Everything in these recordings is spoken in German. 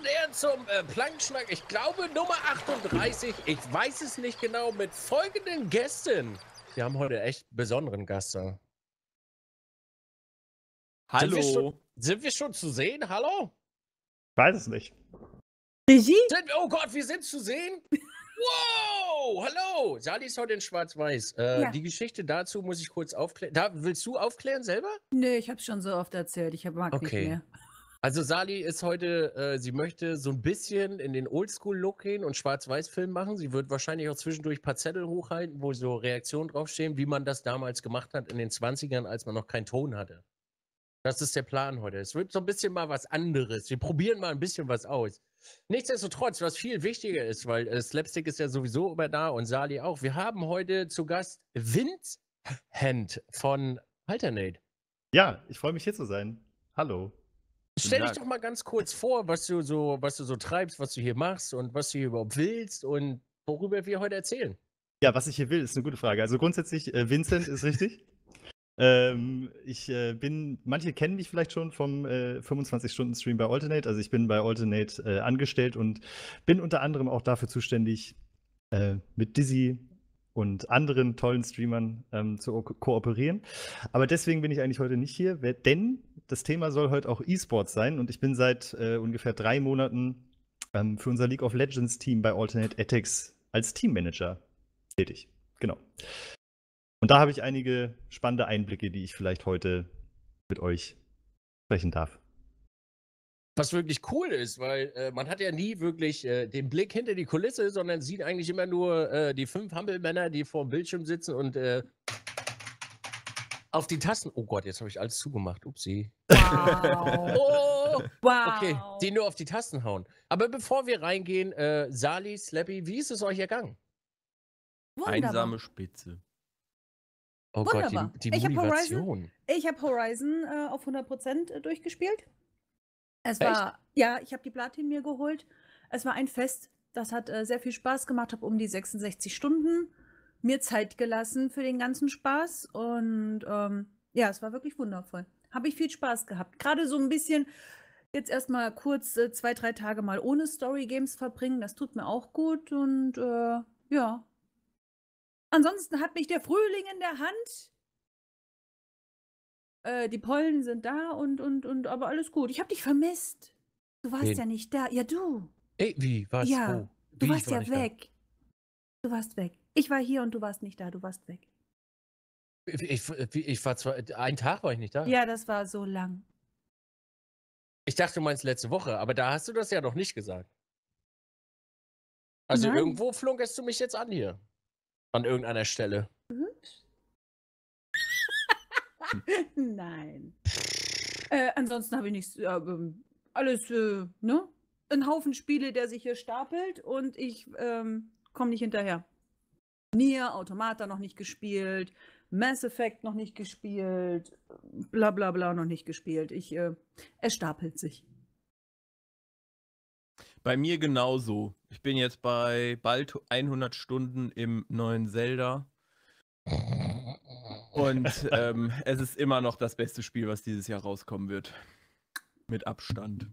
regulär zum äh, Plankenschnack, ich glaube Nummer 38, ich weiß es nicht genau, mit folgenden Gästen. Wir haben heute echt besonderen Gast da. Hallo. Sind wir, schon, sind wir schon zu sehen? Hallo? Ich weiß es nicht. Regie? Sind, oh Gott, wir sind zu sehen? Wow! Hallo! Sali ist heute in Schwarz-Weiß. Äh, ja. Die Geschichte dazu muss ich kurz aufklären. Da, willst du aufklären selber? Nee, ich habe schon so oft erzählt. Ich mag okay. nicht mehr. Also Sali ist heute, äh, sie möchte so ein bisschen in den Oldschool-Look gehen und Schwarz-Weiß-Film machen. Sie wird wahrscheinlich auch zwischendurch ein paar Zettel hochhalten, wo so Reaktionen draufstehen, wie man das damals gemacht hat in den 20ern, als man noch keinen Ton hatte. Das ist der Plan heute. Es wird so ein bisschen mal was anderes. Wir probieren mal ein bisschen was aus. Nichtsdestotrotz, was viel wichtiger ist, weil äh, Slapstick ist ja sowieso immer da und Sali auch. Wir haben heute zu Gast Vince Hand von Alternate. Ja, ich freue mich hier zu sein. Hallo. Stell dich doch mal ganz kurz vor, was du so, was du so treibst, was du hier machst und was du hier überhaupt willst und worüber wir heute erzählen. Ja, was ich hier will, ist eine gute Frage. Also grundsätzlich, äh, Vincent ist richtig. Ähm, ich äh, bin, manche kennen mich vielleicht schon vom äh, 25-Stunden-Stream bei Alternate. Also ich bin bei Alternate äh, angestellt und bin unter anderem auch dafür zuständig, äh, mit Dizzy und anderen tollen Streamern ähm, zu kooperieren. Aber deswegen bin ich eigentlich heute nicht hier, denn das Thema soll heute auch E-Sports sein und ich bin seit äh, ungefähr drei Monaten ähm, für unser League of Legends Team bei Alternate Ethics als Teammanager tätig. Genau. Und da habe ich einige spannende Einblicke, die ich vielleicht heute mit euch sprechen darf. Was wirklich cool ist, weil äh, man hat ja nie wirklich äh, den Blick hinter die Kulisse, sondern sieht eigentlich immer nur äh, die fünf Humble-Männer, die vor dem Bildschirm sitzen und äh, auf die Tasten. Oh Gott, jetzt habe ich alles zugemacht. Upsi. Wow. oh, wow. Okay, die nur auf die Tasten hauen. Aber bevor wir reingehen, äh, Sali, Slappy, wie ist es euch ergangen? Wunderbar. Einsame Spitze. Oh Wunderbar. Gott, die, die ich Motivation. Horizon, ich äh, habe Horizon auf 100% durchgespielt. Es Echt? war, ja, ich habe die Platin mir geholt. Es war ein Fest. Das hat äh, sehr viel Spaß gemacht, habe um die 66 Stunden mir Zeit gelassen für den ganzen Spaß. Und ähm, ja, es war wirklich wundervoll. Habe ich viel Spaß gehabt. Gerade so ein bisschen jetzt erstmal kurz äh, zwei, drei Tage mal ohne Story Games verbringen. Das tut mir auch gut. Und äh, ja. Ansonsten hat mich der Frühling in der Hand. Äh, die Pollen sind da und, und, und, aber alles gut. Ich hab dich vermisst. Du warst Wen? ja nicht da. Ja, du. Ey, wie? Was? Ja, oh. du warst war ja weg. Da. Du warst weg. Ich war hier und du warst nicht da. Du warst weg. Ich, ich, ich war zwar, einen Tag war ich nicht da. Ja, das war so lang. Ich dachte, du meinst letzte Woche, aber da hast du das ja noch nicht gesagt. Also Nein. irgendwo flunkerst du mich jetzt an hier. An irgendeiner Stelle. Nein. Äh, ansonsten habe ich nichts. Äh, alles, äh, ne? Ein Haufen Spiele, der sich hier stapelt und ich ähm, komme nicht hinterher. Nier, Automata noch nicht gespielt, Mass Effect noch nicht gespielt, bla bla bla noch nicht gespielt. Ich, äh, es stapelt sich. Bei mir genauso. Ich bin jetzt bei bald 100 Stunden im neuen Zelda. Und ähm, es ist immer noch das beste Spiel, was dieses Jahr rauskommen wird. Mit Abstand.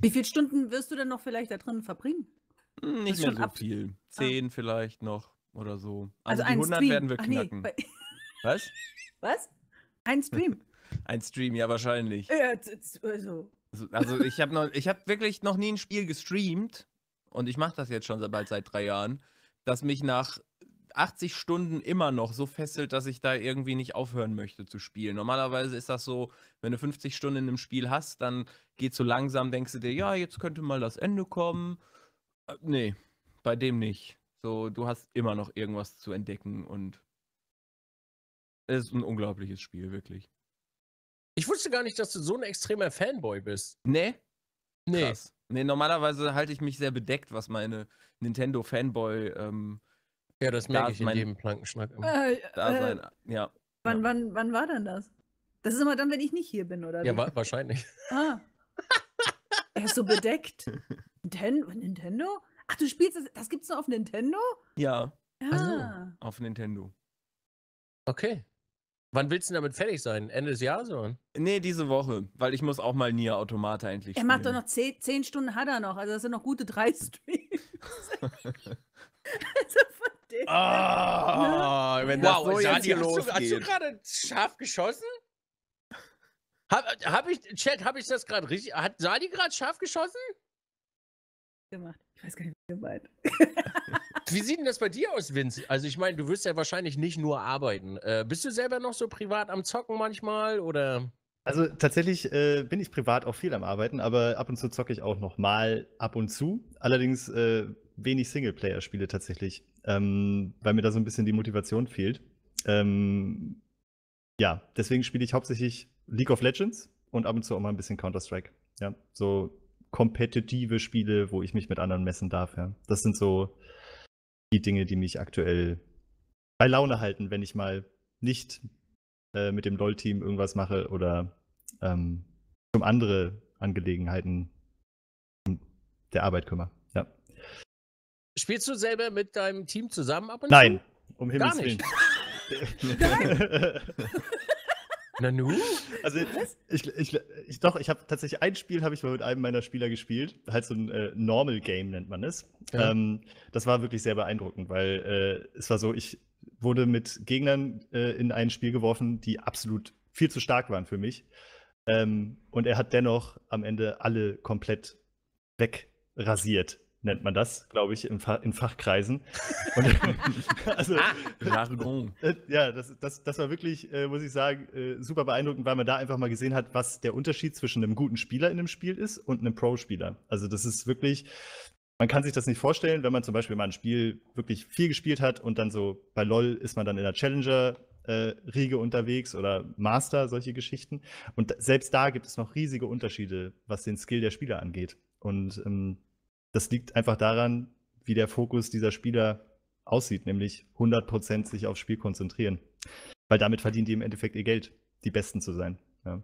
Wie viele Stunden wirst du denn noch vielleicht da drin verbringen? Hm, nicht mehr so viel. Ah. Zehn ah. vielleicht noch oder so. Also, also die 100 Stream. werden wir knacken. Nee, Was? Was? Ein Stream. Ein Stream, ja wahrscheinlich. Ja, also. Also, also ich habe noch, ich habe wirklich noch nie ein Spiel gestreamt, und ich mache das jetzt schon bald seit drei Jahren, dass mich nach 80 Stunden immer noch so fesselt, dass ich da irgendwie nicht aufhören möchte zu spielen. Normalerweise ist das so, wenn du 50 Stunden in einem Spiel hast, dann geht so langsam, denkst du dir, ja, jetzt könnte mal das Ende kommen. Äh, nee, bei dem nicht. So, du hast immer noch irgendwas zu entdecken und es ist ein unglaubliches Spiel, wirklich. Ich wusste gar nicht, dass du so ein extremer Fanboy bist. Nee, Nee. Krass. Nee, normalerweise halte ich mich sehr bedeckt, was meine Nintendo Fanboy. Ähm, ja, das merke ich in jedem Plankenschnack. Äh, äh, Dasein, äh, ja. Wann, ja. Wann, wann war denn das? Das ist immer dann, wenn ich nicht hier bin, oder? Ja, wa wahrscheinlich. Ah. er ist so bedeckt. Ninten Nintendo? Ach, du spielst das. Das gibt's nur auf Nintendo? Ja. Ah. Also, auf Nintendo. Okay. Wann willst du damit fertig sein? Ende des Jahres oder? Nee, diese Woche, weil ich muss auch mal Nier Automata endlich Er macht doch noch zehn, zehn Stunden hat er noch, also das sind noch gute drei Streams. also von dem. Ah, ne? wenn das wow, so jetzt Sadi, hier hast, du, hast du gerade scharf geschossen? Hab, hab ich, Chat, habe ich das gerade richtig? Hat Sadi gerade scharf geschossen? gemacht. Ich weiß gar nicht, was ihr meint. Wie sieht denn das bei dir aus, Vince? Also ich meine, du wirst ja wahrscheinlich nicht nur arbeiten. Äh, bist du selber noch so privat am Zocken manchmal oder? Also tatsächlich äh, bin ich privat auch viel am Arbeiten, aber ab und zu zocke ich auch noch mal ab und zu. Allerdings äh, wenig Singleplayer-Spiele tatsächlich, ähm, weil mir da so ein bisschen die Motivation fehlt. Ähm, ja, deswegen spiele ich hauptsächlich League of Legends und ab und zu auch mal ein bisschen Counter-Strike. Ja, so kompetitive Spiele, wo ich mich mit anderen messen darf. Ja. Das sind so die Dinge, die mich aktuell bei Laune halten, wenn ich mal nicht äh, mit dem LOL-Team irgendwas mache oder ähm, um andere Angelegenheiten der Arbeit kümmere. Ja. Spielst du selber mit deinem Team zusammen ab und Nein, um Himmels Willen. Nein. Nanu? Also ich, ich, ich doch, ich habe tatsächlich ein Spiel habe ich mal mit einem meiner Spieler gespielt, halt so ein äh, Normal Game nennt man es. Ja. Ähm, das war wirklich sehr beeindruckend, weil äh, es war so, ich wurde mit Gegnern äh, in ein Spiel geworfen, die absolut viel zu stark waren für mich. Ähm, und er hat dennoch am Ende alle komplett wegrasiert nennt man das, glaube ich, in, Fa in Fachkreisen. Und, also, ah, Jargon. Äh, ja, das, das, das war wirklich, äh, muss ich sagen, äh, super beeindruckend, weil man da einfach mal gesehen hat, was der Unterschied zwischen einem guten Spieler in einem Spiel ist und einem Pro-Spieler. Also das ist wirklich, man kann sich das nicht vorstellen, wenn man zum Beispiel mal ein Spiel wirklich viel gespielt hat und dann so bei LOL ist man dann in der Challenger. Äh, Riege unterwegs oder Master, solche Geschichten. Und selbst da gibt es noch riesige Unterschiede, was den Skill der Spieler angeht. Und ähm, das liegt einfach daran, wie der Fokus dieser Spieler aussieht, nämlich 100% sich aufs Spiel konzentrieren. Weil damit verdienen die im Endeffekt ihr Geld, die Besten zu sein. Ja.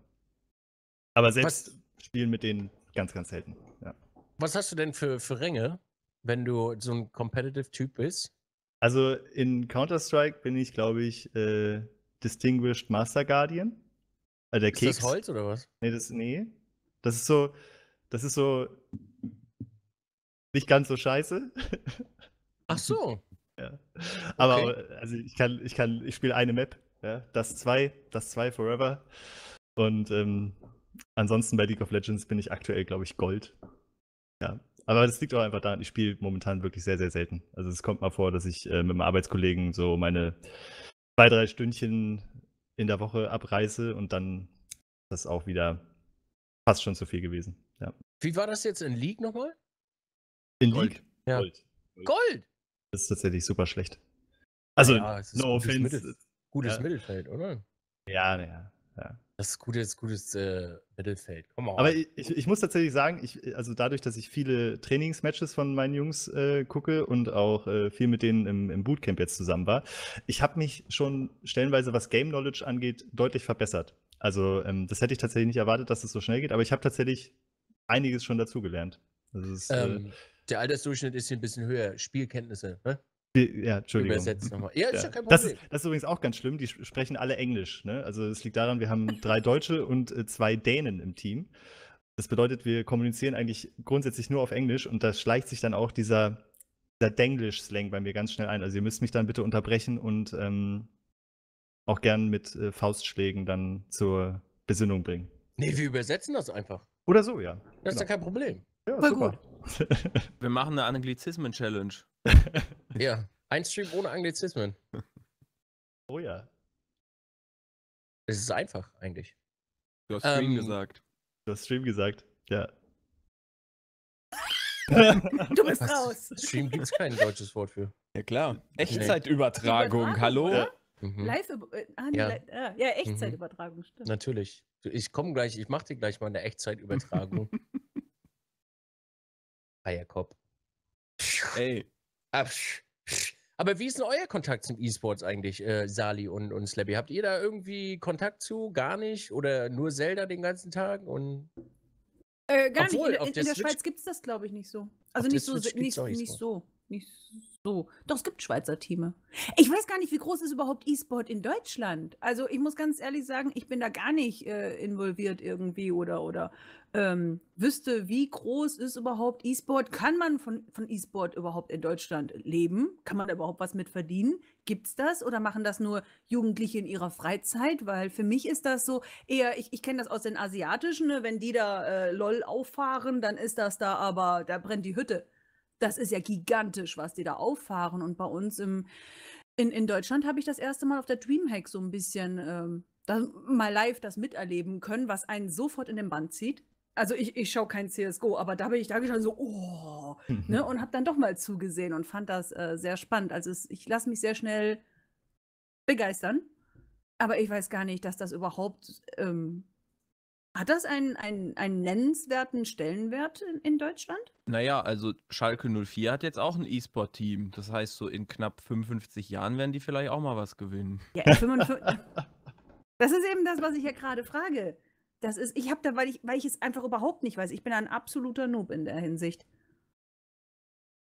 Aber selbst was, spielen mit denen ganz, ganz selten. Ja. Was hast du denn für, für Ränge, wenn du so ein Competitive-Typ bist? Also in Counter-Strike bin ich, glaube ich, äh, Distinguished Master Guardian. Also der ist Keks. das Holz oder was? Nee, das, nee. Das ist so, das ist so nicht ganz so scheiße. Ach so. ja. Aber okay. also ich kann, ich kann, ich spiele eine Map, ja? das 2, das 2 Forever. Und ähm, ansonsten bei League of Legends bin ich aktuell, glaube ich, Gold. Ja. Aber das liegt auch einfach daran, ich spiele momentan wirklich sehr, sehr selten. Also es kommt mal vor, dass ich äh, mit meinem Arbeitskollegen so meine zwei, drei Stündchen in der Woche abreiße und dann ist das auch wieder fast schon zu viel gewesen. Ja. Wie war das jetzt in League nochmal? Den Gold. League? Ja. Gold. Gold. Gold. Das ist tatsächlich super schlecht. Also, naja, no gutes offense. Mittel, gutes ja. Mittelfeld, oder? Ja, naja. Ja. Das ist gutes, gutes äh, Mittelfeld. Komm mal. Aber ich, ich, muss tatsächlich sagen, ich, also dadurch, dass ich viele Trainingsmatches von meinen Jungs äh, gucke und auch äh, viel mit denen im, im, Bootcamp jetzt zusammen war, ich habe mich schon stellenweise, was Game Knowledge angeht, deutlich verbessert. Also ähm, das hätte ich tatsächlich nicht erwartet, dass es das so schnell geht, aber ich habe tatsächlich einiges schon dazugelernt. Das ist, äh, ähm, der Altersdurchschnitt ist hier ein bisschen höher. Spielkenntnisse. Ne? Ja, Entschuldigung. Übersetzt nochmal. Ja, ist ja. ja, kein Problem. Das, das, ist übrigens auch ganz schlimm. Die sprechen alle Englisch. Ne? Also, es liegt daran, wir haben drei Deutsche und äh, zwei Dänen im Team. Das bedeutet, wir kommunizieren eigentlich grundsätzlich nur auf Englisch und da schleicht sich dann auch dieser, dieser Denglisch-Slang bei mir ganz schnell ein. Also, ihr müsst mich dann bitte unterbrechen und ähm, auch gern mit äh, Faustschlägen dann zur Besinnung bringen. Nee, wir übersetzen das einfach. Oder so, ja. Das genau. ist ja genau. kein Problem. Ja, Voll super. gut. Wir machen eine Anglizismen-Challenge. ja, ein Stream ohne Anglizismen. Oh ja. Es ist einfach eigentlich. Du hast Stream ähm, gesagt. Du hast Stream gesagt, ja. du bist Was? raus. Stream gibt es kein deutsches Wort für. Ja klar. Echtzeitübertragung, hallo? Mhm. Äh, ah, ah, ja. Mhm. Live, äh, ja. Li ja. Echtzeitübertragung, stimmt. Natürlich. Ich komme gleich, ich mache dir gleich mal eine Echtzeitübertragung. Eierkopf. Ey. Ah, Aber wie ist denn euer Kontakt zum E-Sports eigentlich, äh, Sali und, und Slappy? Habt ihr da irgendwie Kontakt zu? Gar nicht? Oder nur Zelda den ganzen Tag? Und äh, gar Obwohl, nicht. In, in, der, der Schweiz gibt es das, glaube ich, nicht so. Also nicht so, nicht, nicht so nicht so. Doch, es gibt Schweizer Teams. Ich weiß gar nicht, wie groß ist überhaupt E-Sport in Deutschland. Also ich muss ganz ehrlich sagen, ich bin da gar nicht äh, involviert irgendwie oder, oder ähm, wüsste, wie groß ist überhaupt E-Sport. Kann man von, von E-Sport überhaupt in Deutschland leben? Kann man da überhaupt was mit verdienen? Gibt es das oder machen das nur Jugendliche in ihrer Freizeit? Weil für mich ist das so eher, ich, ich kenne das aus den asiatischen, ne? wenn die da äh, LOL auffahren, dann ist das da aber, da brennt die Hütte das ist ja gigantisch, was die da auffahren. Und bei uns im, in, in Deutschland habe ich das erste Mal auf der Dreamhack so ein bisschen ähm, das, mal live das miterleben können, was einen sofort in den Band zieht. Also ich, ich schaue kein CSGO, aber da bin ich da geschaut so, oh, ne, und habe dann doch mal zugesehen und fand das äh, sehr spannend. Also es, ich lasse mich sehr schnell begeistern, aber ich weiß gar nicht, dass das überhaupt ähm, hat das einen, einen, einen nennenswerten Stellenwert in, in Deutschland? Naja, also Schalke 04 hat jetzt auch ein E-Sport-Team. Das heißt, so in knapp 55 Jahren werden die vielleicht auch mal was gewinnen. Ja, in 55. das ist eben das, was ich ja gerade frage. Das ist, ich habe da, weil ich, weil ich es einfach überhaupt nicht weiß. Ich bin ein absoluter Noob in der Hinsicht.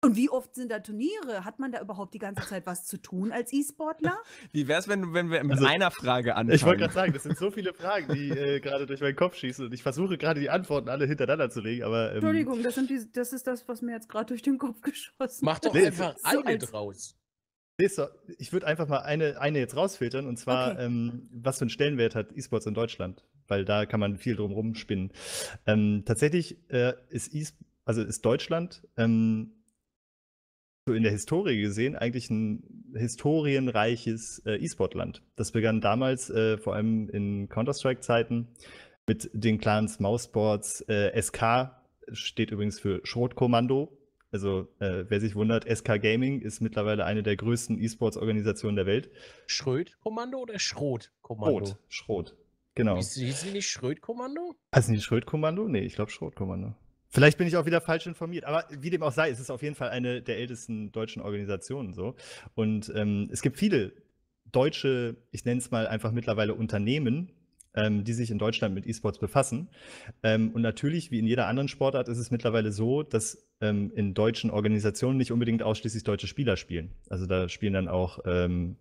Und wie oft sind da Turniere? Hat man da überhaupt die ganze Zeit was zu tun als E-Sportler? Wie wäre es, wenn, wenn wir mit also, einer Frage anfangen? Ich wollte gerade sagen, das sind so viele Fragen, die äh, gerade durch meinen Kopf schießen. Und ich versuche gerade die Antworten alle hintereinander zu legen. Aber, ähm, Entschuldigung, das, die, das, ist das, was mir jetzt gerade durch den Kopf geschossen Mach doch nee, einfach so eine draus. Nee, so, ich würde einfach mal eine, eine jetzt rausfiltern. Und zwar, okay. ähm, was für einen Stellenwert hat E-Sports in Deutschland? Weil da kann man viel drum rumspinnen. Ähm, tatsächlich äh, ist, e also ist Deutschland ähm, so in der Historie gesehen eigentlich ein historienreiches äh, E-Sport-Land. Das begann damals, äh, vor allem in Counter-Strike-Zeiten, mit den Clans Mouseboards. Äh, SK steht übrigens für Schrotkommando. Also, äh, wer sich wundert, SK Gaming ist mittlerweile eine der größten E-Sports-Organisationen der Welt. schröd oder Schrotkommando? Schrot, Schrot. Genau. Hieß sie nicht Schrödkommando? kommando Also nicht schröd Nee, ich glaube Schrotkommando. Vielleicht bin ich auch wieder falsch informiert, aber wie dem auch sei, es ist auf jeden Fall eine der ältesten deutschen Organisationen so. Und ähm, es gibt viele deutsche, ich nenne es mal einfach mittlerweile Unternehmen, ähm, die sich in Deutschland mit E-Sports befassen. Ähm, und natürlich, wie in jeder anderen Sportart, ist es mittlerweile so, dass ähm, in deutschen Organisationen nicht unbedingt ausschließlich deutsche Spieler spielen. Also da spielen dann auch ähm,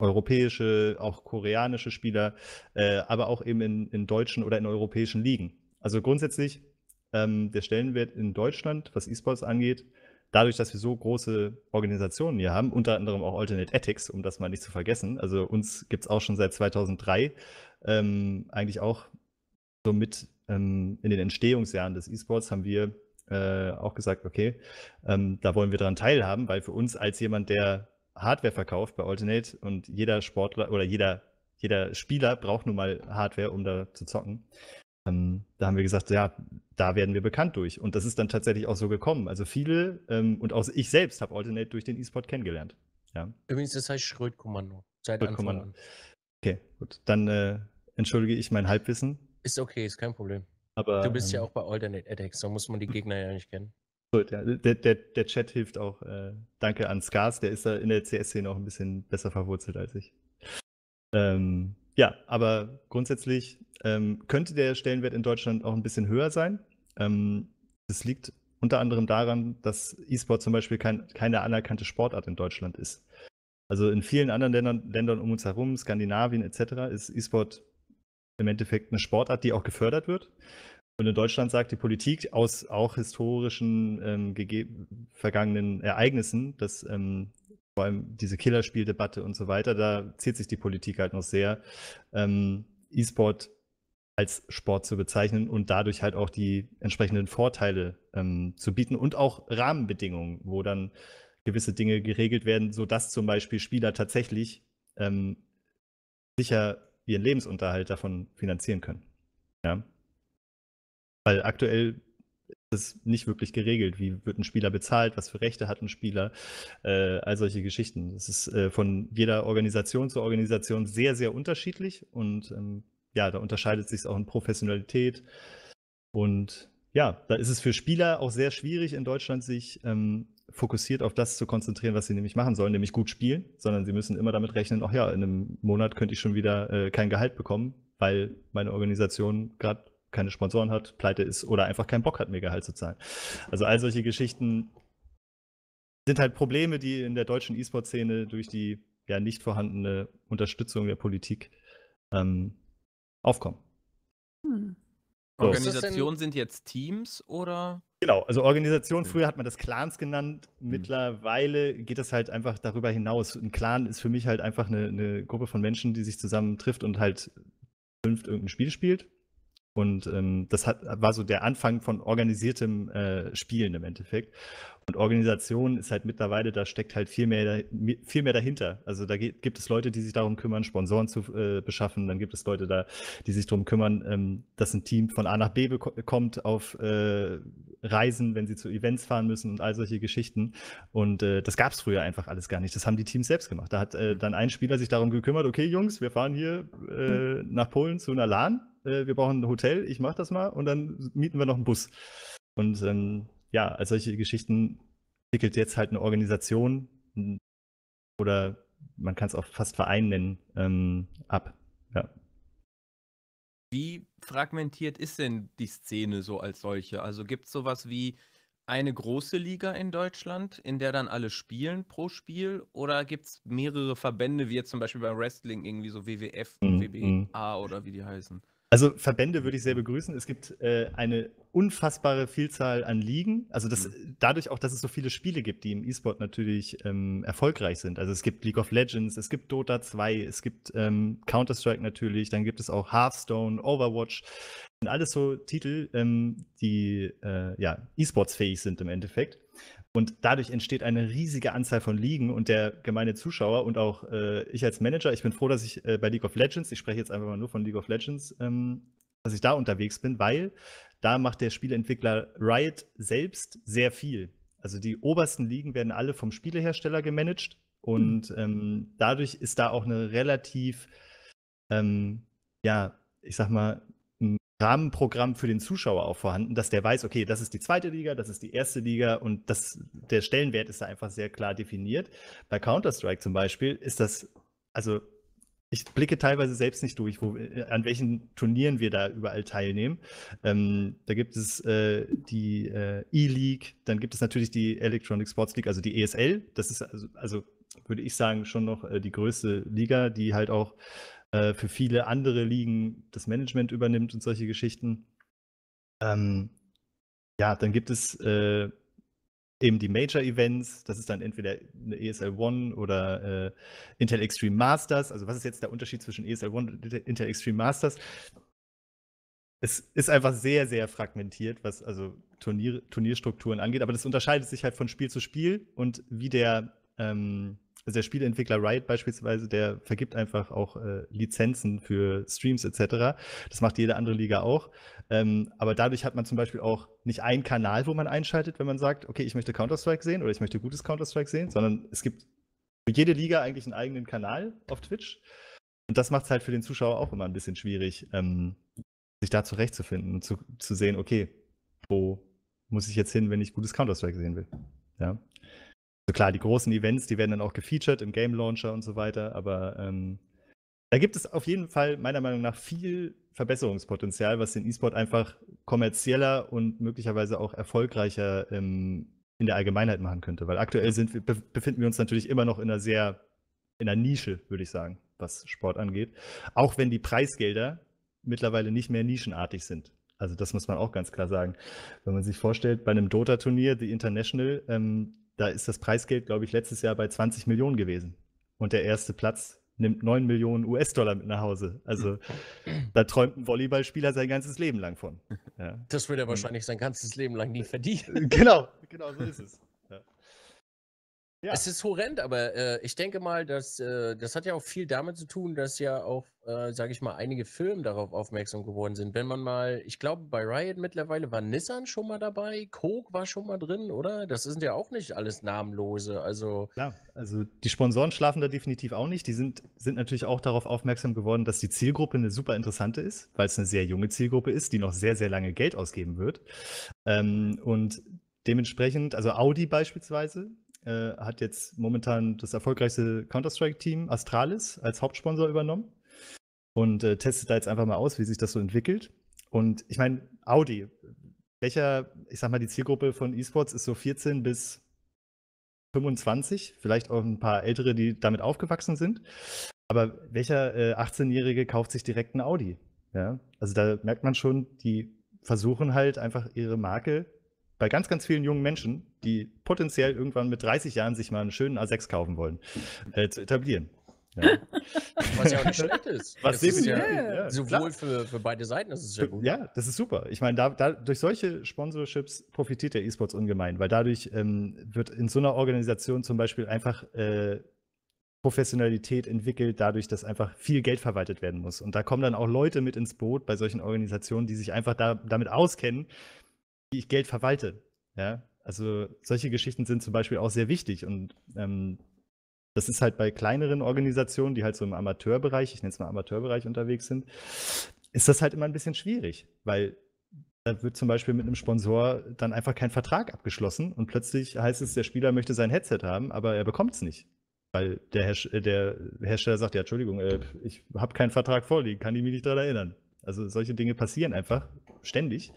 europäische, auch koreanische Spieler, äh, aber auch eben in, in deutschen oder in europäischen Ligen. Also grundsätzlich ähm, der Stellenwert in Deutschland, was E-Sports angeht, dadurch, dass wir so große Organisationen hier haben, unter anderem auch Alternate Ethics, um das mal nicht zu vergessen. Also uns gibt es auch schon seit 2003, ähm, eigentlich auch so mit ähm, in den Entstehungsjahren des E-Sports haben wir äh, auch gesagt, okay, ähm, da wollen wir daran teilhaben, weil für uns als jemand, der Hardware verkauft bei Alternate und jeder Sportler oder jeder, jeder Spieler braucht nun mal Hardware, um da zu zocken, ähm, da haben wir gesagt, ja, da werden wir bekannt durch. Und das ist dann tatsächlich auch so gekommen. Also viele ähm, und auch ich selbst habe Alternate durch den E-Sport kennengelernt. Ja. Übrigens, das heißt Schrödkommando. Seit Schrödkommando. Anfang an. Okay, gut. Dann äh, entschuldige ich mein Halbwissen. Ist okay, ist kein Problem. Aber, du bist ähm, ja auch bei Alternate Adex, da muss man die hm. Gegner ja nicht kennen. Gut, ja. der, der, der Chat hilft auch. Äh, danke an Skars, der ist da in der CS-Szene auch ein bisschen besser verwurzelt als ich. Ähm, ja, aber grundsätzlich ähm, könnte der Stellenwert in Deutschland auch ein bisschen höher sein. Ähm, das liegt unter anderem daran, dass E-Sport zum Beispiel kein, keine anerkannte Sportart in Deutschland ist. Also in vielen anderen Ländern, Ländern um uns herum, Skandinavien etc., ist E-Sport im Endeffekt eine Sportart, die auch gefördert wird. Und in Deutschland sagt die Politik aus auch historischen ähm, vergangenen Ereignissen, dass ähm, vor allem diese Killerspieldebatte und so weiter, da zieht sich die Politik halt noch sehr, ähm, E-Sport als Sport zu bezeichnen und dadurch halt auch die entsprechenden Vorteile ähm, zu bieten und auch Rahmenbedingungen, wo dann gewisse Dinge geregelt werden, sodass zum Beispiel Spieler tatsächlich ähm, sicher ihren Lebensunterhalt davon finanzieren können. Ja. Weil aktuell das nicht wirklich geregelt. Wie wird ein Spieler bezahlt? Was für Rechte hat ein Spieler? Äh, all solche Geschichten. Das ist äh, von jeder Organisation zu Organisation sehr, sehr unterschiedlich und ähm, ja, da unterscheidet sich es auch in Professionalität. Und ja, da ist es für Spieler auch sehr schwierig in Deutschland, sich ähm, fokussiert auf das zu konzentrieren, was sie nämlich machen sollen, nämlich gut spielen, sondern sie müssen immer damit rechnen, ach ja, in einem Monat könnte ich schon wieder äh, kein Gehalt bekommen, weil meine Organisation gerade keine Sponsoren hat, pleite ist oder einfach keinen Bock hat, mir Gehalt zu zahlen. Also all solche Geschichten sind halt Probleme, die in der deutschen E-Sport-Szene durch die ja nicht vorhandene Unterstützung der Politik ähm, aufkommen. Hm. So. Organisationen sind jetzt Teams oder? Genau, also Organisation, hm. früher hat man das Clans genannt, hm. mittlerweile geht das halt einfach darüber hinaus. Ein Clan ist für mich halt einfach eine, eine Gruppe von Menschen, die sich zusammentrifft und halt fünft irgendein Spiel spielt. Und ähm, das hat, war so der Anfang von organisiertem äh, Spielen im Endeffekt. Und Organisation ist halt mittlerweile, da steckt halt viel mehr, viel mehr dahinter. Also da geht, gibt es Leute, die sich darum kümmern, Sponsoren zu äh, beschaffen. Dann gibt es Leute da, die sich darum kümmern, ähm, dass ein Team von A nach B kommt auf äh, Reisen, wenn sie zu Events fahren müssen und all solche Geschichten. Und äh, das gab es früher einfach alles gar nicht. Das haben die Teams selbst gemacht. Da hat äh, dann ein Spieler sich darum gekümmert, okay Jungs, wir fahren hier äh, nach Polen zu einer LAN äh, wir brauchen ein Hotel, ich mache das mal und dann mieten wir noch einen Bus. Und ähm, ja, als solche Geschichten entwickelt jetzt halt eine Organisation hm, oder man kann es auch fast Verein nennen, ähm, ab. Ja. Wie fragmentiert ist denn die Szene so als solche? Also gibt es sowas wie eine große Liga in Deutschland, in der dann alle spielen pro Spiel? Oder gibt es mehrere Verbände, wie jetzt zum Beispiel beim Wrestling, irgendwie so WWF und mhm. WBA mhm. oder wie die heißen? Also Verbände würde ich sehr begrüßen. Es gibt äh, eine unfassbare Vielzahl an Ligen. Also das, mhm. dadurch auch, dass es so viele Spiele gibt, die im E-Sport natürlich ähm, erfolgreich sind. Also es gibt League of Legends, es gibt Dota 2, es gibt ähm, Counter-Strike natürlich, dann gibt es auch Hearthstone, Overwatch. Das Sind alles so Titel, ähm, die äh, ja, E-Sports fähig sind im Endeffekt. Und dadurch entsteht eine riesige Anzahl von Ligen und der gemeine Zuschauer und auch äh, ich als Manager, ich bin froh, dass ich äh, bei League of Legends, ich spreche jetzt einfach mal nur von League of Legends, ähm, dass ich da unterwegs bin, weil da macht der Spieleentwickler Riot selbst sehr viel. Also die obersten Ligen werden alle vom Spielehersteller gemanagt und mhm. ähm, dadurch ist da auch eine relativ, ähm, ja, ich sag mal, Rahmenprogramm für den Zuschauer auch vorhanden, dass der weiß, okay, das ist die zweite Liga, das ist die erste Liga und das, der Stellenwert ist da einfach sehr klar definiert. Bei Counter-Strike zum Beispiel ist das, also ich blicke teilweise selbst nicht durch, wo, äh, an welchen Turnieren wir da überall teilnehmen. Ähm, da gibt es äh, die äh, E-League, dann gibt es natürlich die Electronic Sports League, also die ESL. Das ist also, also würde ich sagen, schon noch äh, die größte Liga, die halt auch äh, für viele andere Ligen das Management übernimmt und solche Geschichten. Ähm, ja, dann gibt es äh, eben die Major-Events. Das ist dann entweder eine ESL One oder äh, Intel Extreme Masters. Also was ist jetzt der Unterschied zwischen ESL One und Intel Extreme Masters? Es ist einfach sehr, sehr fragmentiert, was also Turnier, Turnierstrukturen angeht. Aber das unterscheidet sich halt von Spiel zu Spiel und wie der ähm, also der Spieleentwickler Riot beispielsweise, der vergibt einfach auch äh, Lizenzen für Streams etc. Das macht jede andere Liga auch. Ähm, aber dadurch hat man zum Beispiel auch nicht einen Kanal, wo man einschaltet, wenn man sagt, okay, ich möchte Counter-Strike sehen oder ich möchte gutes Counter-Strike sehen, sondern es gibt für jede Liga eigentlich einen eigenen Kanal auf Twitch. Und das macht es halt für den Zuschauer auch immer ein bisschen schwierig, ähm, sich da zurechtzufinden und zu, zu sehen, okay, wo muss ich jetzt hin, wenn ich gutes Counter-Strike sehen will? Ja. So also klar, die großen Events, die werden dann auch gefeatured im Game Launcher und so weiter, aber ähm, da gibt es auf jeden Fall meiner Meinung nach viel Verbesserungspotenzial, was den E-Sport einfach kommerzieller und möglicherweise auch erfolgreicher ähm, in der Allgemeinheit machen könnte. Weil aktuell sind, befinden wir uns natürlich immer noch in einer sehr, in einer Nische, würde ich sagen, was Sport angeht. Auch wenn die Preisgelder mittlerweile nicht mehr nischenartig sind. Also das muss man auch ganz klar sagen. Wenn man sich vorstellt, bei einem Dota-Turnier, The International, ähm, da ist das Preisgeld, glaube ich, letztes Jahr bei 20 Millionen gewesen. Und der erste Platz nimmt 9 Millionen US-Dollar mit nach Hause. Also da träumt ein Volleyballspieler sein ganzes Leben lang von. Ja. Das wird er wahrscheinlich sein ganzes Leben lang nie verdienen. Genau, genau so ist es. Ja. Es ist horrend, aber äh, ich denke mal, dass äh, das hat ja auch viel damit zu tun, dass ja auch, äh, sage ich mal, einige Filme darauf aufmerksam geworden sind. Wenn man mal, ich glaube, bei Riot mittlerweile war Nissan schon mal dabei, Coke war schon mal drin, oder? Das sind ja auch nicht alles namenlose. Also klar, also die Sponsoren schlafen da definitiv auch nicht. Die sind sind natürlich auch darauf aufmerksam geworden, dass die Zielgruppe eine super interessante ist, weil es eine sehr junge Zielgruppe ist, die noch sehr sehr lange Geld ausgeben wird. Ähm, und dementsprechend, also Audi beispielsweise äh, hat jetzt momentan das erfolgreichste Counter-Strike-Team Astralis als Hauptsponsor übernommen und äh, testet da jetzt einfach mal aus, wie sich das so entwickelt. Und ich meine, Audi, welcher, ich sag mal, die Zielgruppe von Esports ist so 14 bis 25, vielleicht auch ein paar ältere, die damit aufgewachsen sind. Aber welcher äh, 18-Jährige kauft sich direkt ein Audi? Ja? Also da merkt man schon, die versuchen halt einfach ihre Marke bei ganz, ganz vielen jungen Menschen die potenziell irgendwann mit 30 Jahren sich mal einen schönen A6 kaufen wollen, äh, zu etablieren. Ja. Was ja auch nicht schlecht ist. Was das ist ja, ja, sowohl für, für beide Seiten, das ist ja gut. Ja, das ist super. Ich meine, da, da, durch solche Sponsorships profitiert der E-Sports ungemein, weil dadurch ähm, wird in so einer Organisation zum Beispiel einfach äh, Professionalität entwickelt, dadurch, dass einfach viel Geld verwaltet werden muss. Und da kommen dann auch Leute mit ins Boot bei solchen Organisationen, die sich einfach da, damit auskennen, wie ich Geld verwalte. Ja, also solche Geschichten sind zum Beispiel auch sehr wichtig und ähm, das ist halt bei kleineren Organisationen, die halt so im Amateurbereich, ich nenne es mal Amateurbereich unterwegs sind, ist das halt immer ein bisschen schwierig, weil da wird zum Beispiel mit einem Sponsor dann einfach kein Vertrag abgeschlossen und plötzlich heißt es, der Spieler möchte sein Headset haben, aber er bekommt es nicht. Weil der, Her äh, der, Hersteller sagt, ja, Entschuldigung, äh, ich habe keinen Vertrag vorliegen, kann ich mich nicht daran erinnern. Also solche Dinge passieren einfach ständig.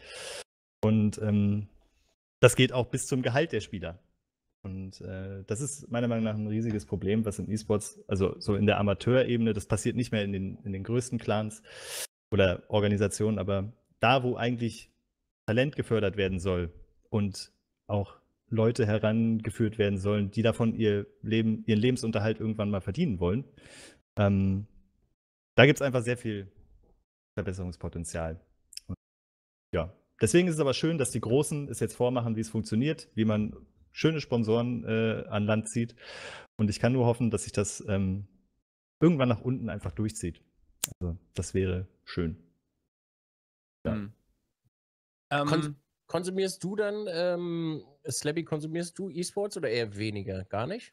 Und ähm, das geht auch bis zum Gehalt der Spieler. Und äh, das ist meiner Meinung nach ein riesiges Problem, was im E-Sports, also so in der Amateurebene, das passiert nicht mehr in den, in den größten Clans oder Organisationen, aber da, wo eigentlich Talent gefördert werden soll und auch Leute herangeführt werden sollen, die davon ihr Leben, ihren Lebensunterhalt irgendwann mal verdienen wollen, ähm, da gibt es einfach sehr viel Verbesserungspotenzial. Und, ja, deswegen ist es aber schön, dass die Großen es jetzt vormachen, wie es funktioniert, wie man schöne Sponsoren äh, an Land zieht. Und ich kann nur hoffen, dass sich das ähm, irgendwann nach unten einfach durchzieht. Also, das wäre schön. Ja. Hm. Ähm, Kon konsumierst du dann, ähm, Slabby, konsumierst du E-Sports oder eher weniger? Gar nicht?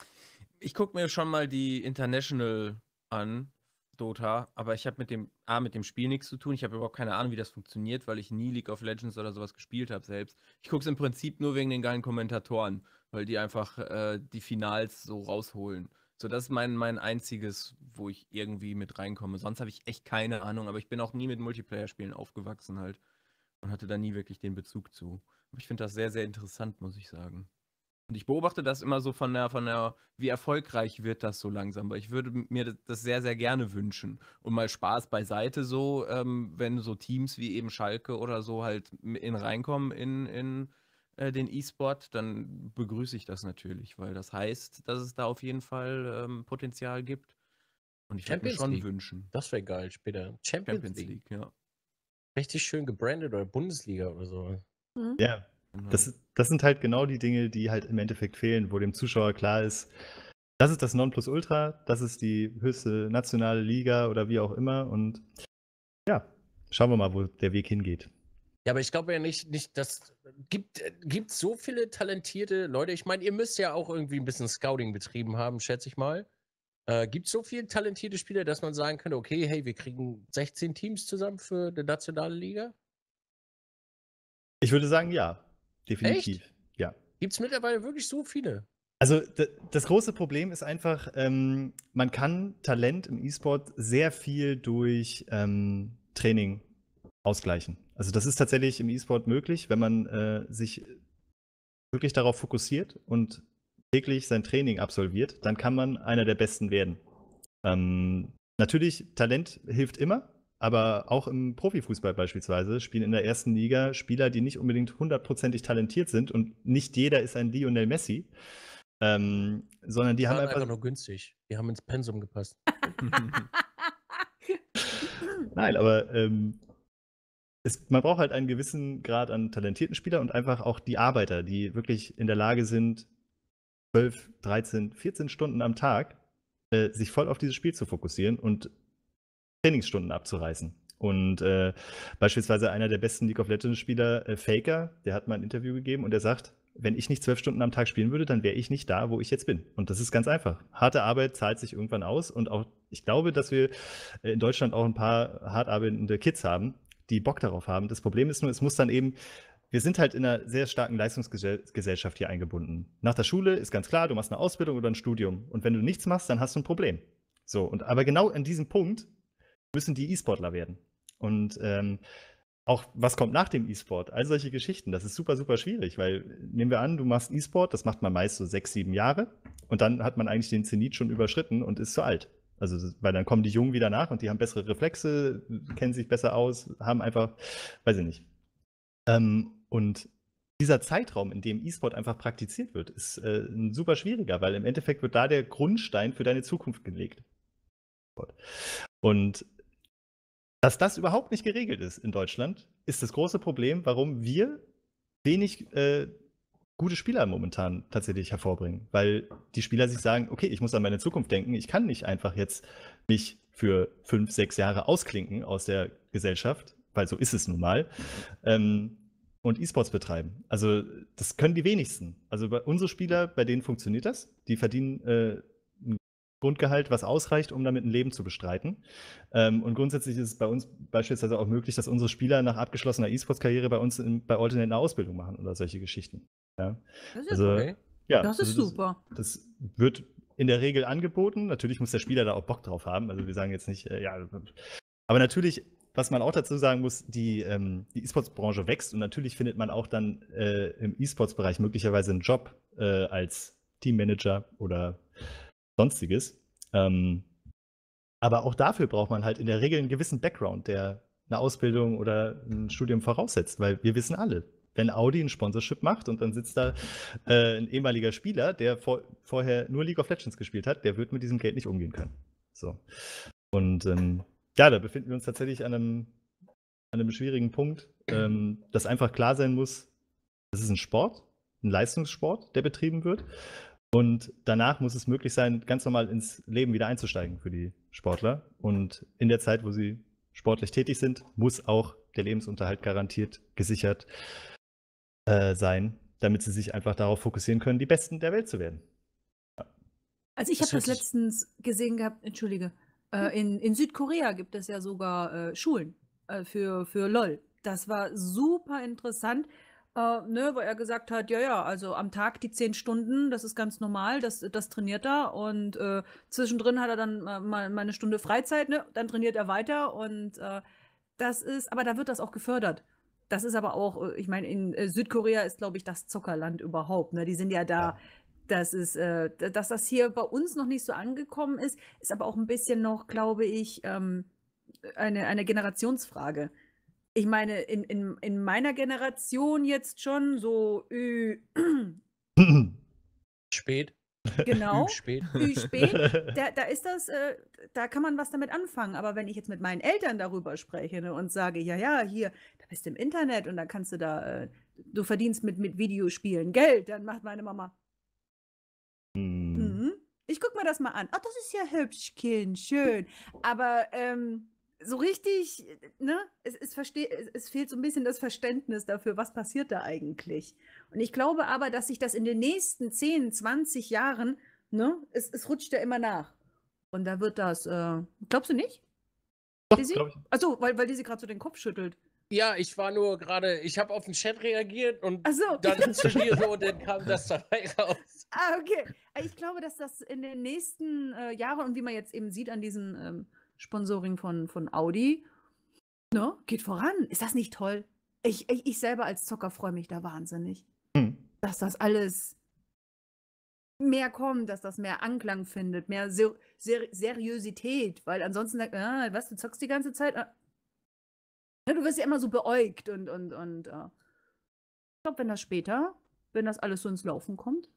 Ich gucke mir schon mal die International an. Dota, aber ich habe mit dem A, mit dem Spiel nichts zu tun. Ich habe überhaupt keine Ahnung, wie das funktioniert, weil ich nie League of Legends oder sowas gespielt habe selbst. Ich gucke es im Prinzip nur wegen den geilen Kommentatoren, weil die einfach äh, die Finals so rausholen. So, das ist mein, mein einziges, wo ich irgendwie mit reinkomme. Sonst habe ich echt keine Ahnung, aber ich bin auch nie mit Multiplayer-Spielen aufgewachsen halt und hatte da nie wirklich den Bezug zu. Aber ich finde das sehr, sehr interessant, muss ich sagen. Und ich beobachte das immer so von der, von der, wie erfolgreich wird das so langsam, weil ich würde mir das sehr, sehr gerne wünschen. Und mal Spaß beiseite so, ähm, wenn so Teams wie eben Schalke oder so halt in reinkommen in, in äh, den E-Sport, dann begrüße ich das natürlich, weil das heißt, dass es da auf jeden Fall ähm, Potenzial gibt. Und ich würde mir schon League. wünschen. Das wäre geil später. Champions, Champions League. League, ja. Richtig schön gebrandet oder Bundesliga oder so. Mhm. Ja, Mhm. Das, das sind halt genau die Dinge, die halt im Endeffekt fehlen, wo dem Zuschauer klar ist, das ist das Nonplusultra, das ist die höchste nationale Liga oder wie auch immer. Und ja, schauen wir mal, wo der Weg hingeht. Ja, aber ich glaube ja nicht, nicht das gibt, gibt so viele talentierte Leute. Ich meine, ihr müsst ja auch irgendwie ein bisschen Scouting betrieben haben, schätze ich mal. Äh, gibt so viele talentierte Spieler, dass man sagen könnte, okay, hey, wir kriegen 16 Teams zusammen für die nationale Liga? Ich würde sagen, ja. Definitiv. Echt? Ja. Gibt es mittlerweile wirklich so viele? Also das große Problem ist einfach, ähm, man kann Talent im E-Sport sehr viel durch ähm, Training ausgleichen. Also das ist tatsächlich im E-Sport möglich, wenn man äh, sich wirklich darauf fokussiert und täglich sein Training absolviert, dann kann man einer der Besten werden. Ähm, natürlich, Talent hilft immer, aber auch im Profifußball beispielsweise spielen in der ersten Liga Spieler, die nicht unbedingt hundertprozentig talentiert sind und nicht jeder ist ein Lionel Messi, ähm, sondern die, die haben einfach, einfach nur günstig. Die haben ins Pensum gepasst. Nein, aber ähm, es, man braucht halt einen gewissen Grad an talentierten Spielern und einfach auch die Arbeiter, die wirklich in der Lage sind, 12, 13, 14 Stunden am Tag äh, sich voll auf dieses Spiel zu fokussieren und Trainingsstunden abzureißen. Und äh, beispielsweise einer der besten League of Legends Spieler, äh, Faker, der hat mal ein Interview gegeben und der sagt, wenn ich nicht zwölf Stunden am Tag spielen würde, dann wäre ich nicht da, wo ich jetzt bin. Und das ist ganz einfach. Harte Arbeit zahlt sich irgendwann aus. Und auch ich glaube, dass wir äh, in Deutschland auch ein paar hart arbeitende Kids haben, die Bock darauf haben. Das Problem ist nur, es muss dann eben, wir sind halt in einer sehr starken Leistungsgesellschaft hier eingebunden. Nach der Schule ist ganz klar, du machst eine Ausbildung oder ein Studium. Und wenn du nichts machst, dann hast du ein Problem. So, und aber genau an diesem Punkt müssen die E-Sportler werden. Und ähm, auch was kommt nach dem E-Sport? All solche Geschichten, das ist super, super schwierig, weil nehmen wir an, du machst E-Sport, das macht man meist so sechs, sieben Jahre und dann hat man eigentlich den Zenit schon überschritten und ist zu alt. Also, weil dann kommen die Jungen wieder nach und die haben bessere Reflexe, kennen sich besser aus, haben einfach, weiß ich nicht. Ähm, und dieser Zeitraum, in dem E-Sport einfach praktiziert wird, ist äh, ein super schwieriger, weil im Endeffekt wird da der Grundstein für deine Zukunft gelegt. Und dass das überhaupt nicht geregelt ist in Deutschland, ist das große Problem, warum wir wenig äh, gute Spieler momentan tatsächlich hervorbringen, weil die Spieler sich sagen, okay, ich muss an meine Zukunft denken, ich kann nicht einfach jetzt mich für fünf, sechs Jahre ausklinken aus der Gesellschaft, weil so ist es nun mal, ähm, und E-Sports betreiben. Also das können die wenigsten. Also unsere Spieler, bei denen funktioniert das, die verdienen äh, Grundgehalt, was ausreicht, um damit ein Leben zu bestreiten. Ähm, und grundsätzlich ist es bei uns beispielsweise auch möglich, dass unsere Spieler nach abgeschlossener E-Sports-Karriere bei uns in, bei Alternate eine Ausbildung machen oder solche Geschichten. Ja? Das ist also, okay. ja, das also ist das, super. Das wird in der Regel angeboten. Natürlich muss der Spieler da auch Bock drauf haben. Also wir sagen jetzt nicht, äh, ja. Aber natürlich, was man auch dazu sagen muss, die ähm, E-Sports-Branche wächst und natürlich findet man auch dann äh, im E-Sports-Bereich möglicherweise einen Job äh, als Teammanager oder Sonstiges. Ähm, aber auch dafür braucht man halt in der Regel einen gewissen Background, der eine Ausbildung oder ein Studium voraussetzt, weil wir wissen alle, wenn Audi ein Sponsorship macht und dann sitzt da äh, ein ehemaliger Spieler, der vor, vorher nur League of Legends gespielt hat, der wird mit diesem Geld nicht umgehen können. So. Und ähm, ja, da befinden wir uns tatsächlich an einem, an einem schwierigen Punkt, ähm, dass einfach klar sein muss, das ist ein Sport, ein Leistungssport, der betrieben wird. Und danach muss es möglich sein, ganz normal ins Leben wieder einzusteigen für die Sportler. Und in der Zeit, wo sie sportlich tätig sind, muss auch der Lebensunterhalt garantiert gesichert äh, sein, damit sie sich einfach darauf fokussieren können, die Besten der Welt zu werden. Also ich habe das letztens gesehen gehabt, entschuldige, äh, hm? in, in, Südkorea gibt es ja sogar äh, Schulen äh, für, für LOL. Das war super interessant, äh, ne, weil er gesagt hat, ja, ja, also am Tag die zehn Stunden, das ist ganz normal, das, das trainiert er. Und äh, zwischendrin hat er dann äh, mal, mal eine Stunde Freizeit, ne? Dann trainiert er weiter. Und äh, das ist, aber da wird das auch gefördert. Das ist aber auch, äh, ich meine, in äh, Südkorea ist, glaube ich, das Zuckerland überhaupt. Ne? Die sind ja da. Ja. Das ist, äh, dass das hier bei uns noch nicht so angekommen ist, ist aber auch ein bisschen noch, glaube ich, ähm, eine, eine Generationsfrage ich meine, in, in, in meiner Generation jetzt schon so ü spät. Genau, spät. spät. Da, da ist das, äh, da kann man was damit anfangen. Aber wenn ich jetzt mit meinen Eltern darüber spreche ne, und sage, ja, ja, hier, da bist du im Internet und da kannst du da, äh, du verdienst mit, mit Videospielen Geld, dann macht meine Mama. Mm. Mhm. Ich guck mir das mal an. Ach, das ist ja hübsch, Kind, schön. Aber ähm, so richtig, ne, es, es, versteht, es, es fehlt so ein bisschen das Verständnis dafür, was passiert da eigentlich. Und ich glaube aber, dass sich das in den nächsten 10, 20 Jahren, ne, es, es rutscht ja immer nach. Und da wird das, äh, glaubst du nicht? Doch, Lizzie? ich. Achso, weil, weil Lizzie gerade so den Kopf schüttelt. Ja, ich war nur gerade, ich habe auf den Chat reagiert und so. dann zu dir so und dann kam das dabei raus. Ah, okay. Ich glaube, dass das in den nächsten äh, Jahren und wie man jetzt eben sieht an diesen ähm, Sponsoring von, von Audi. Ne? Geht voran. Ist das nicht toll? Ich, ich, ich selber als Zocker freue mich da wahnsinnig. Hm. Dass das alles mehr kommt, dass das mehr Anklang findet, mehr Ser Ser Seriosität, weil ansonsten, ah, was, du zockst die ganze Zeit? Ah. Ne, du wirst ja immer so beäugt und, und, und. Ah. Ich glaube, wenn das später, wenn das alles so ins Laufen kommt.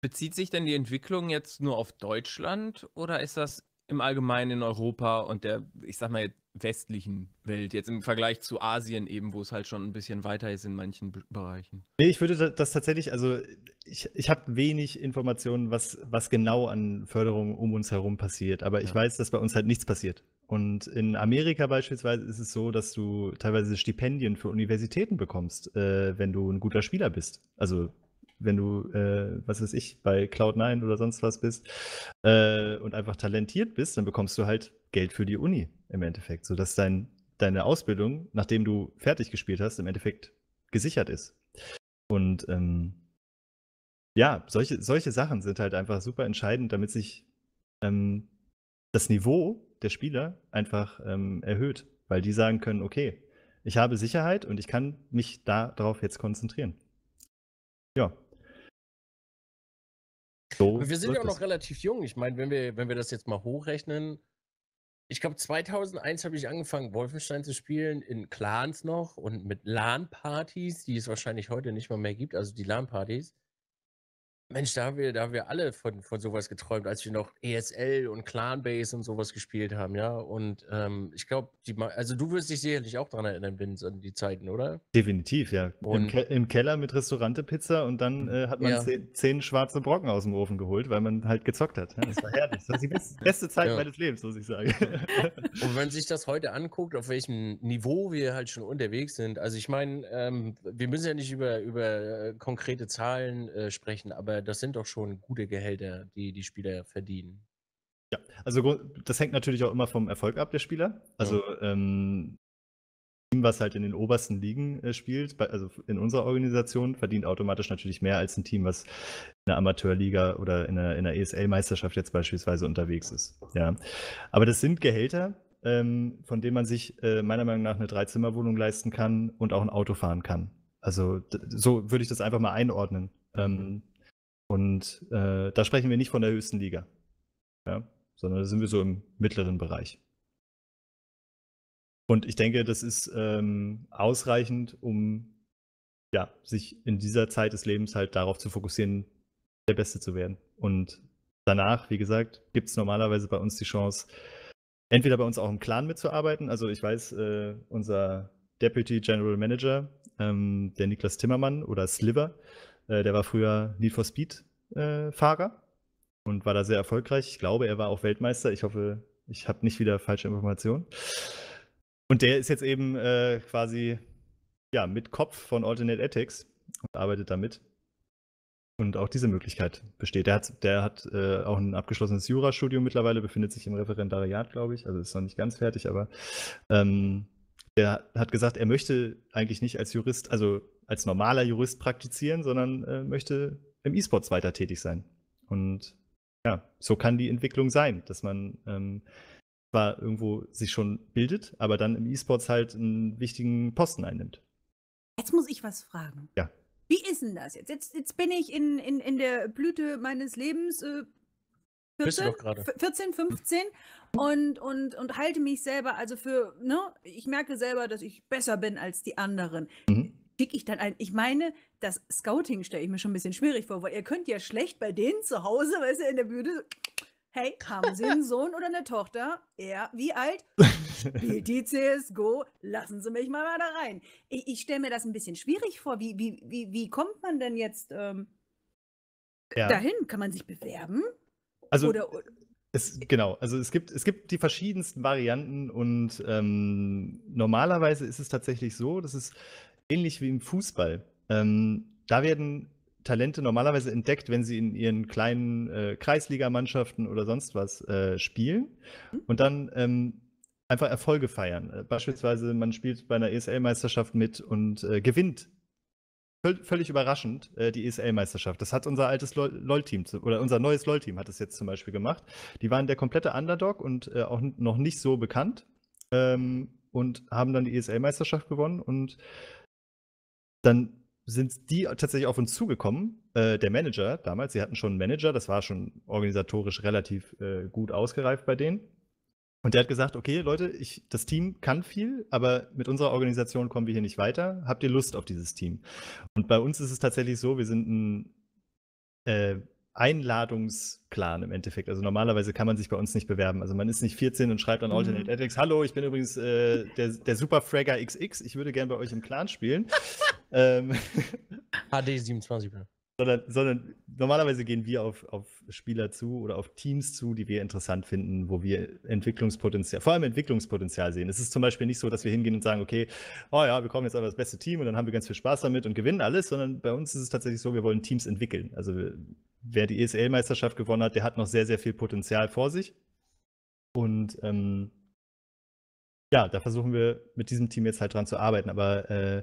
Bezieht sich denn die Entwicklung jetzt nur auf Deutschland oder ist das im Allgemeinen in Europa und der, ich sag mal, westlichen Welt, jetzt im Vergleich zu Asien eben, wo es halt schon ein bisschen weiter ist in manchen Bereichen? Nee, ich würde das tatsächlich, also ich, ich habe wenig Informationen, was, was genau an Förderungen um uns herum passiert, aber ja. ich weiß, dass bei uns halt nichts passiert. Und in Amerika beispielsweise ist es so, dass du teilweise Stipendien für Universitäten bekommst, äh, wenn du ein guter Spieler bist. Also wenn du, äh, was weiß ich, bei Cloud9 oder sonst was bist äh, und einfach talentiert bist, dann bekommst du halt Geld für die Uni im Endeffekt, sodass dein, deine Ausbildung, nachdem du fertig gespielt hast, im Endeffekt gesichert ist. Und ähm, ja, solche, solche Sachen sind halt einfach super entscheidend, damit sich ähm, das Niveau der Spieler einfach ähm, erhöht, weil die sagen können, okay, ich habe Sicherheit und ich kann mich darauf jetzt konzentrieren. Ja, so wir sind ja auch noch relativ jung. Ich meine, wenn wir, wenn wir das jetzt mal hochrechnen, ich glaube 2001 habe ich angefangen, Wolfenstein zu spielen, in Clans noch und mit LAN-Partys, die es wahrscheinlich heute nicht mal mehr gibt, also die LAN-Partys. Mensch, da haben wir, da haben wir alle von, von sowas geträumt, als wir noch ESL und Clanbase und sowas gespielt haben, ja. Und ähm, ich glaube, also du wirst dich sicherlich auch daran erinnern, Vince, an die Zeiten, oder? Definitiv, ja. Im, Ke Im, Keller mit Restaurantepizza und dann äh, hat man ja. zehn, zehn, schwarze Brocken aus dem Ofen geholt, weil man halt gezockt hat. Ja, das war herrlich. Das war die beste, beste Zeit ja. meines Lebens, muss ich sagen. und wenn man sich das heute anguckt, auf welchem Niveau wir halt schon unterwegs sind, also ich meine, ähm, wir müssen ja nicht über, über äh, konkrete Zahlen äh, sprechen, aber äh, das sind doch schon gute Gehälter, die die Spieler verdienen. Ja, also das hängt natürlich auch immer vom Erfolg ab der Spieler. Also ja. ähm, Team, was halt in den obersten Ligen äh, spielt, bei, also in unserer Organisation, verdient automatisch natürlich mehr als ein Team, was in der Amateurliga oder in der, in der ESL-Meisterschaft jetzt beispielsweise unterwegs ist. Ja. Aber das sind Gehälter, ähm, von denen man sich äh, meiner Meinung nach eine Dreizimmerwohnung leisten kann und auch ein Auto fahren kann. Also so würde ich das einfach mal einordnen. Ähm, und äh, da sprechen wir nicht von der höchsten Liga, ja? sondern da sind wir so im mittleren Bereich. Und ich denke, das ist ähm, ausreichend, um ja, sich in dieser Zeit des Lebens halt darauf zu fokussieren, der Beste zu werden. Und danach, wie gesagt, gibt es normalerweise bei uns die Chance, entweder bei uns auch im Clan mitzuarbeiten. Also ich weiß, äh, unser Deputy General Manager, ähm, der Niklas Timmermann oder Sliver, äh, der war früher Need for Speed-Fahrer äh, und war da sehr erfolgreich. Ich glaube, er war auch Weltmeister. Ich hoffe, ich habe nicht wieder falsche Informationen. Und der ist jetzt eben äh, quasi ja, mit Kopf von Alternate Ethics und arbeitet damit. Und auch diese Möglichkeit besteht. Der hat, der hat äh, auch ein abgeschlossenes Jurastudium mittlerweile, befindet sich im Referendariat, glaube ich. Also ist noch nicht ganz fertig, aber ähm, der hat gesagt, er möchte eigentlich nicht als Jurist, also als normaler Jurist praktizieren, sondern äh, möchte im E-Sports weiter tätig sein. Und ja, so kann die Entwicklung sein, dass man ähm, zwar irgendwo sich schon bildet, aber dann im E-Sports halt einen wichtigen Posten einnimmt. Jetzt muss ich was fragen. Ja. Wie ist denn das jetzt? Jetzt, jetzt bin ich in, in, in der Blüte meines Lebens. Äh, 14, 14, 15 und, und, und halte mich selber, also für, ne, ich merke selber, dass ich besser bin als die anderen. Mhm schicke ich dann ein? Ich meine, das Scouting stelle ich mir schon ein bisschen schwierig vor, weil ihr könnt ja schlecht bei denen zu Hause, weil sie in der Bühne, hey, haben Sie einen Sohn oder eine Tochter? Ja, wie alt? Spielt die CSGO? Lassen Sie mich mal, mal da rein. Ich, ich stelle mir das ein bisschen schwierig vor. Wie, wie, wie, wie kommt man denn jetzt ähm, ja. dahin? Kann man sich bewerben? Also, oder, es, genau, also es gibt, es gibt die verschiedensten Varianten und ähm, normalerweise ist es tatsächlich so, dass es ähnlich wie im Fußball. Ähm, da werden Talente normalerweise entdeckt, wenn sie in ihren kleinen äh, Kreisligamannschaften oder sonst was äh, spielen mhm. und dann ähm, einfach Erfolge feiern. Äh, beispielsweise man spielt bei einer ESL-Meisterschaft mit und äh, gewinnt völlig überraschend äh, die ESL-Meisterschaft. Das hat unser altes LOL-Team oder unser neues LOL-Team hat es jetzt zum Beispiel gemacht. Die waren der komplette Underdog und äh, auch noch nicht so bekannt ähm, und haben dann die ESL-Meisterschaft gewonnen und dann sind die tatsächlich auf uns zugekommen, äh, der Manager damals, sie hatten schon einen Manager, das war schon organisatorisch relativ äh, gut ausgereift bei denen. Und der hat gesagt, okay Leute, ich, das Team kann viel, aber mit unserer Organisation kommen wir hier nicht weiter. Habt ihr Lust auf dieses Team? Und bei uns ist es tatsächlich so, wir sind ein äh, Einladungsplan im Endeffekt. Also normalerweise kann man sich bei uns nicht bewerben. Also man ist nicht 14 und schreibt an mhm. Alternate mhm. Ethics, hallo, ich bin übrigens äh, der, der Superfragger XX, ich würde gerne bei euch im Clan spielen. HD ähm, 27. Sondern, sondern, normalerweise gehen wir auf, auf Spieler zu oder auf Teams zu, die wir interessant finden, wo wir Entwicklungspotenzial, vor allem Entwicklungspotenzial sehen. Es ist zum Beispiel nicht so, dass wir hingehen und sagen, okay, oh ja, wir kommen jetzt aber das beste Team und dann haben wir ganz viel Spaß damit und gewinnen alles, sondern bei uns ist es tatsächlich so, wir wollen Teams entwickeln. Also wir, wer die ESL-Meisterschaft gewonnen hat, der hat noch sehr, sehr viel Potenzial vor sich. Und ähm, ja, da versuchen wir mit diesem Team jetzt halt dran zu arbeiten. Aber äh,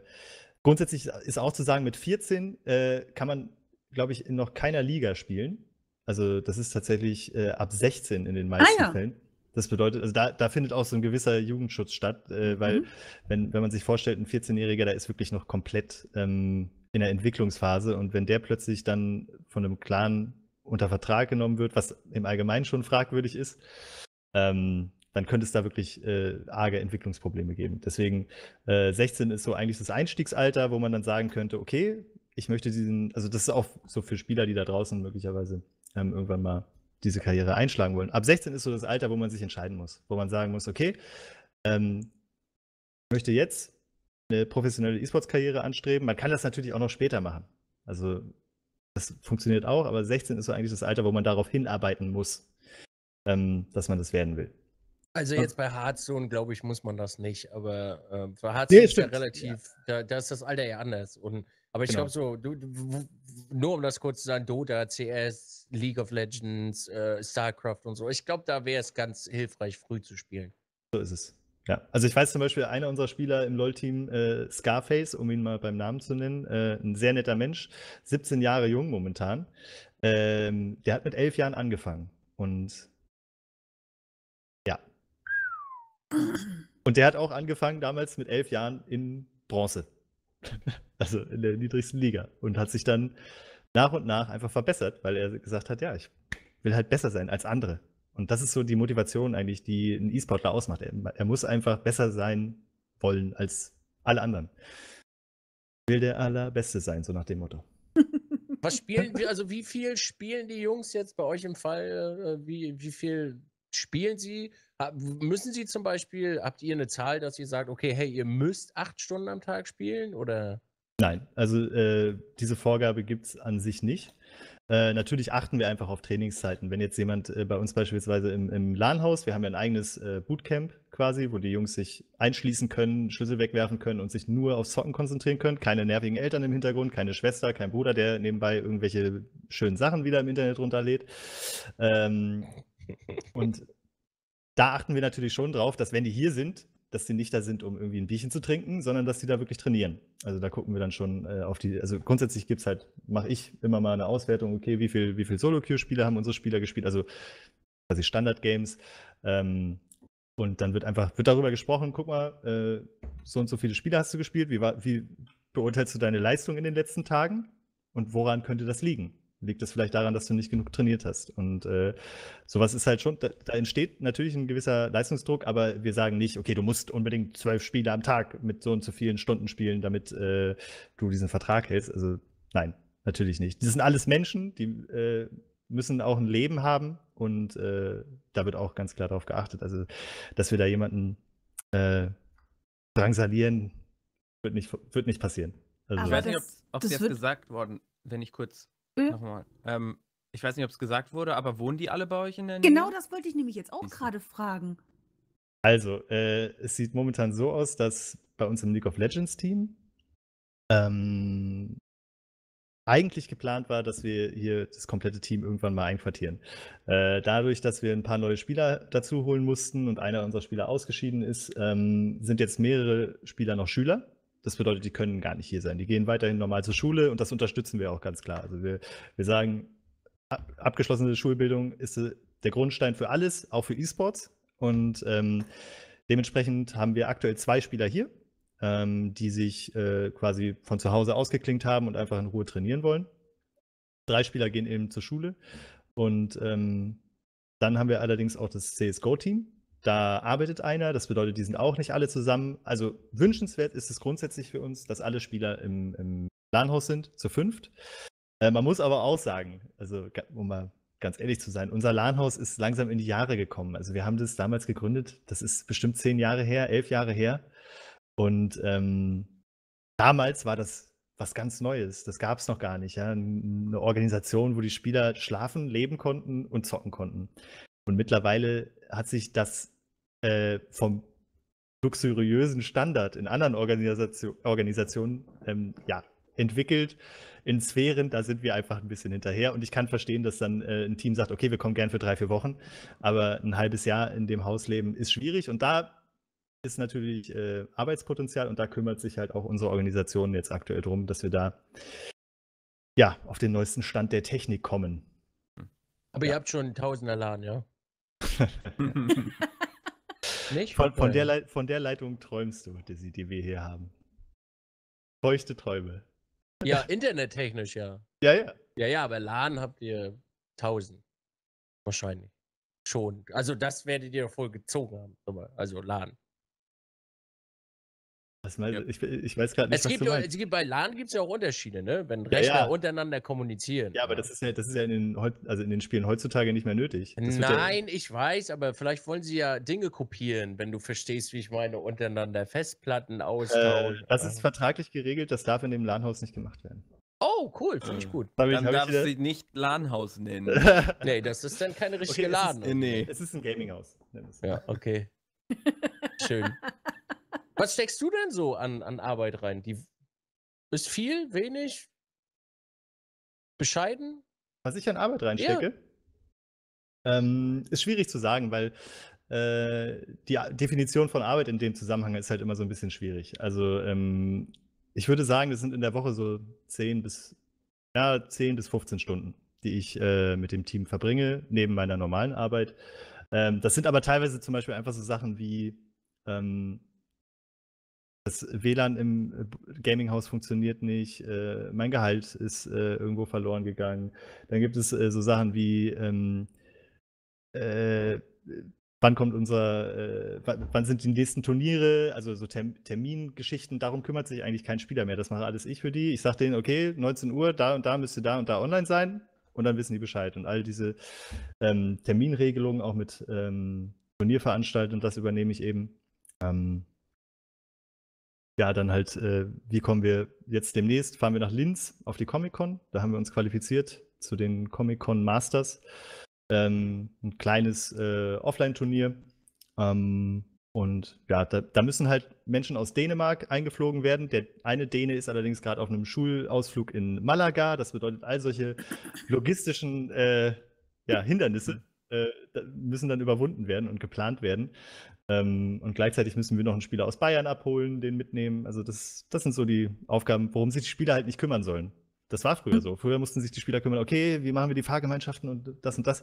grundsätzlich ist auch zu sagen, mit 14 äh, kann man, glaube ich, in noch keiner Liga spielen. Also das ist tatsächlich äh, ab 16 in den meisten ah, ja. Fällen. Das bedeutet, also da, da, findet auch so ein gewisser Jugendschutz statt, äh, weil mhm. wenn, wenn man sich vorstellt, ein 14-Jähriger, da ist wirklich noch komplett ähm, in der Entwicklungsphase und wenn der plötzlich dann von einem Clan unter Vertrag genommen wird, was im Allgemeinen schon fragwürdig ist, ähm, dann könnte es da wirklich äh, arge Entwicklungsprobleme geben. Deswegen äh, 16 ist so eigentlich das Einstiegsalter, wo man dann sagen könnte, okay, ich möchte diesen, also das ist auch so für Spieler, die da draußen möglicherweise ähm, irgendwann mal diese Karriere einschlagen wollen. Ab 16 ist so das Alter, wo man sich entscheiden muss, wo man sagen muss, okay, ähm, ich möchte jetzt eine professionelle E-Sports-Karriere anstreben. Man kann das natürlich auch noch später machen. Also das funktioniert auch, aber 16 ist so eigentlich das Alter, wo man darauf hinarbeiten muss, ähm, dass man das werden will. Also jetzt bei Hearthstone, glaube ich, muss man das nicht, aber ähm, für Hearthstone nee, ist ja relativ, ja. Da, da, ist das Alter ja anders. Und, aber ich genau. glaube so, du, nur um das kurz zu sagen, Dota, CS, League of Legends, äh, StarCraft und so, ich glaube, da wäre es ganz hilfreich, früh zu spielen. So ist es. Ja, also ich weiß zum Beispiel, einer unserer Spieler im LOL-Team, äh, Scarface, um ihn mal beim Namen zu nennen, äh, ein sehr netter Mensch, 17 Jahre jung momentan, ähm, der hat mit elf Jahren angefangen und ja. Und der hat auch angefangen damals mit elf Jahren in Bronze, also in der niedrigsten Liga und hat sich dann nach und nach einfach verbessert, weil er gesagt hat, ja, ich will halt besser sein als andere und das ist so die Motivation eigentlich, die ein E-Sportler ausmacht. Er, er, muss einfach besser sein wollen als alle anderen. Will der Allerbeste sein, so nach dem Motto. Was spielen, also wie viel spielen die Jungs jetzt bei euch im Fall? Äh, äh, wie, wie viel spielen sie? Müssen sie zum Beispiel, habt ihr eine Zahl, dass ihr sagt, okay, hey, ihr müsst acht Stunden am Tag spielen oder? Nein, also äh, diese Vorgabe gibt es an sich nicht. Äh, natürlich achten wir einfach auf Trainingszeiten. Wenn jetzt jemand äh, bei uns beispielsweise im, im LAN-Haus, wir haben ja ein eigenes äh, Bootcamp quasi, wo die Jungs sich einschließen können, Schlüssel wegwerfen können und sich nur aufs Zocken konzentrieren können. Keine nervigen Eltern im Hintergrund, keine Schwester, kein Bruder, der nebenbei irgendwelche schönen Sachen wieder im Internet runterlädt. Ähm, und da achten wir natürlich schon drauf, dass wenn die hier sind, dass sie nicht da sind, um irgendwie ein Bierchen zu trinken, sondern dass sie da wirklich trainieren. Also da gucken wir dann schon äh, auf die, also grundsätzlich gibt es halt, mache ich immer mal eine Auswertung, okay, wie viel, wie viel Solo-Queue-Spiele haben unsere Spieler gespielt, also quasi Standard-Games. Ähm, und dann wird einfach, wird darüber gesprochen, guck mal, äh, so und so viele Spiele hast du gespielt, wie, wie beurteilst du deine Leistung in den letzten Tagen und woran könnte das liegen? liegt es vielleicht daran, dass du nicht genug trainiert hast. Und äh, sowas ist halt schon, da, da, entsteht natürlich ein gewisser Leistungsdruck, aber wir sagen nicht, okay, du musst unbedingt zwölf Spiele am Tag mit so und so vielen Stunden spielen, damit äh, du diesen Vertrag hältst. Also nein, natürlich nicht. Das sind alles Menschen, die äh, müssen auch ein Leben haben und äh, da wird auch ganz klar darauf geachtet. Also, dass wir da jemanden äh, drangsalieren, wird nicht, wird nicht passieren. Also, ich weiß nicht, ob es jetzt gesagt worden wenn ich kurz ja. Äh. Nochmal. Ähm, ich weiß nicht, ob es gesagt wurde, aber wohnen die alle bei euch in der Nähe? Genau das wollte ich nämlich jetzt auch gerade fragen. Also, äh, es sieht momentan so aus, dass bei uns im League of Legends Team ähm, eigentlich geplant war, dass wir hier das komplette Team irgendwann mal einquartieren. Äh, dadurch, dass wir ein paar neue Spieler dazu holen mussten und einer unserer Spieler ausgeschieden ist, ähm, sind jetzt mehrere Spieler noch Schüler. Das bedeutet, die können gar nicht hier sein. Die gehen weiterhin normal zur Schule und das unterstützen wir auch ganz klar. Also wir, wir sagen, abgeschlossene Schulbildung ist äh, der Grundstein für alles, auch für E-Sports. Und ähm, dementsprechend haben wir aktuell zwei Spieler hier, ähm, die sich äh, quasi von zu Hause ausgeklinkt haben und einfach in Ruhe trainieren wollen. Drei Spieler gehen eben zur Schule. Und ähm, dann haben wir allerdings auch das CSGO-Team, da arbeitet einer, das bedeutet, die sind auch nicht alle zusammen. Also wünschenswert ist es grundsätzlich für uns, dass alle Spieler im, im Planhaus sind, zu fünft. Äh, man muss aber auch sagen, also um mal ganz ehrlich zu sein, unser Lahnhaus ist langsam in die Jahre gekommen. Also wir haben das damals gegründet, das ist bestimmt zehn Jahre her, elf Jahre her. Und ähm, damals war das was ganz Neues. Das gab es noch gar nicht. Ja? Eine Organisation, wo die Spieler schlafen, leben konnten und zocken konnten. Und mittlerweile hat sich das äh, vom luxuriösen Standard in anderen Organisation, Organisationen ähm, ja, entwickelt in Sphären, da sind wir einfach ein bisschen hinterher. Und ich kann verstehen, dass dann äh, ein Team sagt, okay, wir kommen gern für drei, vier Wochen, aber ein halbes Jahr in dem Hausleben ist schwierig. Und da ist natürlich äh, Arbeitspotenzial und da kümmert sich halt auch unsere Organisation jetzt aktuell drum, dass wir da ja auf den neuesten Stand der Technik kommen. Aber ja. ihr habt schon einen Tausenderladen, ja? Nicht? Von, von, der, von der Leitung träumst du, die, die wir hier haben. Feuchte Träume. Ja, internettechnisch, ja. Ja, ja. Ja, ja, aber LAN habt ihr 1000. Wahrscheinlich. Schon. Also, das werdet ihr voll gezogen haben. Also, LAN. Was mein, ja. ich, ich, weiß gerade nicht, es was gibt, du meinst. Es gibt, bei LAN gibt es ja auch Unterschiede, ne? wenn Rechner ja, ja. untereinander kommunizieren. Ja, aber das ist ja, das ist ja in, den, also in den Spielen heutzutage nicht mehr nötig. Das Nein, ich weiß, aber vielleicht wollen sie ja Dinge kopieren, wenn du verstehst, wie ich meine, untereinander Festplatten äh, austauschen. Äh, das ist vertraglich geregelt, das darf in dem LAN-Haus nicht gemacht werden. Oh, cool, finde ich hm. gut. Dann, dann darfst sie nicht LAN-Haus nennen. nee, das ist dann keine richtige okay, LAN. ist, nee. es ist ein Gaming-Haus. Ja, okay. Schön. Was steckst du denn so an, an Arbeit rein? Die ist viel, wenig, bescheiden? Was ich an Arbeit reinstecke? Ja. Ähm, ist schwierig zu sagen, weil äh, die Definition von Arbeit in dem Zusammenhang ist halt immer so ein bisschen schwierig. Also ähm, ich würde sagen, das sind in der Woche so 10 bis, ja, 10 bis 15 Stunden, die ich äh, mit dem Team verbringe, neben meiner normalen Arbeit. Ähm, das sind aber teilweise zum Beispiel einfach so Sachen wie, ähm, das WLAN im äh, Gaminghaus funktioniert nicht, äh, mein Gehalt ist äh, irgendwo verloren gegangen. Dann gibt es äh, so Sachen wie, ähm, äh, wann kommt unser, äh, wann sind die nächsten Turniere, also so Term Termingeschichten, darum kümmert sich eigentlich kein Spieler mehr. Das mache alles ich für die. Ich sage denen, okay, 19 Uhr, da und da müsste da und da online sein und dann wissen die Bescheid. Und all diese ähm, Terminregelungen auch mit ähm, Turnierveranstaltungen, das übernehme ich eben. Ähm, ja, dann halt, äh, wie kommen wir jetzt demnächst? Fahren wir nach Linz auf die Comic-Con. Da haben wir uns qualifiziert zu den Comic-Con Masters. Ähm, ein kleines äh, Offline-Turnier. Ähm, und ja, da, da, müssen halt Menschen aus Dänemark eingeflogen werden. Der eine Däne ist allerdings gerade auf einem Schulausflug in Malaga. Das bedeutet all solche logistischen äh, ja, Hindernisse, äh, müssen dann überwunden werden und geplant werden. Ähm, und gleichzeitig müssen wir noch einen Spieler aus Bayern abholen, den mitnehmen. Also das, das sind so die Aufgaben, worum sich die Spieler halt nicht kümmern sollen. Das war früher hm. so. Früher mussten sich die Spieler kümmern, okay, wie machen wir die Fahrgemeinschaften und das und das.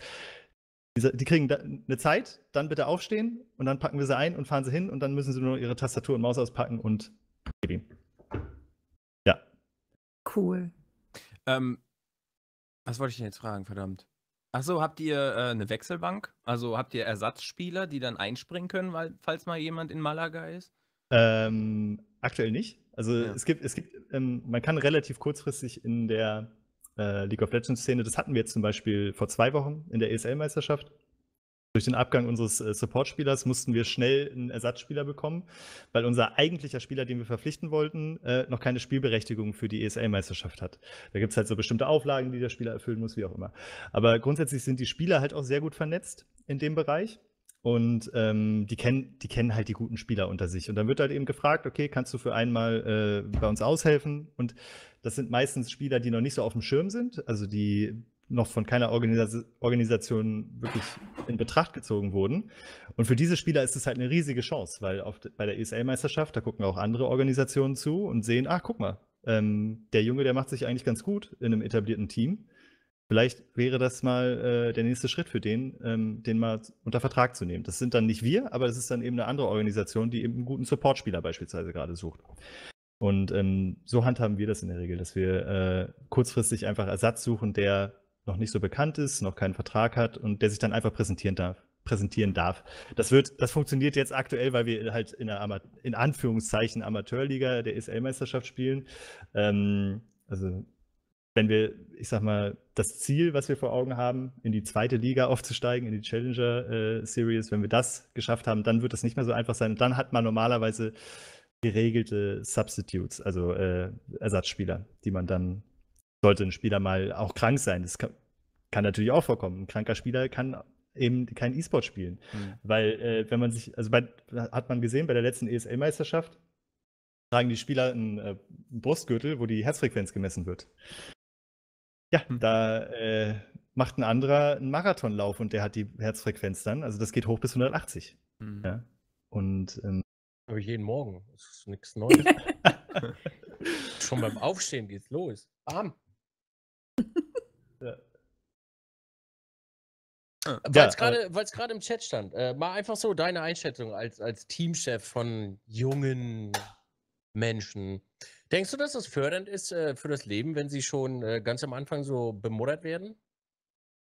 Die kriegen eine Zeit, dann bitte aufstehen und dann packen wir sie ein und fahren sie hin und dann müssen sie nur ihre Tastatur und Maus auspacken und gehen. Ja. Cool. Ähm, was wollte ich denn jetzt fragen, verdammt? Achso, habt ihr äh, eine Wechselbank? Also habt ihr Ersatzspieler, die dann einspringen können, weil, falls mal jemand in Malaga ist? Ähm, aktuell nicht. Also ja. es gibt, es gibt, ähm, man kann relativ kurzfristig in der äh, League of Legends Szene, das hatten wir jetzt zum Beispiel vor zwei Wochen in der ESL-Meisterschaft, durch den Abgang unseres äh, Support-Spielers mussten wir schnell einen Ersatzspieler bekommen, weil unser eigentlicher Spieler, den wir verpflichten wollten, äh, noch keine Spielberechtigung für die ESL-Meisterschaft hat. Da gibt es halt so bestimmte Auflagen, die der Spieler erfüllen muss, wie auch immer. Aber grundsätzlich sind die Spieler halt auch sehr gut vernetzt in dem Bereich. Und ähm, die, kennen, die kennen halt die guten Spieler unter sich. Und dann wird halt eben gefragt, okay, kannst du für einmal äh, bei uns aushelfen? Und das sind meistens Spieler, die noch nicht so auf dem Schirm sind, also die noch von keiner Organis Organisation wirklich in Betracht gezogen wurden. Und für diese Spieler ist es halt eine riesige Chance, weil auf, bei der ESL-Meisterschaft, da gucken auch andere Organisationen zu und sehen, ach, guck mal, ähm, der Junge, der macht sich eigentlich ganz gut in einem etablierten Team. Vielleicht wäre das mal äh, der nächste Schritt für den, ähm, den mal unter Vertrag zu nehmen. Das sind dann nicht wir, aber es ist dann eben eine andere Organisation, die eben einen guten Supportspieler beispielsweise gerade sucht. Und ähm, so handhaben wir das in der Regel, dass wir äh, kurzfristig einfach Ersatz suchen, der noch nicht so bekannt ist, noch keinen Vertrag hat und der sich dann einfach präsentieren darf. Präsentieren darf. Das wird, das funktioniert jetzt aktuell, weil wir halt in der Ama in Anführungszeichen Amateurliga der ESL-Meisterschaft spielen. Ähm, also wenn wir, ich sag mal, das Ziel, was wir vor Augen haben, in die zweite Liga aufzusteigen, in die Challenger äh, Series, wenn wir das geschafft haben, dann wird das nicht mehr so einfach sein. dann hat man normalerweise geregelte Substitutes, also äh, Ersatzspieler, die man dann sollte ein Spieler mal auch krank sein. Das kann, kann natürlich auch vorkommen. Ein kranker Spieler kann eben kein E-Sport spielen. Mhm. Weil, äh, wenn man sich, also bei, hat man gesehen, bei der letzten ESL-Meisterschaft tragen die Spieler einen, äh, einen, Brustgürtel, wo die Herzfrequenz gemessen wird. Ja, mhm. da äh, macht ein anderer einen Marathonlauf und der hat die Herzfrequenz dann. Also das geht hoch bis 180. Mhm. Ja. Und ähm, aber jeden Morgen. Das ist nichts Neues. Schon beim Aufstehen geht's los. Arm. Weil es äh, gerade im Chat stand. Äh, mal einfach so deine Einschätzung als, als Teamchef von jungen Menschen. Denkst du, dass das fördernd ist äh, für das Leben, wenn sie schon äh, ganz am Anfang so bemuddert werden?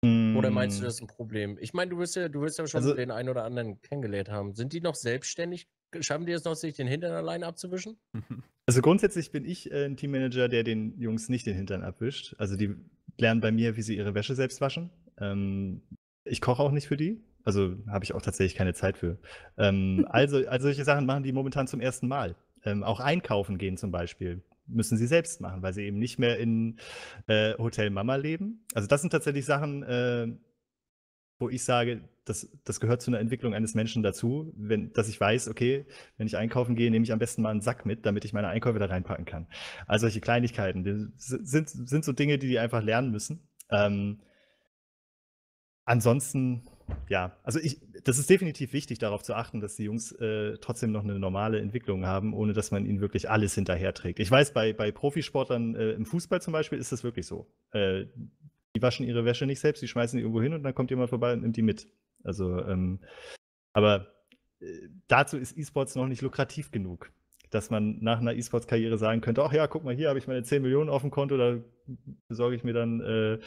Mm. Oder meinst du, hm. das ist ein Problem? Ich meine, du wirst ja, du wirst ja schon also, den einen oder anderen kennengelernt haben. Sind die noch selbstständig? Schaffen die es noch, sich den Hintern allein abzuwischen? Also grundsätzlich bin ich äh, ein Teammanager, der den Jungs nicht den Hintern abwischt. Also die lernen bei mir, wie sie ihre Wäsche selbst waschen. Ähm, ich koche auch nicht für die. Also habe ich auch tatsächlich keine Zeit für. Ähm, also, also solche Sachen machen die momentan zum ersten Mal. Ähm, auch einkaufen gehen zum Beispiel müssen sie selbst machen, weil sie eben nicht mehr in äh, Hotel Mama leben. Also das sind tatsächlich Sachen, äh, wo ich sage, das, das gehört zu einer Entwicklung eines Menschen dazu, wenn, dass ich weiß, okay, wenn ich einkaufen gehe, nehme ich am besten mal einen Sack mit, damit ich meine Einkäufe da reinpacken kann. Also solche Kleinigkeiten sind, sind so Dinge, die die einfach lernen müssen. Ähm, ansonsten, ja, also ich, das ist definitiv wichtig, darauf zu achten, dass die Jungs äh, trotzdem noch eine normale Entwicklung haben, ohne dass man ihnen wirklich alles hinterherträgt. Ich weiß, bei, bei Profisportlern äh, im Fußball zum Beispiel ist das wirklich so. Äh, die waschen ihre Wäsche nicht selbst, die schmeißen die irgendwo hin und dann kommt jemand vorbei und nimmt die mit. Also, ähm, aber äh, dazu ist E-Sports noch nicht lukrativ genug dass man nach einer E-Sports-Karriere sagen könnte, ach ja, guck mal, hier habe ich meine 10 Millionen auf dem Konto, da besorge ich mir dann äh,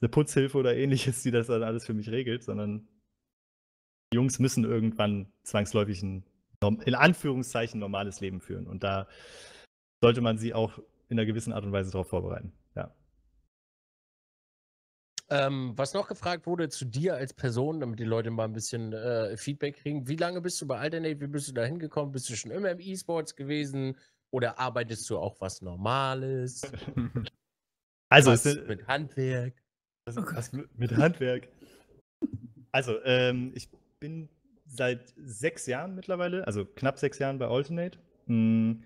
eine Putzhilfe oder ähnliches, die das dann alles für mich regelt, sondern Jungs müssen irgendwann zwangsläufig ein, in Anführungszeichen, normales Leben führen. Und da sollte man sie auch in einer gewissen Art und Weise darauf vorbereiten. Ähm, was noch gefragt wurde zu dir als Person, damit die Leute mal ein bisschen äh, Feedback kriegen. Wie lange bist du bei Alternate? Wie bist du da hingekommen? Bist du schon immer im E-Sports gewesen? Oder arbeitest du auch was Normales? Also, was ist, mit Handwerk. Was, oh was mit Handwerk. Also, ähm, ich bin seit sechs Jahren mittlerweile, also knapp sechs Jahren bei Alternate. Hm,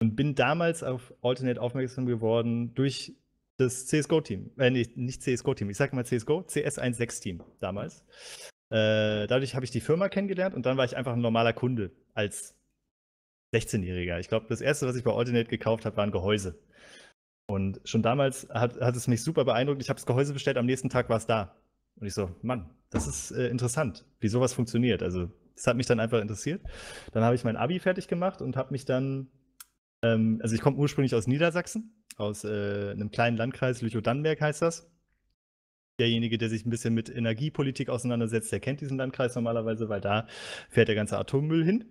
und bin damals auf Alternate aufmerksam geworden durch das CSGO-Team, äh, nicht, nicht CSGO-Team, ich sag mal CSGO, CS16-Team damals. Äh, dadurch habe ich die Firma kennengelernt und dann war ich einfach ein normaler Kunde als 16-Jähriger. Ich glaube, das erste, was ich bei Alternate gekauft habe, waren Gehäuse. Und schon damals hat, hat es mich super beeindruckt. Ich habe das Gehäuse bestellt, am nächsten Tag war es da. Und ich so, Mann, das ist äh, interessant, wie sowas funktioniert. Also, das hat mich dann einfach interessiert. Dann habe ich mein Abi fertig gemacht und habe mich dann, ähm, also ich komme ursprünglich aus Niedersachsen aus äh, einem kleinen Landkreis, Lüchow-Dannenberg heißt das. Derjenige, der sich ein bisschen mit Energiepolitik auseinandersetzt, der kennt diesen Landkreis normalerweise, weil da fährt der ganze Atommüll hin,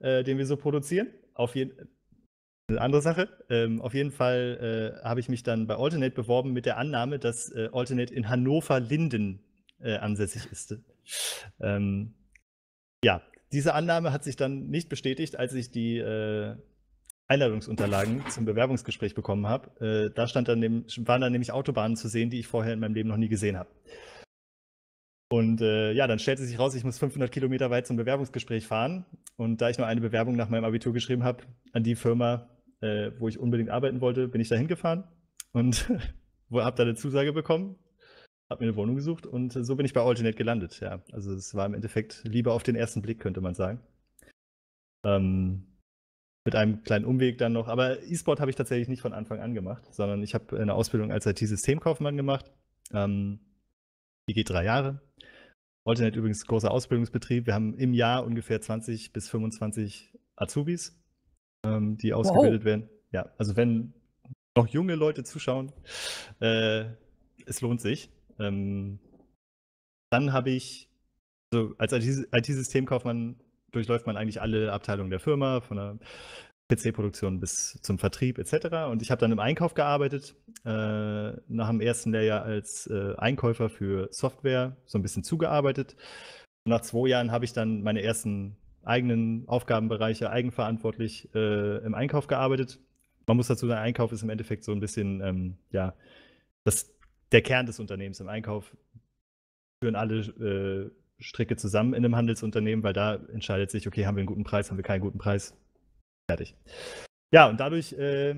äh, den wir so produzieren. Auf jeden eine andere Sache. Ähm, auf jeden Fall äh, habe ich mich dann bei Alternate beworben mit der Annahme, dass äh, Alternate in Hannover-Linden äh, ansässig ist. Ähm, ja, diese Annahme hat sich dann nicht bestätigt, als ich die äh, Einladungsunterlagen zum Bewerbungsgespräch bekommen habe. Äh, da stand dann dem, waren dann nämlich Autobahnen zu sehen, die ich vorher in meinem Leben noch nie gesehen habe. Und äh, ja, dann stellte sich raus, ich muss 500 Kilometer weit zum Bewerbungsgespräch fahren. Und da ich nur eine Bewerbung nach meinem Abitur geschrieben habe an die Firma, äh, wo ich unbedingt arbeiten wollte, bin ich da hingefahren und habe da eine Zusage bekommen, habe mir eine Wohnung gesucht und so bin ich bei Alternate gelandet. Ja, also es war im Endeffekt lieber auf den ersten Blick, könnte man sagen. Ähm, mit einem kleinen Umweg dann noch. Aber E-Sport habe ich tatsächlich nicht von Anfang an gemacht, sondern ich habe eine Ausbildung als IT-Systemkaufmann gemacht. Ähm, die geht drei Jahre. Alternate übrigens großer Ausbildungsbetrieb. Wir haben im Jahr ungefähr 20 bis 25 Azubis, ähm, die ausgebildet wow. werden. Ja, also wenn noch junge Leute zuschauen, äh, es lohnt sich. Ähm, dann habe ich, also als IT-Systemkaufmann durchläuft man eigentlich alle Abteilungen der Firma, von der PC-Produktion bis zum Vertrieb etc. Und ich habe dann im Einkauf gearbeitet, äh, nach dem ersten Lehrjahr als äh, Einkäufer für Software, so ein bisschen zugearbeitet. Und nach zwei Jahren habe ich dann meine ersten eigenen Aufgabenbereiche eigenverantwortlich äh, im Einkauf gearbeitet. Man muss dazu sagen, Einkauf ist im Endeffekt so ein bisschen, ähm, ja, das, der Kern des Unternehmens. Im Einkauf führen alle äh, Stricke zusammen in einem Handelsunternehmen, weil da entscheidet sich, okay, haben wir einen guten Preis, haben wir keinen guten Preis. Fertig. Ja, und dadurch äh,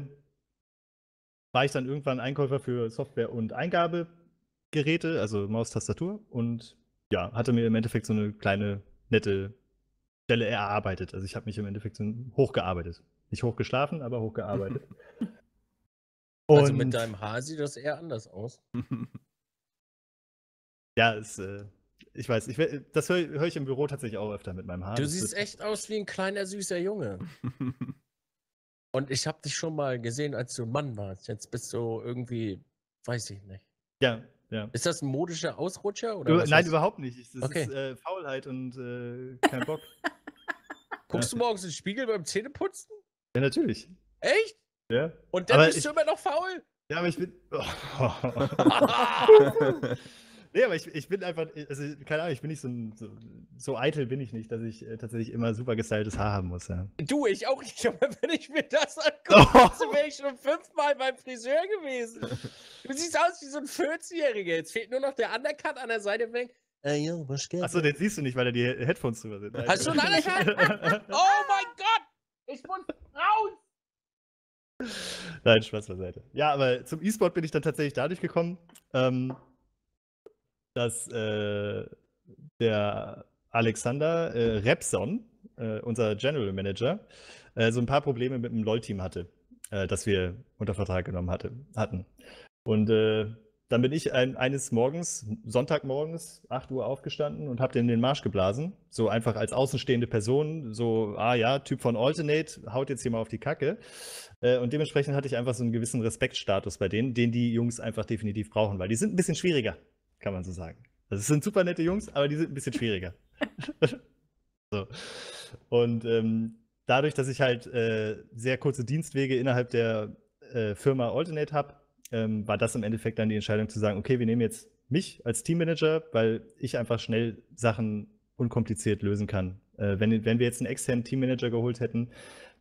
war ich dann irgendwann Einkäufer für Software und Eingabegeräte, also Maustastatur, und ja, hatte mir im Endeffekt so eine kleine, nette Stelle erarbeitet. Also ich habe mich im Endeffekt so hochgearbeitet. Nicht hochgeschlafen, aber hochgearbeitet. und also mit deinem Haar sieht das eher anders aus. ja, es äh, ich weiß, ich, das höre hör ich im Büro tatsächlich auch öfter mit meinem Haar. Du siehst echt aus wie ein kleiner, süßer Junge. Und ich habe dich schon mal gesehen, als du Mann warst. Jetzt bist du irgendwie, weiß ich nicht. Ja, ja. Ist das ein modischer Ausrutscher? Oder du, nein, ist? überhaupt nicht. Das okay. ist äh, Faulheit und äh, kein Bock. Guckst du morgens in den Spiegel beim Zähneputzen? Ja, natürlich. Echt? Ja. Und dann aber bist ich, du immer noch faul? Ja, aber ich bin. Oh. Nee, aber ich, ich bin einfach, also keine Ahnung, ich bin nicht so, ein, so, so, eitel bin ich nicht, dass ich äh, tatsächlich immer super gestyltes Haar haben muss. Ja. Du, ich auch nicht, aber wenn ich mir das angucke, oh. wäre ich schon fünfmal beim Friseur gewesen. Du siehst aus wie so ein 40-Jähriger. Jetzt fehlt nur noch der Undercut an der Seite weg. Ey, yo, was geht? Achso, den siehst du nicht, weil da die Headphones drüber sind. Hast du einen Undercut? oh mein Gott! Ich muss raus! Nein, Spaß beiseite. Ja, aber zum E-Sport bin ich dann tatsächlich dadurch gekommen. Ähm, dass äh, der Alexander äh, Repson, äh, unser General Manager, äh, so ein paar Probleme mit dem LOL-Team hatte, äh, das wir unter Vertrag genommen hatte, hatten. Und äh, dann bin ich ein, eines Morgens, Sonntagmorgens, 8 Uhr aufgestanden und habe den in den Marsch geblasen. So einfach als außenstehende Person, so, ah ja, Typ von Alternate, haut jetzt hier mal auf die Kacke. Äh, und dementsprechend hatte ich einfach so einen gewissen Respektstatus bei denen, den die Jungs einfach definitiv brauchen, weil die sind ein bisschen schwieriger kann man so sagen. Das also, sind super nette Jungs, aber die sind ein bisschen schwieriger. so. Und ähm, dadurch, dass ich halt äh, sehr kurze Dienstwege innerhalb der äh, Firma Alternate habe, ähm, war das im Endeffekt dann die Entscheidung zu sagen, okay, wir nehmen jetzt mich als Teammanager, weil ich einfach schnell Sachen unkompliziert lösen kann. Äh, wenn, wenn wir jetzt einen externen Teammanager geholt hätten,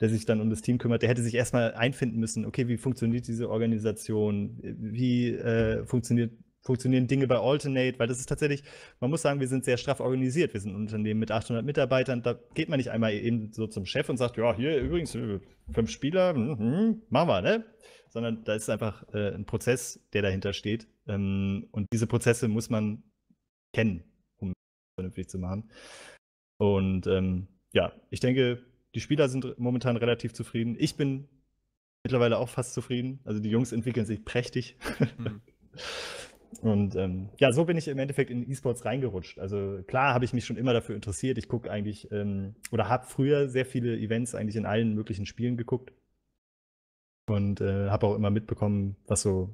der sich dann um das Team kümmert, der hätte sich erstmal einfinden müssen, okay, wie funktioniert diese Organisation, wie äh, funktioniert funktionieren Dinge bei Alternate, weil das ist tatsächlich, man muss sagen, wir sind sehr straff organisiert. Wir sind ein Unternehmen mit 800 Mitarbeitern. Da geht man nicht einmal eben so zum Chef und sagt, ja, hier übrigens äh, fünf Spieler, mhm, mhm, machen wir, ne? Sondern da ist einfach äh, ein Prozess, der dahinter steht. Ähm, und diese Prozesse muss man kennen, um vernünftig zu machen. Und ähm, ja, ich denke, die Spieler sind momentan relativ zufrieden. Ich bin mittlerweile auch fast zufrieden. Also die Jungs entwickeln sich prächtig. Mhm. Und ähm, ja, so bin ich im Endeffekt in E-Sports reingerutscht. Also klar habe ich mich schon immer dafür interessiert. Ich gucke eigentlich ähm, oder habe früher sehr viele Events eigentlich in allen möglichen Spielen geguckt und äh, habe auch immer mitbekommen, was so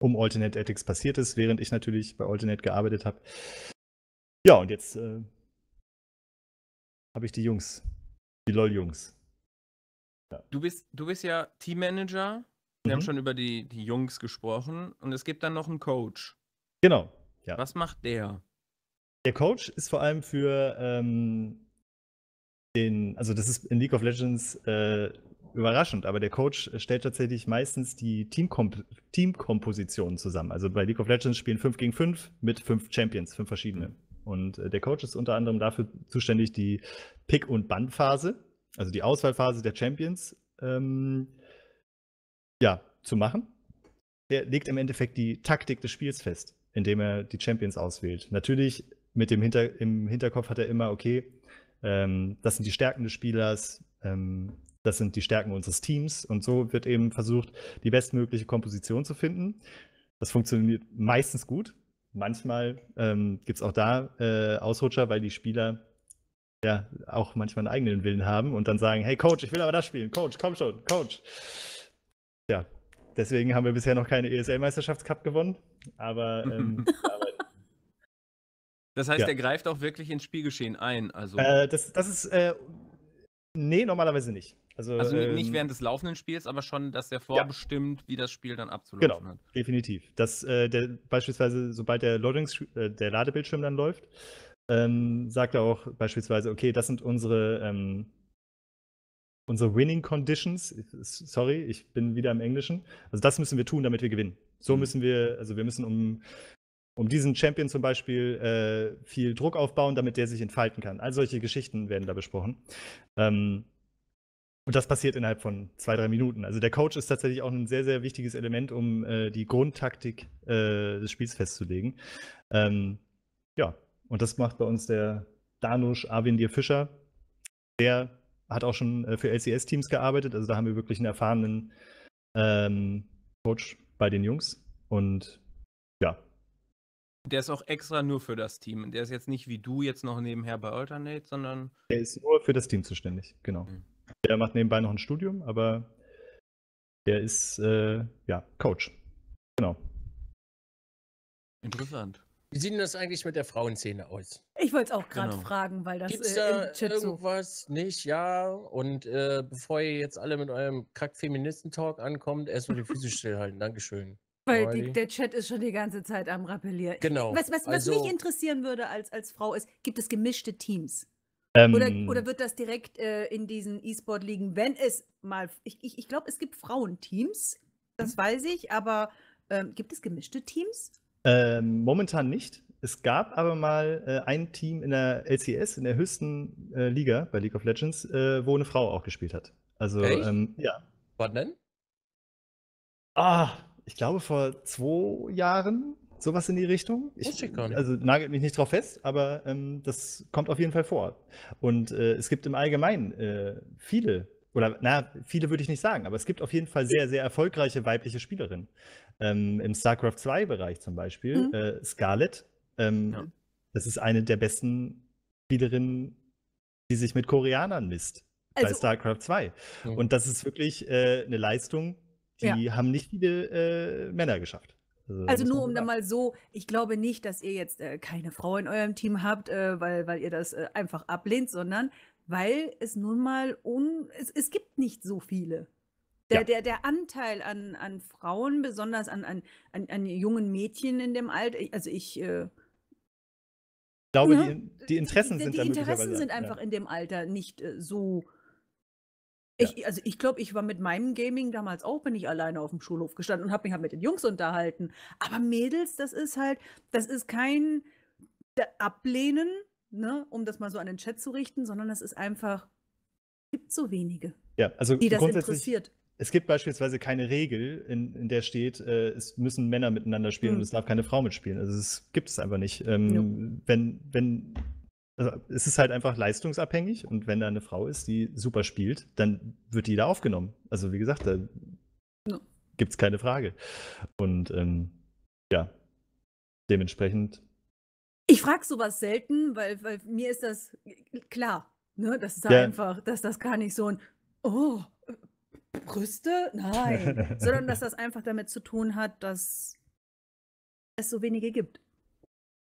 um Alternate Ethics passiert ist, während ich natürlich bei Alternate gearbeitet habe. Ja, und jetzt äh, habe ich die Jungs, die LOL-Jungs. Ja. Du, bist, du bist ja Teammanager wir mhm. haben schon über die, die Jungs gesprochen und es gibt dann noch einen Coach. Genau. Ja. Was macht der? Der Coach ist vor allem für ähm, den, also das ist in League of Legends äh, überraschend, aber der Coach stellt tatsächlich meistens die Teamkomp Teamkompositionen zusammen. Also bei League of Legends spielen 5 gegen 5 mit 5 Champions, 5 verschiedene. Mhm. Und äh, der Coach ist unter anderem dafür zuständig, die Pick- und ban also die Auswahlphase der Champions, ähm, ja, zu machen. Er legt im Endeffekt die Taktik des Spiels fest, indem er die Champions auswählt. Natürlich mit dem Hinter im Hinterkopf hat er immer, okay, ähm, das sind die Stärken des Spielers, ähm, das sind die Stärken unseres Teams und so wird eben versucht, die bestmögliche Komposition zu finden. Das funktioniert meistens gut. Manchmal ähm, gibt es auch da äh, Ausrutscher, weil die Spieler ja auch manchmal einen eigenen Willen haben und dann sagen, hey Coach, ich will aber das spielen, Coach, komm schon, Coach. Ja, deswegen haben wir bisher noch keine ESL-Meisterschaftscup gewonnen, aber. Ähm, das heißt, ja. er greift auch wirklich ins Spielgeschehen ein. Also. Äh, das, das ist. Äh, nee, normalerweise nicht. Also, also nicht ähm, während des laufenden Spiels, aber schon, dass der vorbestimmt, ja. wie das Spiel dann abzulaufen genau, hat. Definitiv. Dass äh, der beispielsweise, sobald der, Loadings, äh, der Ladebildschirm dann läuft, ähm, sagt er auch beispielsweise, okay, das sind unsere ähm, unsere Winning Conditions, sorry, ich bin wieder im Englischen. Also das müssen wir tun, damit wir gewinnen. So mhm. müssen wir, also wir müssen um, um diesen Champion zum Beispiel äh, viel Druck aufbauen, damit der sich entfalten kann. All solche Geschichten werden da besprochen. Ähm, und das passiert innerhalb von zwei, drei Minuten. Also der Coach ist tatsächlich auch ein sehr, sehr wichtiges Element, um äh, die Grundtaktik äh, des Spiels festzulegen. Ähm, ja, und das macht bei uns der Danusch Arvindir Fischer, der hat auch schon äh, für LCS-Teams gearbeitet. Also da haben wir wirklich einen erfahrenen ähm, Coach bei den Jungs. Und ja. Der ist auch extra nur für das Team. Der ist jetzt nicht wie du jetzt noch nebenher bei Alternate, sondern. Der ist nur für das Team zuständig, genau. Mhm. Der macht nebenbei noch ein Studium, aber der ist äh, ja Coach. Genau. Interessant. Wie sieht denn das eigentlich mit der Frauenszene aus? Ich wollte es auch gerade genau. fragen, weil das Gibt's äh, im Chat irgendwas nicht, ja. Und äh, bevor ihr jetzt alle mit eurem Kack-Feministen-Talk ankommt, erstmal die Füße stillhalten. Dankeschön. Weil die, der Chat ist schon die ganze Zeit am Rappellieren. Genau. Was, was, was also, mich interessieren würde als, als Frau ist, gibt es gemischte Teams? Ähm, oder, oder wird das direkt äh, in diesen E-Sport liegen, wenn es mal. Ich, ich, ich glaube, es gibt Frauenteams, das mhm. weiß ich, aber ähm, gibt es gemischte Teams? Ähm, momentan nicht. Es gab aber mal äh, ein Team in der LCS, in der höchsten äh, Liga bei League of Legends, äh, wo eine Frau auch gespielt hat. Also, ähm, ja. Was denn? Ah, ich glaube vor zwei Jahren, sowas in die Richtung. Ich, ich gar nicht. Also nagelt mich nicht drauf fest, aber ähm, das kommt auf jeden Fall vor. Und äh, es gibt im Allgemeinen äh, viele oder na, viele würde ich nicht sagen, aber es gibt auf jeden Fall sehr, sehr erfolgreiche weibliche Spielerinnen. Ähm, Im StarCraft 2-Bereich zum Beispiel, mhm. äh, Scarlett, ähm, ja. das ist eine der besten Spielerinnen, die sich mit Koreanern misst. Also, bei StarCraft 2. Mhm. Und das ist wirklich äh, eine Leistung, die ja. haben nicht viele äh, Männer geschafft. Also, also nur um da mal so, ich glaube nicht, dass ihr jetzt äh, keine Frau in eurem Team habt, äh, weil, weil ihr das äh, einfach ablehnt, sondern weil es nun mal un, es, es gibt nicht so viele. Der, ja. der, der Anteil an, an Frauen, besonders an, an, an, an jungen Mädchen in dem Alter, also ich äh, ich glaube, ja, die, die, Interessen die, die, sind Die Interessen sind einfach ja. in dem Alter nicht äh, so. Ich, ja. Also ich glaube, ich war mit meinem Gaming damals auch, bin ich alleine auf dem Schulhof gestanden und habe mich halt mit den Jungs unterhalten. Aber Mädels, das ist halt, das ist kein Ablehnen ne, um das mal so an den Chat zu richten, sondern es ist einfach, es gibt so wenige, ja, also die das interessiert. Es gibt beispielsweise keine Regel, in, in der steht, äh, es müssen Männer miteinander spielen mhm. und hm. es darf keine Frau mitspielen. Also es gibt es einfach nicht. Ähm, ja. Wenn, wenn, also es ist halt einfach leistungsabhängig und wenn da eine Frau ist, die super spielt, dann wird die da aufgenommen. Also wie gesagt, da ja. gibt es keine Frage. Und ähm, ja, dementsprechend ich frage sowas selten, weil, weil, mir ist das äh, klar, ne? Das ist ja. einfach, dass das gar nicht so ein Oh, äh, Brüste? Nein. Sondern dass das einfach damit zu tun hat, dass es so wenige gibt.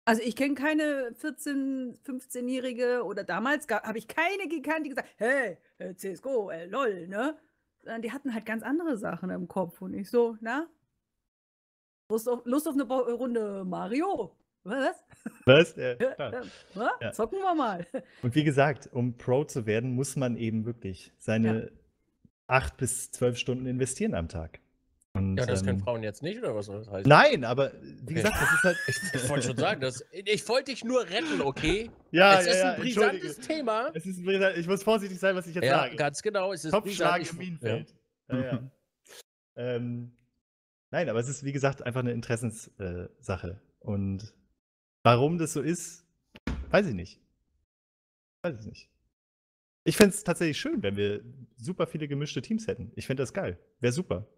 Also ich kenne keine 14-, 15-Jährige oder damals habe ich keine gekannt, die gesagt, hey, äh, CSGO, äh, lol, ne? Sondern die hatten halt ganz andere Sachen im Kopf und ich so, na? Lust auf, Lust auf eine Runde Mario? Was? Was? Ja, ja. Zocken wir mal. Und wie gesagt, um Pro zu werden, muss man eben wirklich seine ja. acht bis zwölf Stunden investieren am Tag. Und, ja, das ähm, können Frauen jetzt nicht, oder was soll das heißen? Nein, aber wie gesagt, das ist halt. ich, ich wollte schon sagen, das, ich wollte dich nur retten, okay? ja, es ja, ist ein brisantes Thema. Es ist brisant, ich muss vorsichtig sein, was ich jetzt sage. Ja, ganz genau. Es ist Kopfschlag im Minenfeld. Ja. ähm, nein, aber es ist, wie gesagt, einfach eine Interessenssache. Äh, und Warum das so ist, weiß ich nicht. Weiß ich nicht. Ich fände es tatsächlich schön, wenn wir super viele gemischte Teams hätten. Ich fände das geil. Wäre super.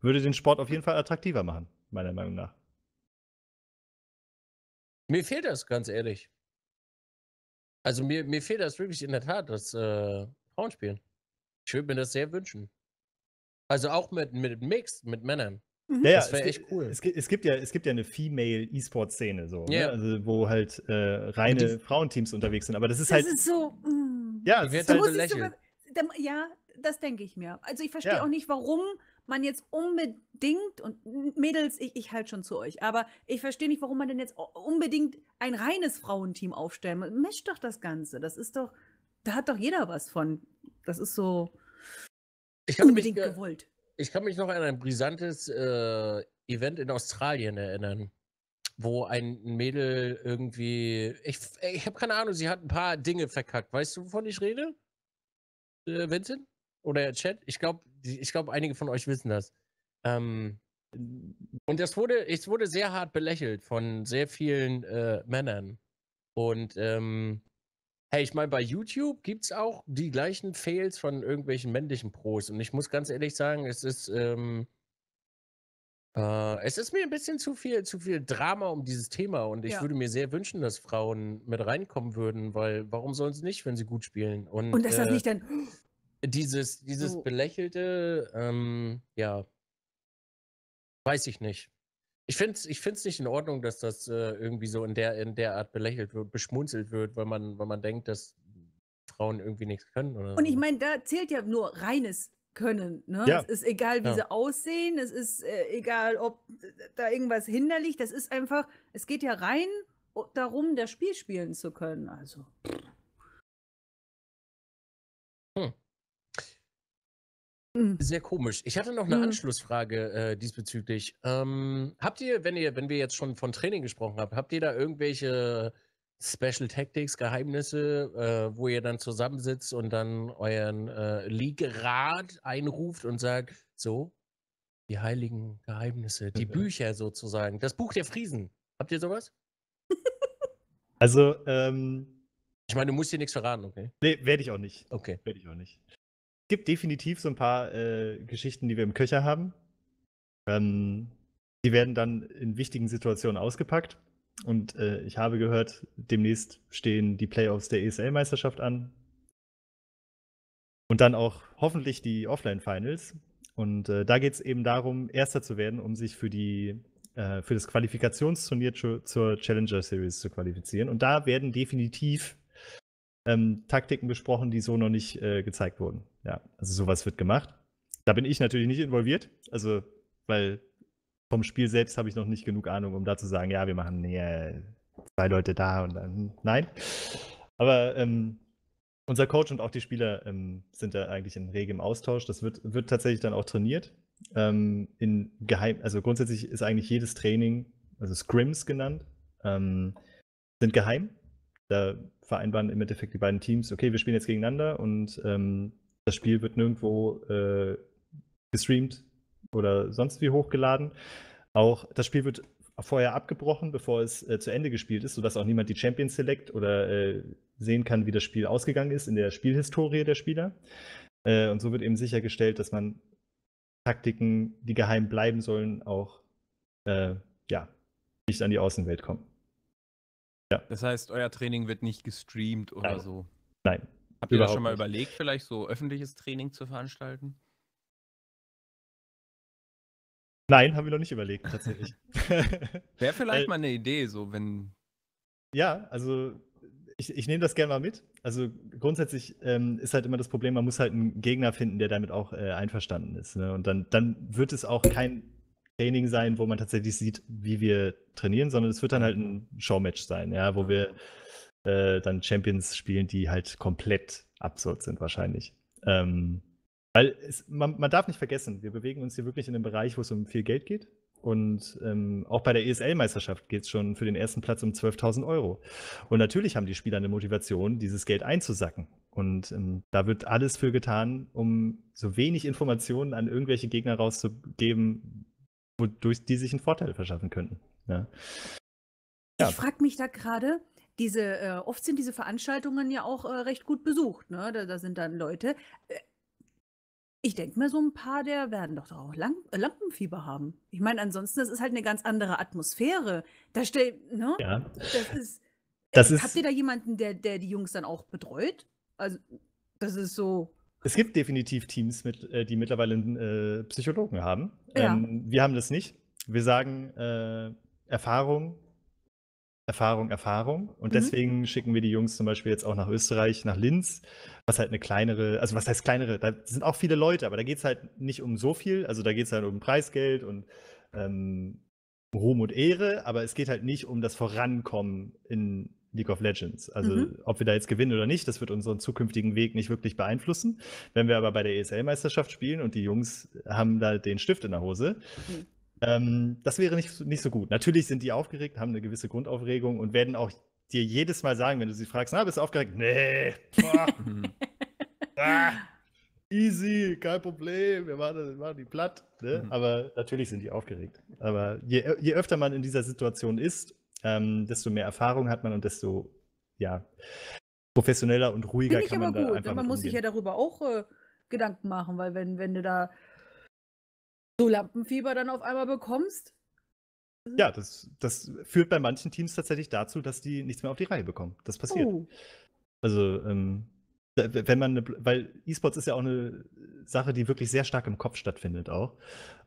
Würde den Sport auf jeden Fall attraktiver machen, meiner Meinung nach. Mir fehlt das, ganz ehrlich. Also mir, mir fehlt das wirklich in der Tat, das äh, Frauenspielen. Ich würde mir das sehr wünschen. Also auch mit, mit Mixed, mit Männern. Mhm. Ja, das wäre echt cool. Es, es, gibt ja, es gibt ja eine Female E-Sport-Szene, so, yeah. ne? also, wo halt äh, reine die, Frauenteams unterwegs sind. Aber das ist das halt. Ist so, mm, ja, das ist halt, halt so. Sogar, ja, das denke ich mir. Also ich verstehe ja. auch nicht, warum man jetzt unbedingt, und Mädels, ich, ich halte schon zu euch, aber ich verstehe nicht, warum man denn jetzt unbedingt ein reines Frauenteam aufstellen muss. Mischt doch das Ganze. Das ist doch, da hat doch jeder was von. Das ist so ich unbedingt gewollt. Ich kann mich noch an ein brisantes äh, Event in Australien erinnern, wo ein Mädel irgendwie. Ich, ich habe keine Ahnung, sie hat ein paar Dinge verkackt. Weißt du, wovon ich rede? Äh, Vincent? Oder Chat? Ich glaube, ich glaub, einige von euch wissen das. Ähm, und das wurde, es wurde sehr hart belächelt von sehr vielen äh, Männern. Und ähm, Hey, ich meine, bei YouTube gibt es auch die gleichen Fails von irgendwelchen männlichen Pros. Und ich muss ganz ehrlich sagen, es ist, ähm, äh, es ist mir ein bisschen zu viel, zu viel Drama um dieses Thema. Und ich ja. würde mir sehr wünschen, dass Frauen mit reinkommen würden, weil warum sollen sie nicht, wenn sie gut spielen? Und, Und dass äh, das nicht dann. Dieses, dieses so. belächelte, ähm, ja, weiß ich nicht. Ich finde es ich find's nicht in Ordnung, dass das äh, irgendwie so in der, in der Art belächelt wird, beschmunzelt wird, weil man, weil man denkt, dass Frauen irgendwie nichts können. Oder Und ich meine, da zählt ja nur reines Können. Ne? Ja. Es ist egal, wie ja. sie aussehen, es ist äh, egal, ob da irgendwas hinderlich, das ist einfach, es geht ja rein darum, das Spiel spielen zu können. Also. Hm. Mhm. Sehr komisch. Ich hatte noch eine mhm. Anschlussfrage äh, diesbezüglich. Ähm, habt ihr, wenn ihr, wenn wir jetzt schon von Training gesprochen haben, habt ihr da irgendwelche Special Tactics, Geheimnisse, äh, wo ihr dann zusammensitzt und dann euren äh, league einruft und sagt, so, die heiligen Geheimnisse, die mhm. Bücher sozusagen, das Buch der Friesen. Habt ihr sowas? Also, ähm, ich meine, du musst dir nichts verraten, okay? Nee, werde ich auch nicht. Okay. Werde ich auch nicht. Es gibt definitiv so ein paar äh, Geschichten, die wir im Köcher haben. Ähm, die werden dann in wichtigen Situationen ausgepackt. Und äh, ich habe gehört, demnächst stehen die Playoffs der ESL-Meisterschaft an. Und dann auch hoffentlich die Offline-Finals. Und äh, da geht es eben darum, Erster zu werden, um sich für, die, äh, für das Qualifikationsturnier zur Challenger Series zu qualifizieren. Und da werden definitiv ähm, Taktiken besprochen, die so noch nicht äh, gezeigt wurden. Ja, also sowas wird gemacht. Da bin ich natürlich nicht involviert, also weil vom Spiel selbst habe ich noch nicht genug Ahnung, um da zu sagen, ja, wir machen nee, zwei Leute da und dann nein. Aber ähm, unser Coach und auch die Spieler ähm, sind da eigentlich in regem Austausch. Das wird, wird tatsächlich dann auch trainiert. Ähm, in geheim, also grundsätzlich ist eigentlich jedes Training, also Scrims genannt, ähm, sind geheim. Da vereinbaren im Endeffekt die beiden Teams, okay, wir spielen jetzt gegeneinander und ähm, das Spiel wird nirgendwo äh, gestreamt oder sonst wie hochgeladen. Auch das Spiel wird vorher abgebrochen, bevor es äh, zu Ende gespielt ist, sodass auch niemand die Champions Select oder äh, sehen kann, wie das Spiel ausgegangen ist in der Spielhistorie der Spieler. Äh, und so wird eben sichergestellt, dass man Taktiken, die geheim bleiben sollen, auch äh, ja, nicht an die Außenwelt kommen. Ja. Das heißt, euer Training wird nicht gestreamt oder Nein. so. Nein, Habt ihr das schon mal nicht. überlegt, vielleicht so öffentliches Training zu veranstalten? Nein, haben wir noch nicht überlegt, tatsächlich. Wäre vielleicht äh, mal eine Idee, so wenn. Ja, also ich, ich nehme das gerne mal mit. Also grundsätzlich ähm, ist halt immer das Problem, man muss halt einen Gegner finden, der damit auch äh, einverstanden ist. Ne? Und dann, dann wird es auch kein Training sein, wo man tatsächlich sieht, wie wir trainieren, sondern es wird dann mhm. halt ein Showmatch sein, ja, wo wir äh, dann Champions spielen, die halt komplett absurd sind wahrscheinlich. Ähm, weil es, man, man, darf nicht vergessen, wir bewegen uns hier wirklich in einem Bereich, wo es um viel Geld geht. Und ähm, auch bei der ESL-Meisterschaft geht es schon für den ersten Platz um 12.000 Euro. Und natürlich haben die Spieler eine Motivation, dieses Geld einzusacken. Und ähm, da wird alles für getan, um so wenig Informationen an irgendwelche Gegner rauszugeben, wodurch die sich einen Vorteil verschaffen könnten. Ja. Ja. Ich frage mich da gerade, diese, äh, oft sind diese Veranstaltungen ja auch äh, recht gut besucht, ne? Da, da sind dann Leute. Äh, ich denke mir, so ein paar der werden doch auch Lamp äh, Lampenfieber haben. Ich meine, ansonsten, das ist halt eine ganz andere Atmosphäre. Da steht, ne? Ja. Das ist. Das ist habt ihr da jemanden, der, der die Jungs dann auch betreut? Also, das ist so. Es gibt definitiv Teams, mit, äh, die mittlerweile einen Psychologen haben. Ja. Ähm, wir haben das nicht. Wir sagen, Erfahrung Erfahrung, Erfahrung. Und mhm. deswegen schicken wir die Jungs zum Beispiel jetzt auch nach Österreich, nach Linz, was halt eine kleinere, also was heißt kleinere, da sind auch viele Leute, aber da geht es halt nicht um so viel, also da geht es halt um Preisgeld und ähm, Ruhm und Ehre, aber es geht halt nicht um das Vorankommen in League of Legends. Also mhm. ob wir da jetzt gewinnen oder nicht, das wird unseren zukünftigen Weg nicht wirklich beeinflussen. Wenn wir aber bei der ESL-Meisterschaft spielen und die Jungs haben da den Stift in der Hose, mhm. Ähm, das wäre nicht, nicht so gut. Natürlich sind die aufgeregt, haben eine gewisse Grundaufregung und werden auch dir jedes Mal sagen, wenn du sie fragst, na, bist du aufgeregt? Nee. ah, easy, kein Problem, wir machen, wir machen die platt. Ne? Mhm. Aber natürlich sind die aufgeregt. Aber je, je öfter man in dieser Situation ist, ähm, desto mehr Erfahrung hat man und desto, ja, professioneller und ruhiger kann man aber da gut. einfach Man muss umgehen. sich ja darüber auch äh, Gedanken machen, weil wenn, wenn du da so Lampenfieber dann auf einmal bekommst. Mhm. Ja, das, das führt bei manchen Teams tatsächlich dazu, dass die nichts mehr auf die Reihe bekommen. Das passiert. Oh. Also, ähm, wenn man, eine, weil E-Sports ist ja auch eine Sache, die wirklich sehr stark im Kopf stattfindet auch.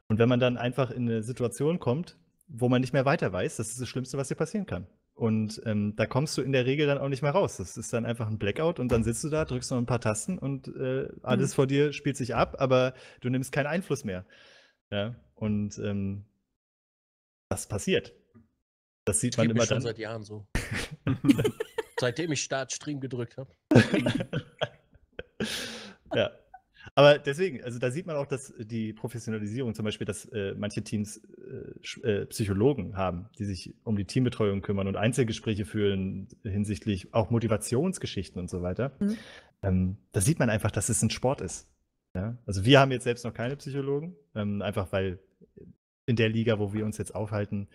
Und wenn man dann einfach in eine Situation kommt, wo man nicht mehr weiter weiß, das ist das Schlimmste, was dir passieren kann. Und ähm, da kommst du in der Regel dann auch nicht mehr raus. Das ist dann einfach ein Blackout und dann sitzt du da, drückst noch ein paar Tasten und äh, mhm. alles mhm. vor dir spielt sich ab, aber du nimmst keinen Einfluss mehr. Ja, und ähm, das passiert. Das sieht das man immer schon dann. seit Jahren so. Seitdem ich Start Stream gedrückt habe. ja. Aber deswegen, also da sieht man auch, dass die Professionalisierung, zum Beispiel, dass äh, manche Teams äh, äh, Psychologen haben, die sich um die Teambetreuung kümmern und Einzelgespräche führen hinsichtlich auch Motivationsgeschichten und so weiter. Mhm. Ähm, da sieht man einfach, dass es ein Sport ist. Ja? Ne? Also wir haben jetzt selbst noch keine Psychologen, ähm, einfach weil in der Liga, wo wir uns jetzt aufhalten,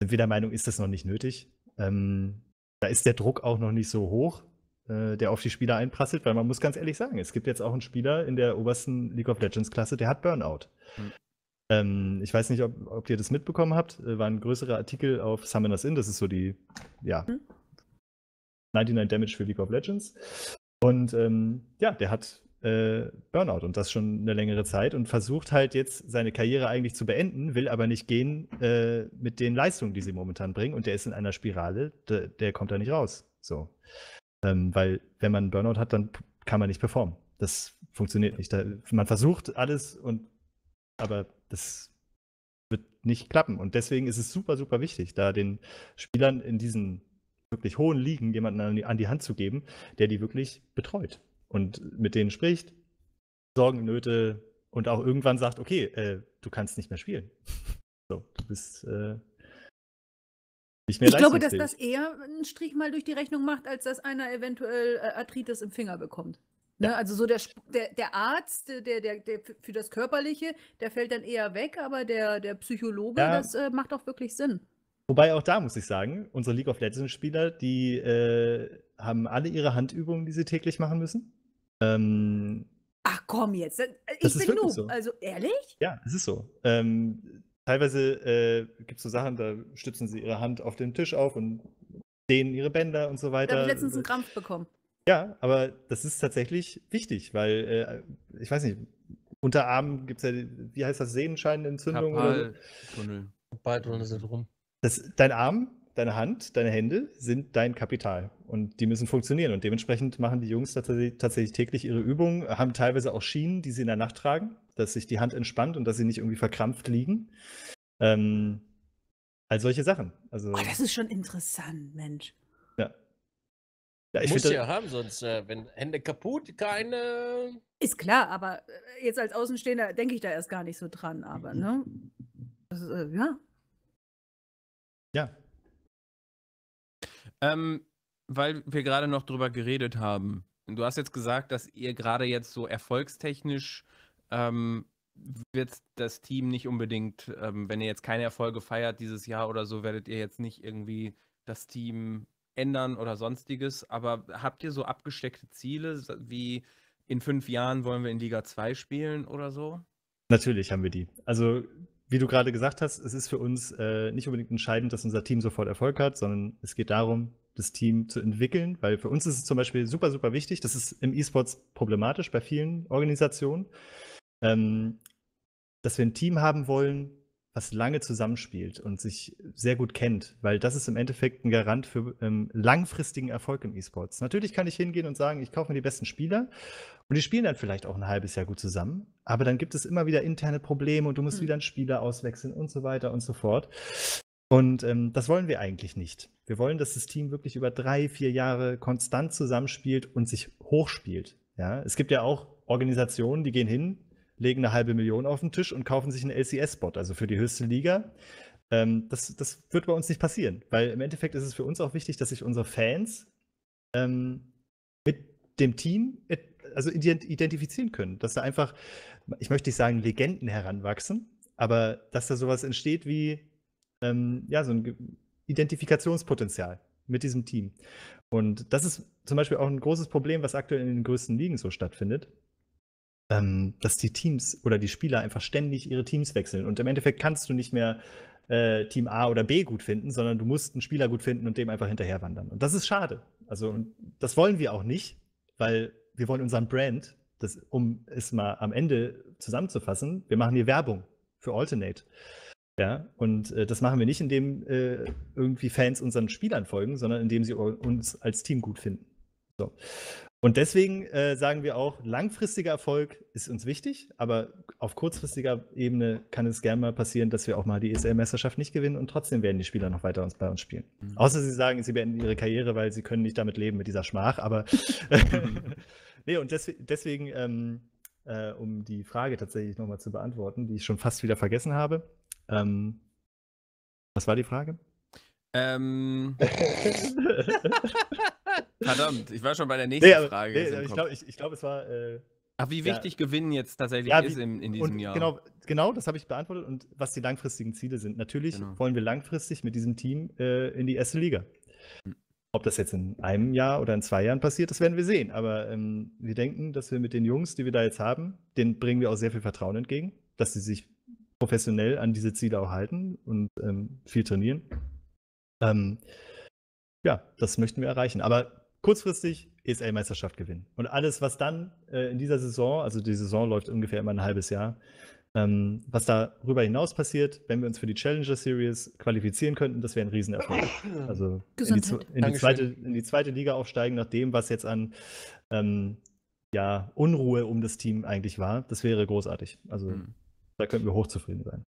sind wir der Meinung, ist das noch nicht nötig. Ähm, da ist der Druck auch noch nicht so hoch, äh, der auf die Spieler einprasselt, weil man muss ganz ehrlich sagen, es gibt jetzt auch einen Spieler in der obersten League of Legends Klasse, der hat Burnout. Mhm. ich weiß nicht, ob, ob, ihr das mitbekommen habt, äh, war ein größerer Artikel auf Summoners Inn, das ist so die, ja, 99 hm. Damage für League of Legends. Und ähm, ja, der hat äh, Burnout und das schon eine längere Zeit und versucht halt jetzt seine Karriere eigentlich zu beenden, will aber nicht gehen äh, mit den Leistungen, die sie momentan bringen und der ist in einer Spirale, der, der kommt da nicht raus. So. Ähm, weil wenn man Burnout hat, dann kann man nicht performen. Das funktioniert nicht. Da, man versucht alles und aber das wird nicht klappen. Und deswegen ist es super, super wichtig, da den Spielern in diesen wirklich hohen Ligen jemanden an die, an die Hand zu geben, der die wirklich betreut und mit denen spricht, Sorgen, Nöte und auch irgendwann sagt, okay, äh, du kannst nicht mehr spielen. So, du bist äh, nicht mehr Ich glaube, dass das eher einen Strich mal durch die Rechnung macht, als dass einer eventuell äh, Arthritis im Finger bekommt. Ne? Ja. Also so der, der, der Arzt, der, der, der für das Körperliche, der fällt dann eher weg, aber der, der Psychologe, ja. das äh, macht auch wirklich Sinn. Wobei auch da muss ich sagen, unsere League of Legends Spieler, die äh, haben alle ihre Handübungen, die sie täglich machen müssen. Ähm, Ach komm jetzt, äh, äh, ich bin Noob, so. also ehrlich? Ja, es ist so. Ähm, teilweise äh, gibt es so Sachen, da stützen sie ihre Hand auf den Tisch auf und dehnen ihre Bänder und so weiter. Ich habe letztens einen äh, Krampf bekommen. Ja, aber das ist tatsächlich wichtig, weil äh, ich weiß nicht, unter Armen gibt es ja, wie heißt das, Sehnenscheinenentzündung? Kapal-Tunnel. Kapal-Tunnel sind rum. Das, dein Arm deine Hand, deine Hände sind dein Kapital und die müssen funktionieren und dementsprechend machen die Jungs tatsächlich täglich ihre Übungen, haben teilweise auch Schienen, die sie in der Nacht tragen, dass sich die Hand entspannt und dass sie nicht irgendwie verkrampft liegen. Ähm, all solche Sachen. Also, oh, das ist schon interessant, Mensch. Ja. ja ich Muss ja haben, sonst, äh, wenn Hände kaputt, keine. Ist klar, aber äh, jetzt als Außenstehender denke ich da erst gar nicht so dran, aber mhm. ne? Das, äh, ja. Ja, ähm, weil wir gerade noch drüber geredet haben. Du hast jetzt gesagt, dass ihr gerade jetzt so erfolgstechnisch ähm, wird das Team nicht unbedingt, ähm, wenn ihr jetzt keine Erfolge feiert dieses Jahr oder so, werdet ihr jetzt nicht irgendwie das Team ändern oder sonstiges. Aber habt ihr so abgesteckte Ziele, wie in fünf Jahren wollen wir in Liga 2 spielen oder so? Natürlich haben wir die. Also wie du gerade gesagt hast, es ist für uns äh, nicht unbedingt entscheidend, dass unser Team sofort Erfolg hat, sondern es geht darum, das Team zu entwickeln, weil für uns ist es zum Beispiel super, super wichtig. Das ist im E-Sports problematisch bei vielen Organisationen, ähm, dass wir ein Team haben wollen, was lange zusammenspielt und sich sehr gut kennt, weil das ist im Endeffekt ein Garant für ähm, langfristigen Erfolg im E-Sports. Natürlich kann ich hingehen und sagen, ich kaufe mir die besten Spieler und die spielen dann vielleicht auch ein halbes Jahr gut zusammen, aber dann gibt es immer wieder interne Probleme und du musst mhm. wieder einen Spieler auswechseln und so weiter und so fort. Und ähm, das wollen wir eigentlich nicht. Wir wollen, dass das Team wirklich über drei, vier Jahre konstant zusammenspielt und sich hochspielt. Ja, es gibt ja auch Organisationen, die gehen hin, legen eine halbe Million auf den Tisch und kaufen sich einen LCS-Bot, also für die höchste Liga. Ähm, das, das wird bei uns nicht passieren, weil im Endeffekt ist es für uns auch wichtig, dass sich unsere Fans ähm, mit dem Team also identifizieren können, dass da einfach, ich möchte nicht sagen, Legenden heranwachsen, aber dass da sowas entsteht wie ähm, ja, so ein Identifikationspotenzial mit diesem Team. Und das ist zum Beispiel auch ein großes Problem, was aktuell in den größten Ligen so stattfindet ähm, dass die Teams oder die Spieler einfach ständig ihre Teams wechseln. Und im Endeffekt kannst du nicht mehr äh, Team A oder B gut finden, sondern du musst einen Spieler gut finden und dem einfach hinterher wandern. Und das ist schade. Also, das wollen wir auch nicht, weil wir wollen unseren Brand, das, um es mal am Ende zusammenzufassen, wir machen hier Werbung für Alternate. Ja, und äh, das machen wir nicht, indem äh, irgendwie Fans unseren Spielern folgen, sondern indem sie uns als Team gut finden. So. Und deswegen äh, sagen wir auch, langfristiger Erfolg ist uns wichtig, aber auf kurzfristiger Ebene kann es gerne mal passieren, dass wir auch mal die ESL-Meisterschaft nicht gewinnen und trotzdem werden die Spieler noch weiter uns, bei uns spielen. Mhm. Außer sie sagen, sie beenden ihre Karriere, weil sie können nicht damit leben, mit dieser Schmach, aber nee, und des deswegen, ähm, äh, um die Frage tatsächlich nochmal zu beantworten, die ich schon fast wieder vergessen habe. Ähm, was war die Frage? Ähm. Verdammt, ich war schon bei der nächsten nee, aber, Frage. Nee, ich glaube, glaub, es war. Äh, Ach, wie wichtig ja, Gewinn jetzt tatsächlich ja, wie, ist in, in diesem Jahr. Genau, genau, das habe ich beantwortet und was die langfristigen Ziele sind. Natürlich genau. wollen wir langfristig mit diesem Team äh, in die erste Liga. Hm. Ob das jetzt in einem Jahr oder in zwei Jahren passiert, das werden wir sehen. Aber ähm, wir denken, dass wir mit den Jungs, die wir da jetzt haben, denen bringen wir auch sehr viel Vertrauen entgegen, dass sie sich professionell an diese Ziele auch halten und ähm, viel trainieren. Ähm, ja, das möchten wir erreichen. Aber kurzfristig ESL-Meisterschaft gewinnen. Und alles, was dann äh, in dieser Saison, also die Saison läuft ungefähr immer ein halbes Jahr, ähm, was darüber hinaus passiert, wenn wir uns für die Challenger Series qualifizieren könnten, das wäre ein Riesenerfolg. Also in die, in, die zweite, in die, zweite, Liga aufsteigen, nach dem, was jetzt an ähm, ja, Unruhe um das Team eigentlich war, das wäre großartig. Also mhm. da könnten wir hochzufrieden sein.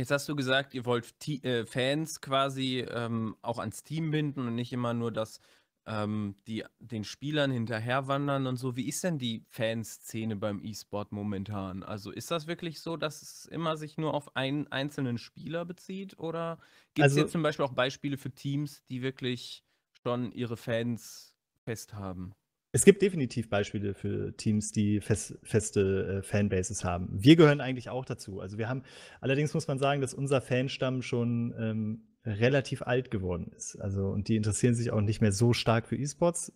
Jetzt hast du gesagt, ihr wollt äh, Fans quasi ähm, auch ans Team binden und nicht immer nur dass ähm, die den Spielern hinterherwandern und so. Wie ist denn die Fanszene beim E-Sport momentan? Also ist das wirklich so, dass es immer sich nur auf einen einzelnen Spieler bezieht? Oder gibt es also, jetzt zum Beispiel auch Beispiele für Teams, die wirklich schon ihre Fans festhaben? Es gibt definitiv Beispiele für Teams, die fest, feste äh, Fanbases haben. Wir gehören eigentlich auch dazu. Also wir haben, allerdings muss man sagen, dass unser Fanstamm schon ähm, relativ alt geworden ist. Also und die interessieren sich auch nicht mehr so stark für E-Sports,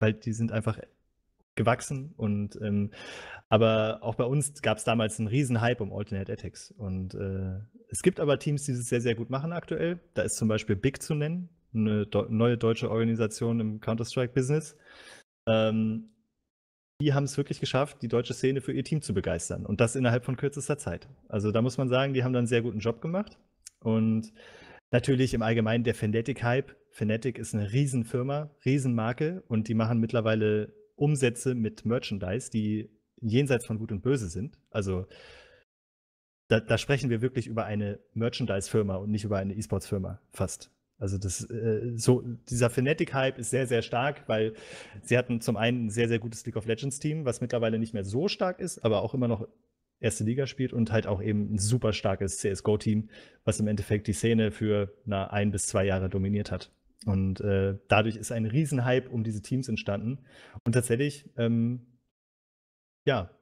weil die sind einfach gewachsen und ähm, aber auch bei uns gab es damals einen riesen Hype um Alternate Attacks und äh, es gibt aber Teams, die es sehr sehr gut machen aktuell. Da ist zum Beispiel Big zu nennen, eine neue deutsche Organisation im Counter Strike Business. Ähm, die haben es wirklich geschafft, die deutsche Szene für ihr Team zu begeistern. Und das innerhalb von kürzester Zeit. Also da muss man sagen, die haben dann einen sehr guten Job gemacht. Und natürlich im Allgemeinen der fanatic hype Fanatic ist eine Riesenfirma, Riesenmarke und die machen mittlerweile Umsätze mit Merchandise, die jenseits von Gut und Böse sind. Also da, da sprechen wir wirklich über eine Merchandise-Firma und nicht über eine E-Sports-Firma fast. Also das, äh, so, dieser Fnatic-Hype ist sehr, sehr stark, weil sie hatten zum einen ein sehr, sehr gutes League of Legends-Team, was mittlerweile nicht mehr so stark ist, aber auch immer noch erste Liga spielt und halt auch eben ein super starkes CSGO-Team, was im Endeffekt die Szene für na, ein bis zwei Jahre dominiert hat. Und äh, dadurch ist ein Riesenhype um diese Teams entstanden. Und tatsächlich, ähm, ja,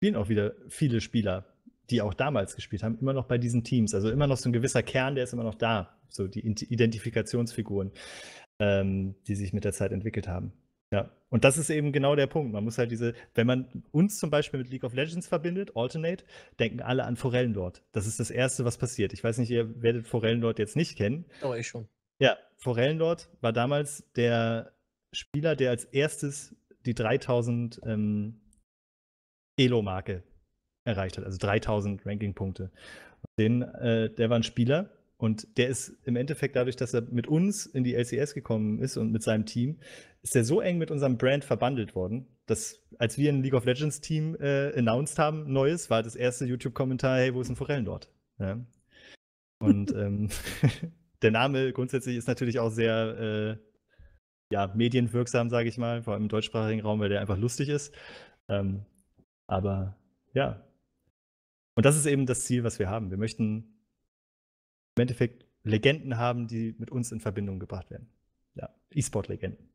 spielen auch wieder viele Spieler die auch damals gespielt haben, immer noch bei diesen Teams. Also immer noch so ein gewisser Kern, der ist immer noch da. So die Identifikationsfiguren, ähm, die sich mit der Zeit entwickelt haben. Ja, und das ist eben genau der Punkt. Man muss halt diese, wenn man uns zum Beispiel mit League of Legends verbindet, Alternate, denken alle an Forellendort. Das ist das Erste, was passiert. Ich weiß nicht, ihr werdet Forellendort jetzt nicht kennen. Oh, ich schon. Ja, Forellendort war damals der Spieler, der als erstes die 3000 ähm, Elo-Marke erreicht hat, also 3000 Ranking-Punkte. Den, äh, der war ein Spieler und der ist im Endeffekt dadurch, dass er mit uns in die LCS gekommen ist und mit seinem Team, ist er so eng mit unserem Brand verbandelt worden, dass als wir ein League of Legends Team äh, announced haben, neues, war das erste YouTube-Kommentar, hey, wo ist ein Forellendort? Ja. Und ähm, der Name grundsätzlich ist natürlich auch sehr äh, ja, medienwirksam, sage ich mal, vor allem im deutschsprachigen Raum, weil der einfach lustig ist. Ähm, aber ja, und das ist eben das Ziel, was wir haben. Wir möchten im Endeffekt Legenden haben, die mit uns in Verbindung gebracht werden. Ja, E-Sport-Legenden.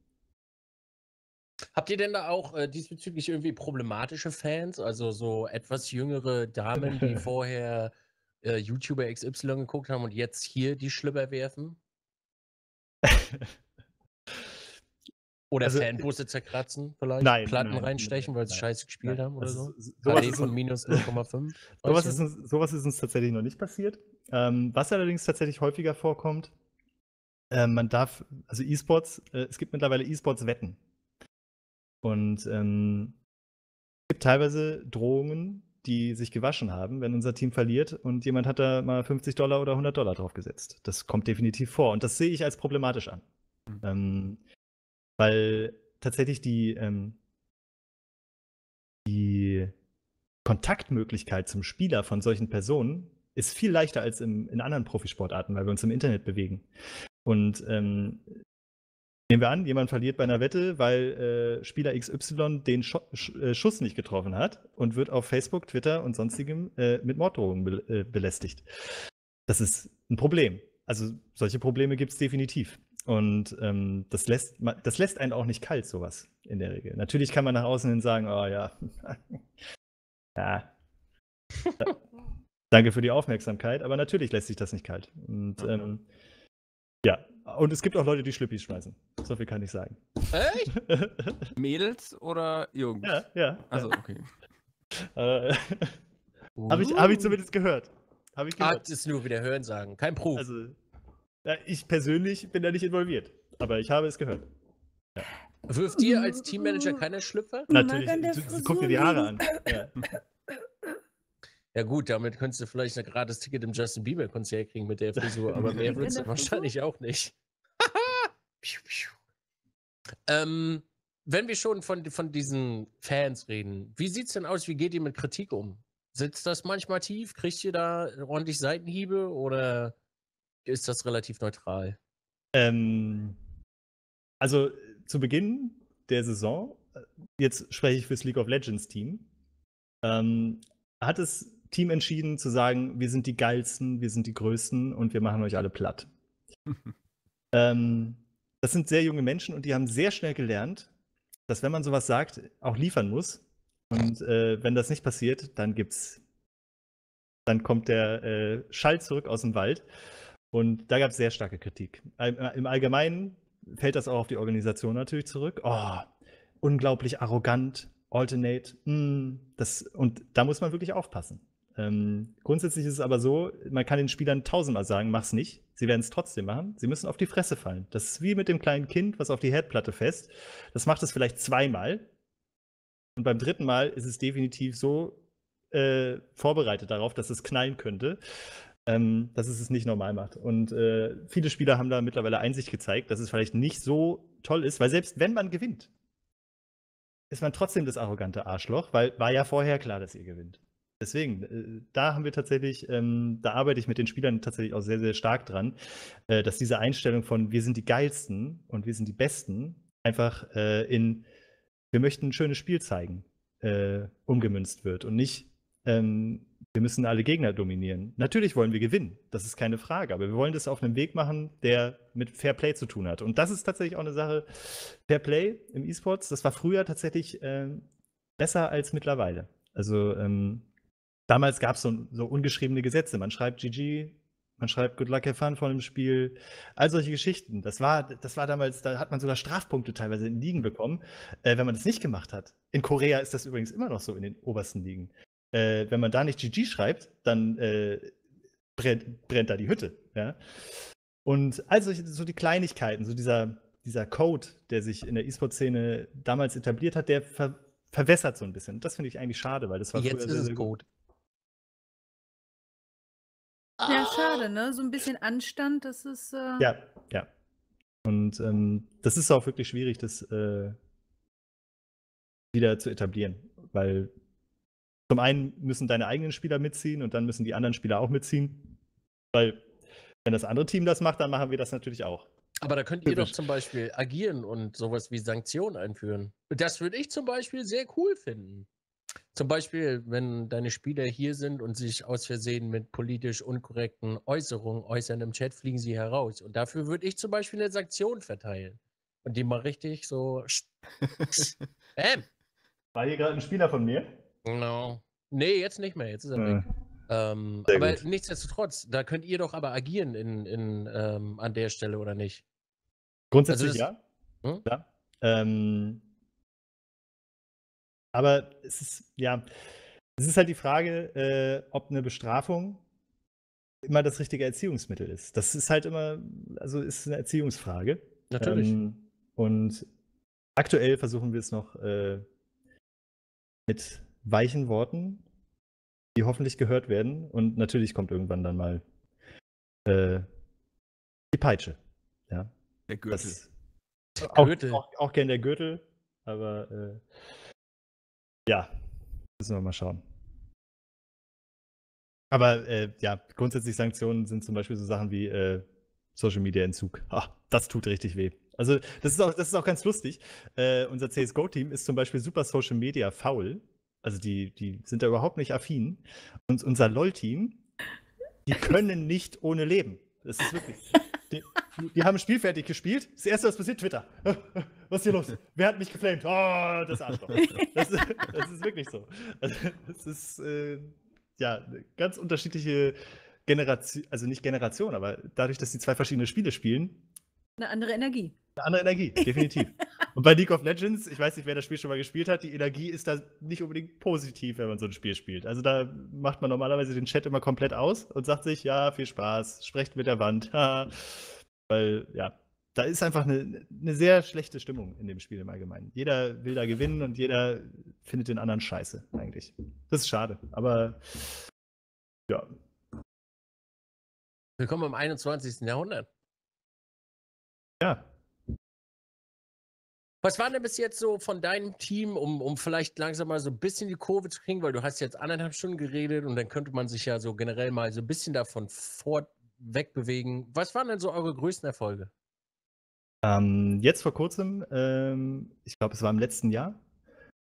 Habt ihr denn da auch äh, diesbezüglich irgendwie problematische Fans? Also so etwas jüngere Damen, die vorher äh, YouTuber XY geguckt haben und jetzt hier die Schlüpper werfen? Oder also, Fanposte zerkratzen, vielleicht nein, Platten nein, reinstechen, weil sie scheiße gespielt nein, haben oder also so. so, sowas ist von minus 0,5. sowas, ist uns, ist uns tatsächlich noch nicht passiert. Ähm, was allerdings tatsächlich häufiger vorkommt, äh, man darf, also E-Sports, äh, es gibt mittlerweile E-Sports-Wetten. Und ähm, es gibt teilweise Drohungen, die sich gewaschen haben, wenn unser Team verliert und jemand hat da mal 50 Dollar oder 100 Dollar draufgesetzt. Das kommt definitiv vor und das sehe ich als problematisch an. Mhm. Ähm, weil tatsächlich die, ähm, die Kontaktmöglichkeit zum Spieler von solchen Personen ist viel leichter als im, in anderen Profisportarten, weil wir uns im Internet bewegen. Und ähm, nehmen wir an, jemand verliert bei einer Wette, weil äh, Spieler XY den Sch äh, Schuss nicht getroffen hat und wird auf Facebook, Twitter und sonstigem äh, mit Morddrohungen be äh, belästigt. Das ist ein Problem. Also solche Probleme gibt es definitiv. Und ähm, das, lässt, das lässt einen auch nicht kalt, sowas in der Regel. Natürlich kann man nach außen hin sagen, oh ja, ja. Danke für die Aufmerksamkeit, aber natürlich lässt sich das nicht kalt. Und ähm, ja, und es gibt auch Leute, die Schlüppis schmeißen. So viel kann ich sagen. Echt? Mädels oder Jungs? Ja, ja. Also, okay. Äh, Habe ich, hab ich zumindest gehört. Habe ich gehört. Ah, das ist nur wieder Hören sagen. Kein Proof. Also, ja, ich persönlich bin da nicht involviert, aber ich habe es gehört. Ja. Wirft also dir als Teammanager keine Schlüpfer? Natürlich. Guck dir die Haare an. Ja. ja. gut, damit könntest du vielleicht ein gratis Ticket im Justin Bieber Konzert kriegen mit der Frisur, aber mehr würdest du wahrscheinlich auch nicht. ähm, wenn wir schon von, von diesen Fans reden, wie sieht es denn aus? Wie geht ihr mit Kritik um? Sitzt das manchmal tief? Kriegt ihr da ordentlich Seitenhiebe oder ist das relativ neutral? Ähm, also zu Beginn der Saison, äh, jetzt spreche ich fürs League of Legends Team, ähm, hat das Team entschieden zu sagen, wir sind die geilsten, wir sind die größten und wir machen euch alle platt. ähm, das sind sehr junge Menschen und die haben sehr schnell gelernt, dass wenn man sowas sagt, auch liefern muss. Und äh, wenn das nicht passiert, dann gibt's, dann kommt der äh, Schall zurück aus dem Wald. Und da gab es sehr starke Kritik. Äh, Im Allgemeinen fällt das auch auf die Organisation natürlich zurück. Oh, unglaublich arrogant, Alternate. Mh, hm, das, und da muss man wirklich aufpassen. Ähm, grundsätzlich ist es aber so, man kann den Spielern tausendmal sagen, mach's nicht. Sie werden es trotzdem machen. Sie müssen auf die Fresse fallen. Das ist wie mit dem kleinen Kind, was auf die Herdplatte fest. Das macht es vielleicht zweimal. Und beim dritten Mal ist es definitiv so äh, vorbereitet darauf, dass es knallen könnte ähm, dass es es nicht normal macht. Und äh, viele Spieler haben da mittlerweile Einsicht gezeigt, dass es vielleicht nicht so toll ist, weil selbst wenn man gewinnt, ist man trotzdem das arrogante Arschloch, weil war ja vorher klar, dass ihr gewinnt. Deswegen, äh, da haben wir tatsächlich, ähm, da arbeite ich mit den Spielern tatsächlich auch sehr, sehr stark dran, äh, dass diese Einstellung von wir sind die Geilsten und wir sind die Besten einfach äh, in wir möchten ein schönes Spiel zeigen, äh, umgemünzt wird und nicht ähm, wir müssen alle Gegner dominieren. Natürlich wollen wir gewinnen, das ist keine Frage, aber wir wollen das auf einem Weg machen, der mit Fair Play zu tun hat. Und das ist tatsächlich auch eine Sache. Fair Play im E-Sports, das war früher tatsächlich äh, besser als mittlerweile. Also ähm, damals gab es so, so ungeschriebene Gesetze. Man schreibt GG, man schreibt Good Luck Have Fun vor dem Spiel. All solche Geschichten. Das war, das war damals, da hat man sogar Strafpunkte teilweise in Ligen bekommen, äh, wenn man das nicht gemacht hat. In Korea ist das übrigens immer noch so in den obersten Ligen äh, wenn man da nicht GG schreibt, dann äh, brennt, brennt da die Hütte. Ja? Und also so die Kleinigkeiten, so dieser, dieser Code, der sich in der E-Sport-Szene damals etabliert hat, der ver verwässert so ein bisschen. Das finde ich eigentlich schade, weil das war Jetzt früher ist sehr, es gut. Ja, schade, ne? So ein bisschen Anstand, das ist. Äh... Ja, ja. Und ähm, das ist auch wirklich schwierig, das äh, wieder zu etablieren, weil zum einen müssen deine eigenen Spieler mitziehen und dann müssen die anderen Spieler auch mitziehen. Weil, wenn das andere Team das macht, dann machen wir das natürlich auch. Aber da könnt ihr doch zum Beispiel agieren und sowas wie Sanktionen einführen. Das würde ich zum Beispiel sehr cool finden. Zum Beispiel, wenn deine Spieler hier sind und sich aus Versehen mit politisch unkorrekten Äußerungen äußern im Chat, fliegen sie heraus. Und dafür würde ich zum Beispiel eine Sanktion verteilen. Und die mal richtig so. Bäm. War hier gerade ein Spieler von mir? No. Genau. Nee, jetzt nicht mehr, jetzt ist er weg. Hm. Ähm, aber gut. nichtsdestotrotz, da könnt ihr doch aber agieren in, in, ähm, an der Stelle, oder nicht? Grundsätzlich also das, ja. Hm? ja. Ähm, aber es ist, ja, es ist halt die Frage, äh, ob eine Bestrafung immer das richtige Erziehungsmittel ist. Das ist halt immer, also ist eine Erziehungsfrage. Natürlich. Ähm, und aktuell versuchen wir es noch äh, mit weichen Worten, die hoffentlich gehört werden. Und natürlich kommt irgendwann dann mal äh, die Peitsche. Ja. Der Gürtel. Das, der auch, Gürtel. Auch, auch, gern der Gürtel, aber äh, ja, müssen wir mal schauen. Aber äh, ja, grundsätzlich Sanktionen sind zum Beispiel so Sachen wie äh, Social Media Entzug. Ach, das tut richtig weh. Also das ist auch, das ist auch ganz lustig. Äh, unser CSGO-Team ist zum Beispiel super Social Media faul. Also die, die sind da überhaupt nicht affin. Und unser LOL-Team, die können nicht ohne leben. Das ist wirklich. Die, die haben fertig gespielt. Das erste, was passiert, Twitter. Was ist hier los? Wer hat mich geflamed? Oh, das Arschloch. Das, das ist wirklich so. Also, das ist äh, ja ganz unterschiedliche Generation, also nicht Generation, aber dadurch, dass die zwei verschiedene Spiele spielen. Eine andere Energie. Eine andere Energie, definitiv. Und bei League of Legends, ich weiß nicht, wer das Spiel schon mal gespielt hat, die Energie ist da nicht unbedingt positiv, wenn man so ein Spiel spielt. Also da macht man normalerweise den Chat immer komplett aus und sagt sich, ja, viel Spaß, sprecht mit der Wand. Weil, ja, da ist einfach eine, eine sehr schlechte Stimmung in dem Spiel im Allgemeinen. Jeder will da gewinnen und jeder findet den anderen scheiße, eigentlich. Das ist schade, aber ja. Willkommen im 21. Jahrhundert. Ja, was waren denn bis jetzt so von deinem Team, um, um vielleicht langsam mal so ein bisschen die Kurve zu kriegen, weil du hast jetzt anderthalb Stunden geredet und dann könnte man sich ja so generell mal so ein bisschen davon fort wegbewegen. Was waren denn so eure größten Erfolge? Ähm, jetzt vor kurzem, ähm, ich glaube, es war im letzten Jahr,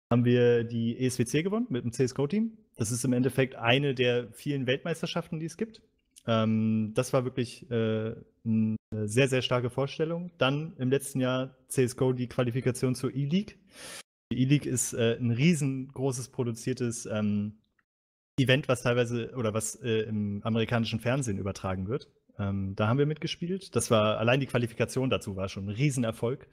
haben wir die ESWC gewonnen mit dem CSGO-Team. Das ist im Endeffekt eine der vielen Weltmeisterschaften, die es gibt. Ähm, das war wirklich äh, eine sehr, sehr starke Vorstellung. Dann im letzten Jahr CSGO die Qualifikation zur E-League. Die E-League ist äh, ein riesengroßes produziertes ähm, Event, was teilweise oder was äh, im amerikanischen Fernsehen übertragen wird. Ähm, da haben wir mitgespielt. Das war allein die Qualifikation dazu war schon ein Riesenerfolg.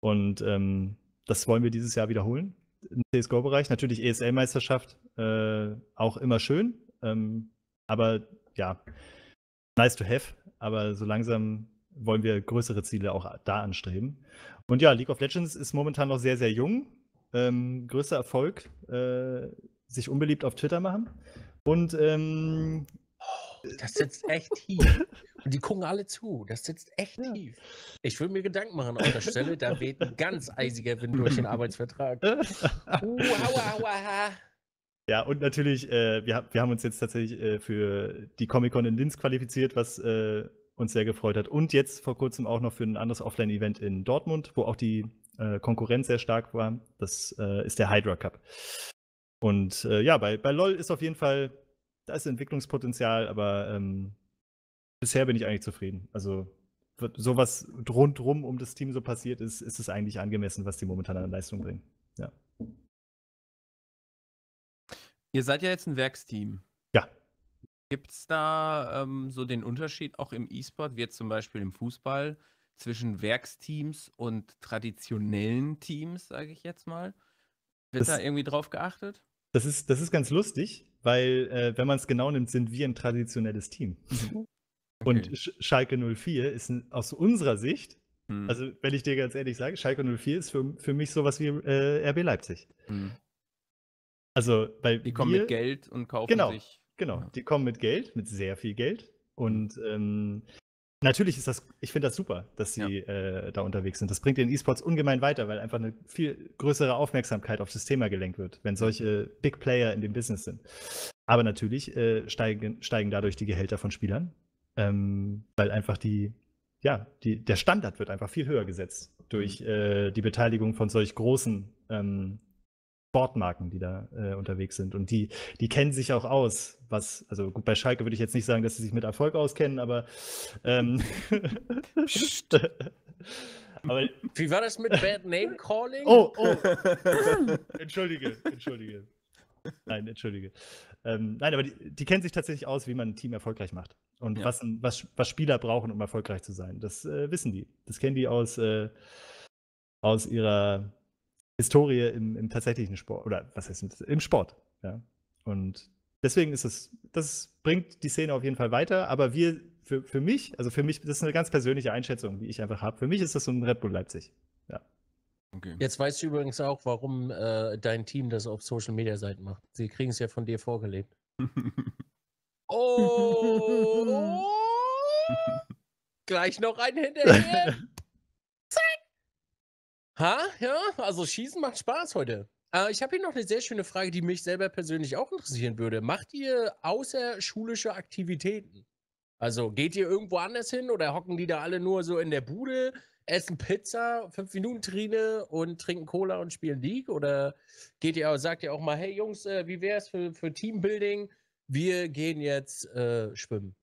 Und ähm, das wollen wir dieses Jahr wiederholen im CSGO-Bereich. Natürlich ESL-Meisterschaft äh, auch immer schön. Ähm, aber ja, nice to have, aber so langsam wollen wir größere Ziele auch da anstreben. Und ja, League of Legends ist momentan noch sehr, sehr jung. Ähm, größter Erfolg, äh, sich unbeliebt auf Twitter machen. Und ähm, oh, das sitzt echt tief. Und die gucken alle zu. Das sitzt echt tief. Ich würde mir Gedanken machen an der Stelle. Da weht ein ganz eisiger Wind durch den Arbeitsvertrag. Uh, aua, aua, ja, und natürlich, äh, wir, wir, haben uns jetzt tatsächlich äh, für die Comic-Con in Linz qualifiziert, was äh, uns sehr gefreut hat. Und jetzt vor kurzem auch noch für ein anderes Offline-Event in Dortmund, wo auch die äh, Konkurrenz sehr stark war. Das äh, ist der Hydra Cup. Und äh, ja, bei, bei LOL ist auf jeden Fall, da ist Entwicklungspotenzial, aber ähm, bisher bin ich eigentlich zufrieden. Also sowas rundrum um das Team so passiert ist, ist es eigentlich angemessen, was die momentan an Leistung bringen. Ihr seid ja jetzt ein Werksteam. Ja. Gibt es da ähm, so den Unterschied auch im E-Sport, wie jetzt zum Beispiel im Fußball, zwischen Werksteams und traditionellen Teams, sage ich jetzt mal? Wird das, da irgendwie drauf geachtet? Das ist, das ist ganz lustig, weil, äh, wenn man es genau nimmt, sind wir ein traditionelles Team. okay. Und Sch Schalke 04 ist aus unserer Sicht, hm. also wenn ich dir ganz ehrlich sage, Schalke 04 ist für, für mich sowas wie äh, RB Leipzig. Hm. Also, weil die kommen wir, mit Geld und kaufen genau, sich. Genau, die kommen mit Geld, mit sehr viel Geld. Und mhm. ähm, natürlich ist das, ich finde das super, dass sie ja. äh, da unterwegs sind. Das bringt den E-Sports ungemein weiter, weil einfach eine viel größere Aufmerksamkeit auf das Thema gelenkt wird, wenn solche mhm. Big Player in dem Business sind. Aber natürlich äh, steigen, steigen dadurch die Gehälter von Spielern, ähm, weil einfach die, ja, die, der Standard wird einfach viel höher gesetzt durch mhm. äh, die Beteiligung von solch großen ähm, Sportmarken, die da äh, unterwegs sind. Und die, die kennen sich auch aus, was, also gut, bei Schalke würde ich jetzt nicht sagen, dass sie sich mit Erfolg auskennen, aber. Ähm, aber Wie war das mit Bad Name Calling? Oh, oh. entschuldige, entschuldige. Nein, entschuldige. Ähm, nein, aber die, die, kennen sich tatsächlich aus, wie man ein Team erfolgreich macht. Und ja. was, was, was Spieler brauchen, um erfolgreich zu sein. Das äh, wissen die. Das kennen die aus, äh, aus ihrer Historie im, im tatsächlichen Sport, oder was heißt das, im Sport. Ja. Und deswegen ist es, das bringt die Szene auf jeden Fall weiter, aber wir, für, für mich, also für mich, das ist eine ganz persönliche Einschätzung, die ich einfach habe. Für mich ist das so ein Red Bull Leipzig. Ja. Okay. Jetzt weißt du übrigens auch, warum äh, dein Team das auf Social Media Seiten macht. Sie kriegen es ja von dir vorgelebt. oh! Gleich noch ein hinterher. Ha, ja, also Schießen macht Spaß heute. Äh, ich habe hier noch eine sehr schöne Frage, die mich selber persönlich auch interessieren würde. Macht ihr außerschulische Aktivitäten? Also geht ihr irgendwo anders hin oder hocken die da alle nur so in der Bude, essen Pizza, 5 Minuten Trine und trinken Cola und spielen League? Oder geht ihr, sagt ihr auch mal, hey Jungs, äh, wie wär's für, für Teambuilding? Wir gehen jetzt äh, schwimmen.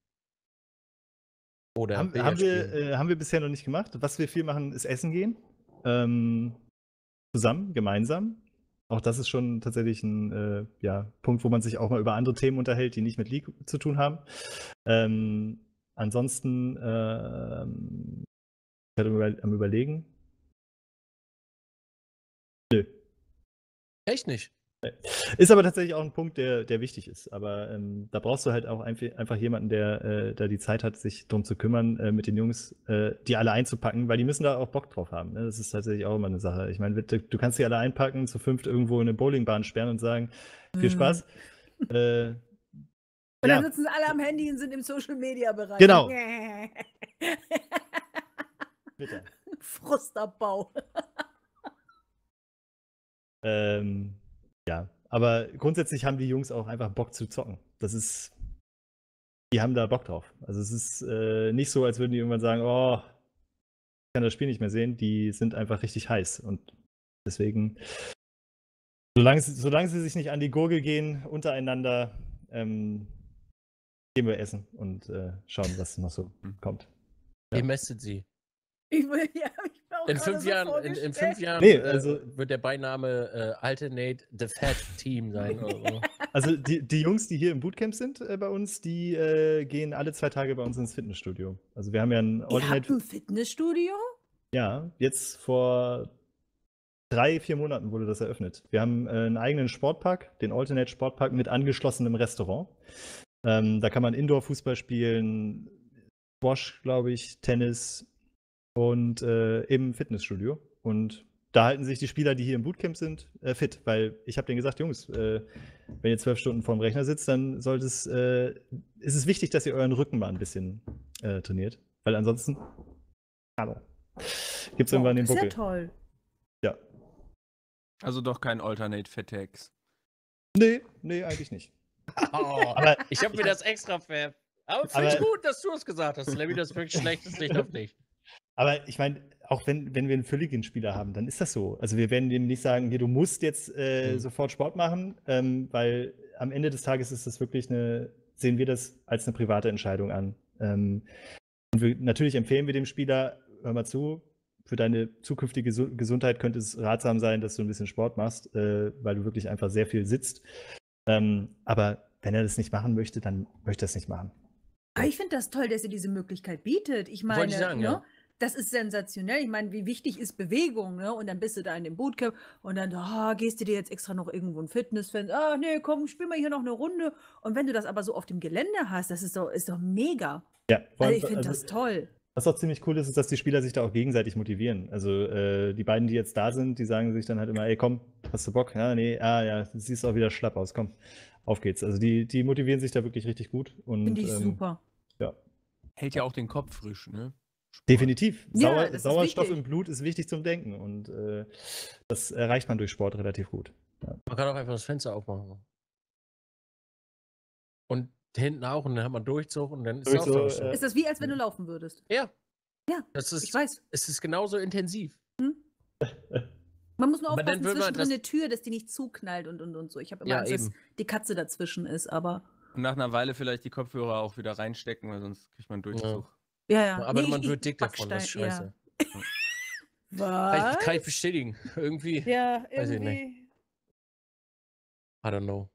Oder haben, haben wir, äh, haben wir bisher noch nicht gemacht. Was wir viel machen, ist essen gehen ähm, zusammen, gemeinsam. Auch das ist schon tatsächlich ein äh, ja, Punkt, wo man sich auch mal über andere Themen unterhält, die nicht mit League zu tun haben. Ähm, ansonsten, äh, ich hatte am Überlegen. Nö. Echt nicht? Ist aber tatsächlich auch ein Punkt, der, der wichtig ist. Aber ähm, da brauchst du halt auch einfach jemanden, der äh, da die Zeit hat, sich drum zu kümmern, äh, mit den Jungs, äh, die alle einzupacken, weil die müssen da auch Bock drauf haben. Ne? Das ist tatsächlich auch immer eine Sache. Ich meine, du kannst die alle einpacken, zu fünft irgendwo in eine Bowlingbahn sperren und sagen, viel mhm. Spaß. Mhm. Äh, und dann ja. sitzen alle am Handy und sind im Social Media Bereich. Genau. Bitte. Frustabbau. ähm, ja, aber grundsätzlich haben die Jungs auch einfach Bock zu zocken. Das ist, die haben da Bock drauf. Also es ist äh, nicht so, als würden die irgendwann sagen, oh, ich kann das Spiel nicht mehr sehen. Die sind einfach richtig heiß und deswegen, solange, solange sie sich nicht an die Gurgel gehen untereinander, ähm, gehen wir essen und äh, schauen, was noch so mhm. kommt. Ja. Ihr messet sie. Ich will, ja, Oh, in fünf so Jahren, in, in, fünf Jahren nee, äh, also, äh, wird der Beiname äh, Alternate the Fat Team sein. so. Also die, die Jungs, die hier im Bootcamp sind äh, bei uns, die äh, gehen alle zwei Tage bei uns ins Fitnessstudio. Also wir haben ja ein Alternate. Ihr ein Fitnessstudio? Ja, jetzt vor drei, vier Monaten wurde das eröffnet. Wir haben äh, einen eigenen Sportpark, den Alternate Sportpark mit angeschlossenem Restaurant. Ähm, da kann man Indoor-Fußball spielen, Squash, glaube ich, Tennis, und äh, im Fitnessstudio. Und da halten sich die Spieler, die hier im Bootcamp sind, äh, fit. Weil ich habe denen gesagt, Jungs, äh, wenn ihr zwölf Stunden vorm Rechner sitzt, dann sollte es, äh, ist es wichtig, dass ihr euren Rücken mal ein bisschen äh, trainiert. Weil ansonsten, hallo, gibt es oh, irgendwann den Buckel. Ist ja toll. Ja. Also doch kein Alternate Fittex. Nee, nee, eigentlich nicht. Oh, aber ich habe mir das extra ver... Aber finde ich gut, dass du es gesagt hast, Lemmy. Das ist wirklich schlechtes Licht auf dich. Aber ich meine, auch wenn, wenn wir einen völligen Spieler haben, dann ist das so. Also wir werden dem nicht sagen, hier, du musst jetzt äh, mhm. sofort Sport machen, ähm, weil am Ende des Tages ist das wirklich eine, sehen wir das als eine private Entscheidung an. Ähm, und wir, natürlich empfehlen wir dem Spieler, hör mal zu, für deine zukünftige Gesu Gesundheit könnte es ratsam sein, dass du ein bisschen Sport machst, äh, weil du wirklich einfach sehr viel sitzt. Ähm, aber wenn er das nicht machen möchte, dann möchte er es nicht machen. ich finde das toll, dass ihr diese Möglichkeit bietet. Ich meine, Wollte ich sagen, ne? ja das ist sensationell. Ich meine, wie wichtig ist Bewegung, ne? Und dann bist du da in dem Bootcamp und dann, oh, gehst du dir jetzt extra noch irgendwo ein Fitnessfan, ah, oh, nee, komm, spiel mal hier noch eine Runde. Und wenn du das aber so auf dem Gelände hast, das ist doch, ist doch mega. Ja, weil also ich finde also, das toll. Was auch ziemlich cool ist, ist, dass die Spieler sich da auch gegenseitig motivieren. Also äh, die beiden, die jetzt da sind, die sagen sich dann halt immer, ey, komm, hast du Bock? Ja, nee, ah ja, du siehst auch wieder schlapp aus, komm, auf geht's. Also die, die motivieren sich da wirklich richtig gut. Finde ich ähm, super. Ja. Hält ja auch den Kopf frisch, ne? Definitiv. Sauer, ja, Sauerstoff im Blut ist wichtig zum Denken und äh, das erreicht man durch Sport relativ gut. Ja. Man kann auch einfach das Fenster aufmachen. Und hinten auch und dann hat man Durchzug und dann ist Durchzug, Sauerstoff. Äh, ist das wie, als wenn du laufen würdest? Ja. Ja, ist, ich weiß. Es ist genauso intensiv. Hm? Man muss nur aufpassen, zwischendrin das... eine Tür, dass die nicht zuknallt und und und so. Ich habe immer ja, Angst, dass die Katze dazwischen ist, aber. Und nach einer Weile vielleicht die Kopfhörer auch wieder reinstecken, weil sonst kriegt man Durchzug. Ja. Ja, ja. Aber nee, man wird dick davon, das ist scheiße. Ja. Kann, ich, kann ich bestätigen. irgendwie. Ja, irgendwie. ich Weiß nicht. I don't know.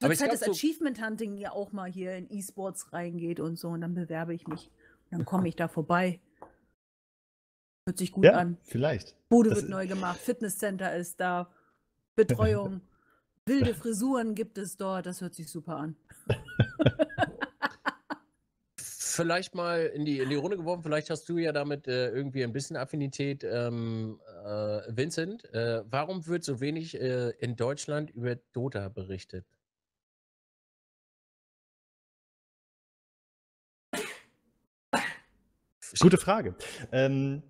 Wird Aber halt das so Achievement Hunting ja auch mal hier in E-Sports reingeht und so und dann bewerbe ich mich. Und dann komme ich da vorbei. Hört sich gut ja, an. Vielleicht. Bude das wird neu gemacht, Fitnesscenter ist da, Betreuung, wilde Frisuren gibt es dort, das hört sich super an. vielleicht mal in die, in die Runde geworfen. Vielleicht hast du ja damit äh, irgendwie ein bisschen Affinität. Ähm, äh, Vincent, äh, warum wird so wenig äh, in Deutschland über Dota berichtet? Gute Frage. Ähm,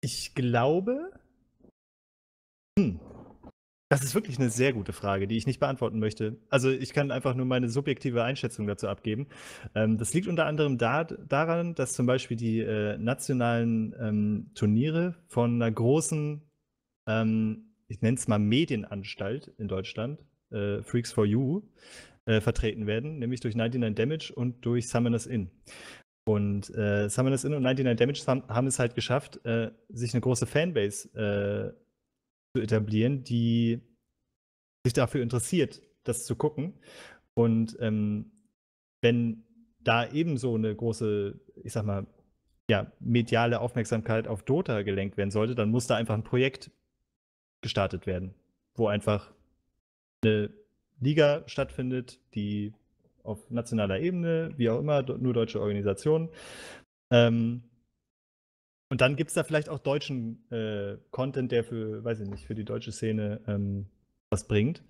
ich glaube, hm, das ist wirklich eine sehr gute Frage, die ich nicht beantworten möchte. Also ich kann einfach nur meine subjektive Einschätzung dazu abgeben. Ähm, das liegt unter anderem da, daran, dass zum Beispiel die äh, nationalen ähm, Turniere von einer großen, ähm, ich nenne es mal Medienanstalt in Deutschland, äh, Freaks for You, äh, vertreten werden, nämlich durch 99 Damage und durch Summoners Inn. Und äh, Summoners Inn und 99 Damage haben, es halt geschafft, äh, sich eine große Fanbase äh, zu etablieren, die sich dafür interessiert, das zu gucken. Und ähm, wenn da eben so eine große, ich sag mal, ja, mediale Aufmerksamkeit auf Dota gelenkt werden sollte, dann muss da einfach ein Projekt gestartet werden, wo einfach eine Liga stattfindet, die auf nationaler Ebene, wie auch immer, nur deutsche Organisationen, ähm, und dann gibt es da vielleicht auch deutschen äh, Content, der für, weiß ich nicht, für die deutsche Szene ähm, was bringt.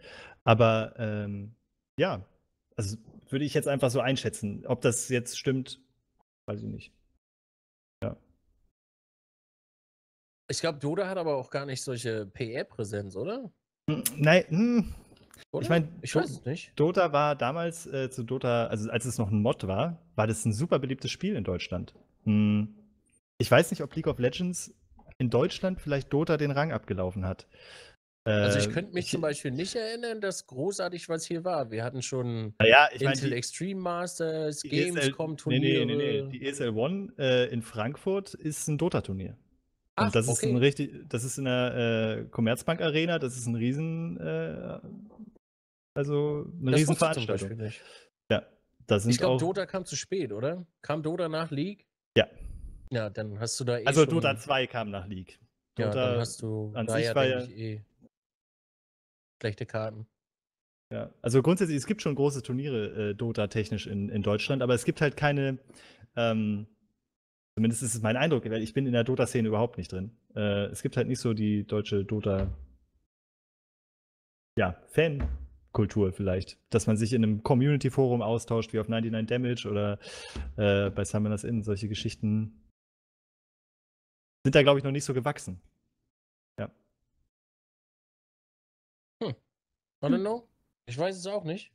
Aber ähm, ja, also würde ich jetzt einfach so einschätzen. Ob das jetzt stimmt, weiß ich nicht. Ja. Ich glaube, Yoda hat aber auch gar nicht solche PR-Präsenz, oder? Nein, hm. Oder? Ich meine, ich weiß es nicht. Dota war damals äh, zu Dota, also als es noch ein Mod war, war das ein super beliebtes Spiel in Deutschland. Hm. Ich weiß nicht, ob League of Legends in Deutschland vielleicht Dota den Rang abgelaufen hat. Also ich äh, könnte mich ich, zum Beispiel nicht erinnern, dass großartig was hier war. Wir hatten schon ja, Intel mein, die, Extreme Masters, e Gamescom Turniere. Nee, nee, nee, nee, Die ESL One äh, in Frankfurt ist ein Dota Turnier. Ach, Und das okay. ist ein richtig, das ist in der äh, Commerzbank Arena, das ist ein riesen, äh, also eine das riesen Veranstaltung. Ja, das sind ich glaube, Dota kam zu spät, oder? Kam Dota nach League? Ja, ja, dann hast du da eh. Also Dota 2 kam nach League. Dota ja, dann hast du an sich war ja eh schlechte Karten. Ja, also grundsätzlich, es gibt schon große Turniere äh, Dota-technisch in, in Deutschland, aber es gibt halt keine, ähm, zumindest ist es mein Eindruck, weil ich bin in der Dota-Szene überhaupt nicht drin. Äh, es gibt halt nicht so die deutsche Dota, ja, Fan-Kultur vielleicht, dass man sich in einem Community-Forum austauscht, wie auf 99 Damage oder äh, bei Summoners Inn, solche Geschichten sind da, glaube ich, noch nicht so gewachsen. Ja. Hm. I don't hm. know. Ich weiß es auch nicht.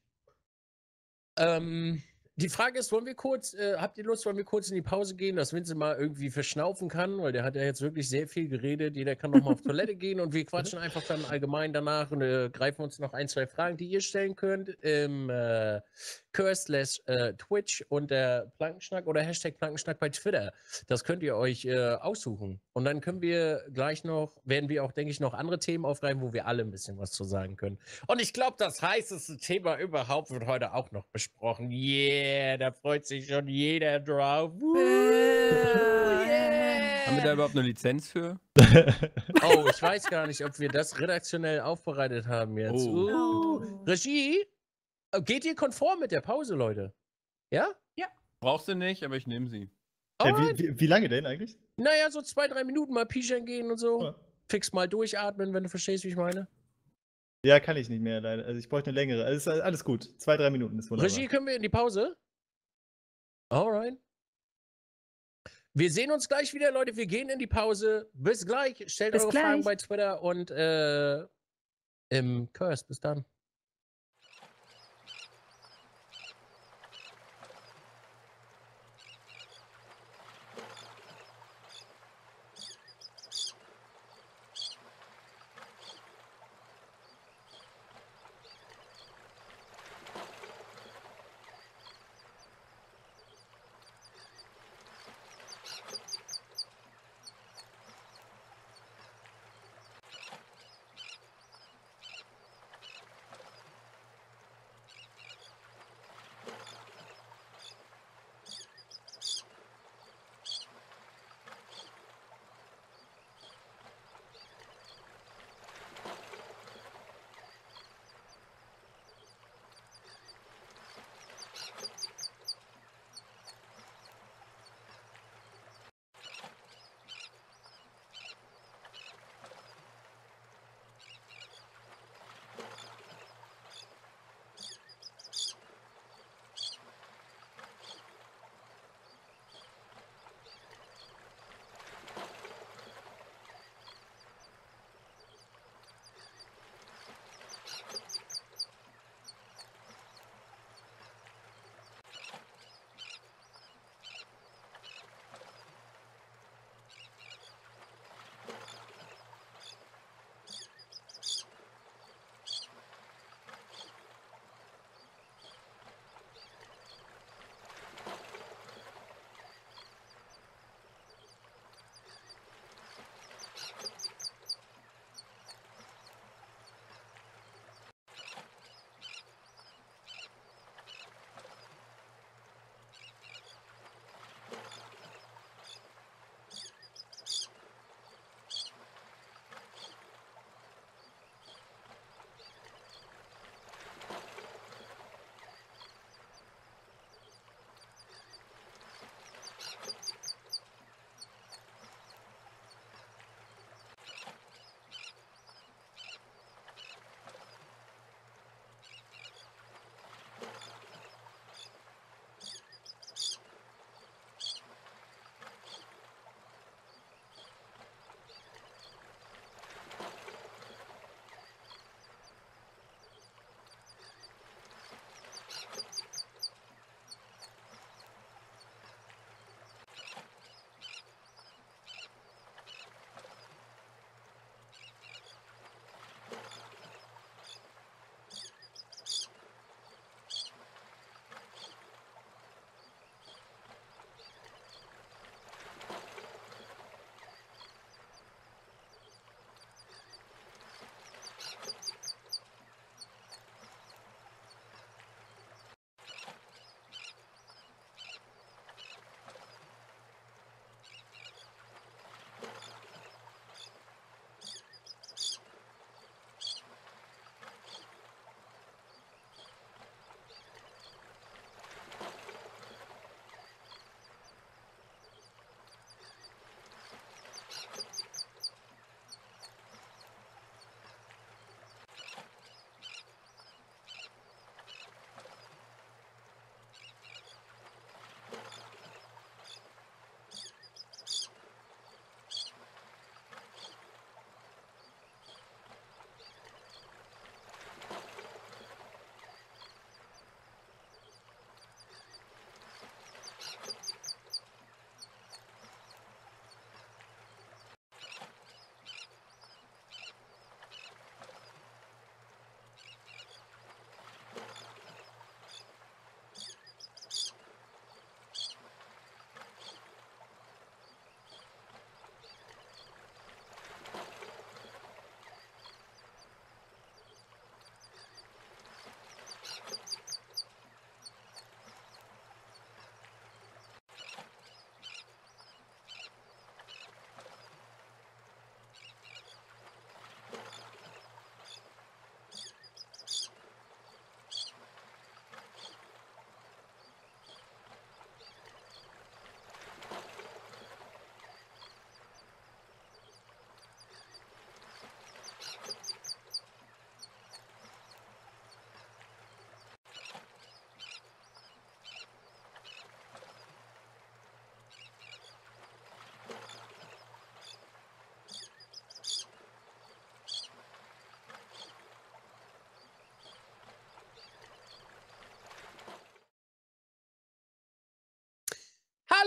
Ähm, die Frage ist, wollen wir kurz, äh, habt ihr Lust, wollen wir kurz in die Pause gehen, dass Vincent mal irgendwie verschnaufen kann, weil der hat ja jetzt wirklich sehr viel geredet. Jeder kann nochmal auf Toilette gehen und wir quatschen einfach dann allgemein danach und äh, greifen uns noch ein, zwei Fragen, die ihr stellen könnt im äh, slash äh, Twitch und der Plankenschnack oder Hashtag Plankenschnack bei Twitter. Das könnt ihr euch äh, aussuchen. Und dann können wir gleich noch, werden wir auch, denke ich, noch andere Themen aufgreifen, wo wir alle ein bisschen was zu sagen können. Und ich glaube, das heißeste Thema überhaupt wird heute auch noch besprochen. Yeah! yeah, da freut sich schon jeder drauf. Haben wir da überhaupt eine Lizenz für? oh, ich weiß gar nicht, ob wir das redaktionell aufbereitet haben jetzt. Oh. Uh. Regie, äh, geht ihr konform mit der Pause, Leute? Ja? Ja. Brauchst du nicht, aber ich nehme sie. Hey, wie, wie, wie, lange denn eigentlich? Naja, so zwei, drei Minuten mal pischern gehen und so. Ja. Fix mal durchatmen, wenn du verstehst, wie ich meine. Ja, kann ich nicht mehr, leider. Also ich bräuchte eine längere. Also ist alles gut. Zwei, drei Minuten ist wunderbar. Regie, können wir in die Pause? Alright. Wir sehen uns gleich wieder, Leute. Wir gehen in die Pause. Bis gleich. Stellt bis eure gleich. Fragen bei Twitter und äh, im Curse. Bis dann.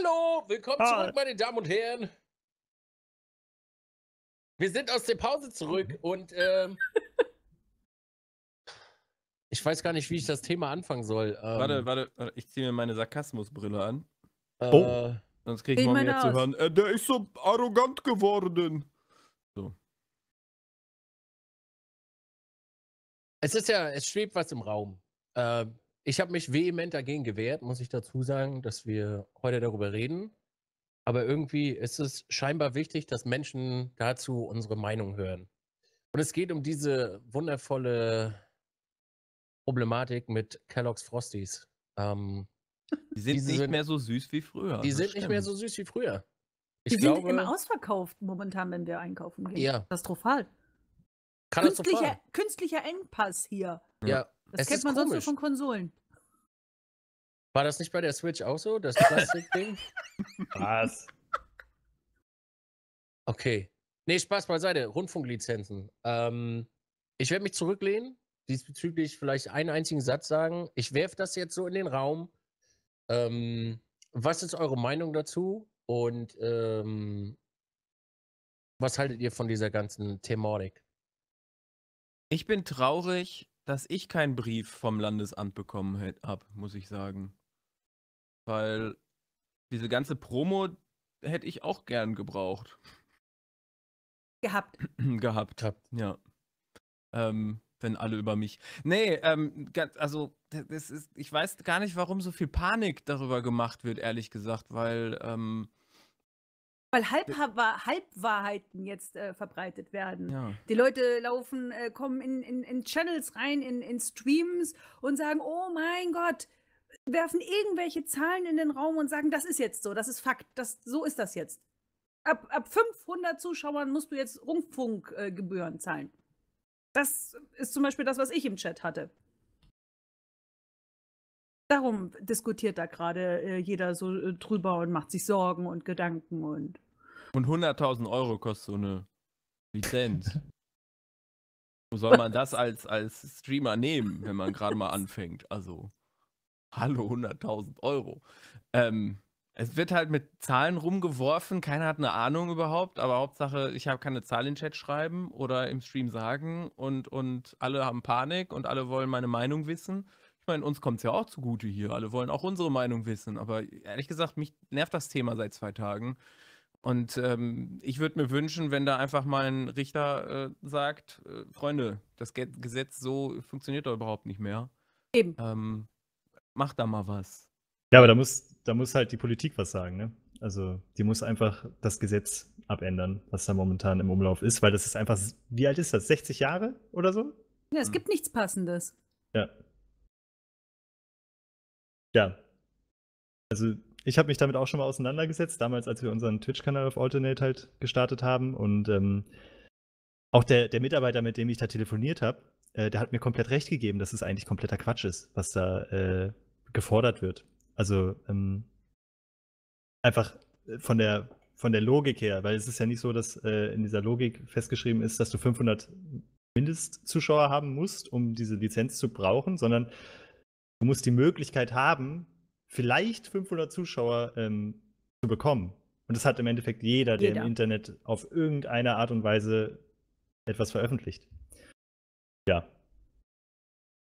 Hallo, willkommen ah. zurück, meine Damen und Herren. Wir sind aus der Pause zurück mhm. und ähm, ich weiß gar nicht, wie ich das Thema anfangen soll. Ähm, warte, warte, warte, ich ziehe mir meine Sarkasmusbrille an. oh. sonst kriege ich, morgen wieder zu hören, äh, der ist so arrogant geworden. So. Es ist ja, es schwebt was im Raum. Ähm, ich habe mich vehement dagegen gewehrt, muss ich dazu sagen, dass wir heute darüber reden. Aber irgendwie ist es scheinbar wichtig, dass Menschen dazu unsere Meinung hören. Und es geht um diese wundervolle Problematik mit Kellogg's Frosties. Ähm, die sind nicht sind, mehr so süß wie früher. Die sind stimmt. nicht mehr so süß wie früher. Ich die glaube, sind immer ausverkauft momentan, wenn wir einkaufen gehen. Ja. Katastrophal. Katastrophal. Künstlicher, künstlicher Engpass hier. Ja, das es kennt man komisch. sonst nur von Konsolen. War das nicht bei der Switch auch so, das Plastikding? Was? Okay. Nee, Spaß beiseite. Rundfunklizenzen. Ähm, ich werde mich zurücklehnen, diesbezüglich vielleicht einen einzigen Satz sagen. Ich werfe das jetzt so in den Raum. Ähm, was ist eure Meinung dazu? Und ähm, was haltet ihr von dieser ganzen Thematik? Ich bin traurig, dass ich keinen Brief vom Landesamt bekommen habe, muss ich sagen. Weil diese ganze Promo hätte ich auch gern gebraucht. Gehabt. Gehabt. Gehabt. Ja. Ähm, wenn alle über mich. Nee, ähm, also das ist, ich weiß gar nicht, warum so viel Panik darüber gemacht wird, ehrlich gesagt, weil ähm, weil Halbwahrheiten jetzt äh, verbreitet werden. Ja. Die Leute laufen, äh, kommen in, in, in, Channels rein, in, in Streams und sagen, oh mein Gott, werfen irgendwelche Zahlen in den Raum und sagen, das ist jetzt so, das ist Fakt, das, so ist das jetzt. Ab, ab 500 Zuschauern musst du jetzt Rundfunkgebühren äh, zahlen. Das ist zum Beispiel das, was ich im Chat hatte. Darum diskutiert da gerade äh, jeder so äh, drüber und macht sich Sorgen und Gedanken und. Und 100.000 Euro kostet so eine Lizenz. Wo soll man das als, als Streamer nehmen, wenn man gerade mal anfängt? Also, hallo, 100.000 Euro. Ähm, es wird halt mit Zahlen rumgeworfen, keiner hat eine Ahnung überhaupt, aber Hauptsache, ich habe keine Zahl in den Chat schreiben oder im Stream sagen und, und alle haben Panik und alle wollen meine Meinung wissen. Ich meine, uns kommt es ja auch zugute hier. Alle wollen auch unsere Meinung wissen. Aber ehrlich gesagt, mich nervt das Thema seit zwei Tagen. Und ähm, ich würde mir wünschen, wenn da einfach mal ein Richter äh, sagt, äh, Freunde, das Ge Gesetz so funktioniert doch überhaupt nicht mehr. Eben. Ähm, macht da mal was. Ja, aber da muss, da muss halt die Politik was sagen, ne? Also die muss einfach das Gesetz abändern, was da momentan im Umlauf ist, weil das ist einfach, wie alt ist das? 60 Jahre oder so? Ja, es gibt nichts Passendes. Ja, ja. Also ich habe mich damit auch schon mal auseinandergesetzt, damals, als wir unseren Twitch-Kanal auf Alternate halt gestartet haben. Und ähm, auch der, der Mitarbeiter, mit dem ich da telefoniert habe, äh, der hat mir komplett recht gegeben, dass es eigentlich kompletter Quatsch ist, was da äh, gefordert wird. Also ähm, einfach äh, von der, von der Logik her, weil es ist ja nicht so, dass äh, in dieser Logik festgeschrieben ist, dass du 500 Mindestzuschauer haben musst, um diese Lizenz zu brauchen, sondern du musst die Möglichkeit haben, vielleicht 500 Zuschauer ähm, zu bekommen. Und das hat im Endeffekt jeder, jeder, der im Internet auf irgendeine Art und Weise etwas veröffentlicht. Ja.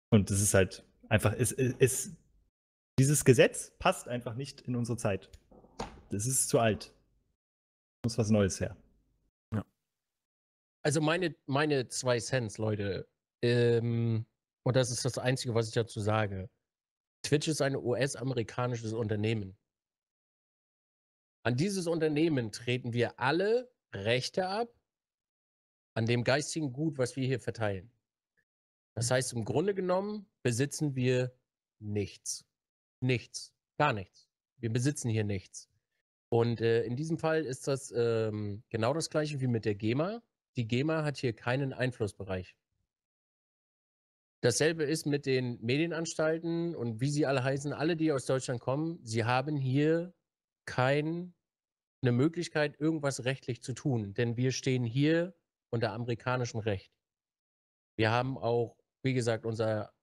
Und das ist halt einfach, es, es, es dieses Gesetz passt einfach nicht in unsere Zeit. Das ist zu alt. Muss was Neues her. Ja. Also meine, meine zwei Cents, Leute. Ähm, und das ist das Einzige, was ich dazu sage. Twitch ist ein US-amerikanisches Unternehmen. An dieses Unternehmen treten wir alle Rechte ab, an dem geistigen Gut, was wir hier verteilen. Das mhm. heißt, im Grunde genommen besitzen wir nichts. Nichts. Gar nichts. Wir besitzen hier nichts. Und äh, in diesem Fall ist das ähm, genau das gleiche wie mit der GEMA. Die GEMA hat hier keinen Einflussbereich. Dasselbe ist mit den Medienanstalten und wie sie alle heißen, alle, die aus Deutschland kommen, sie haben hier keine Möglichkeit, irgendwas rechtlich zu tun, denn wir stehen hier unter amerikanischem Recht. Wir haben auch, wie gesagt, unser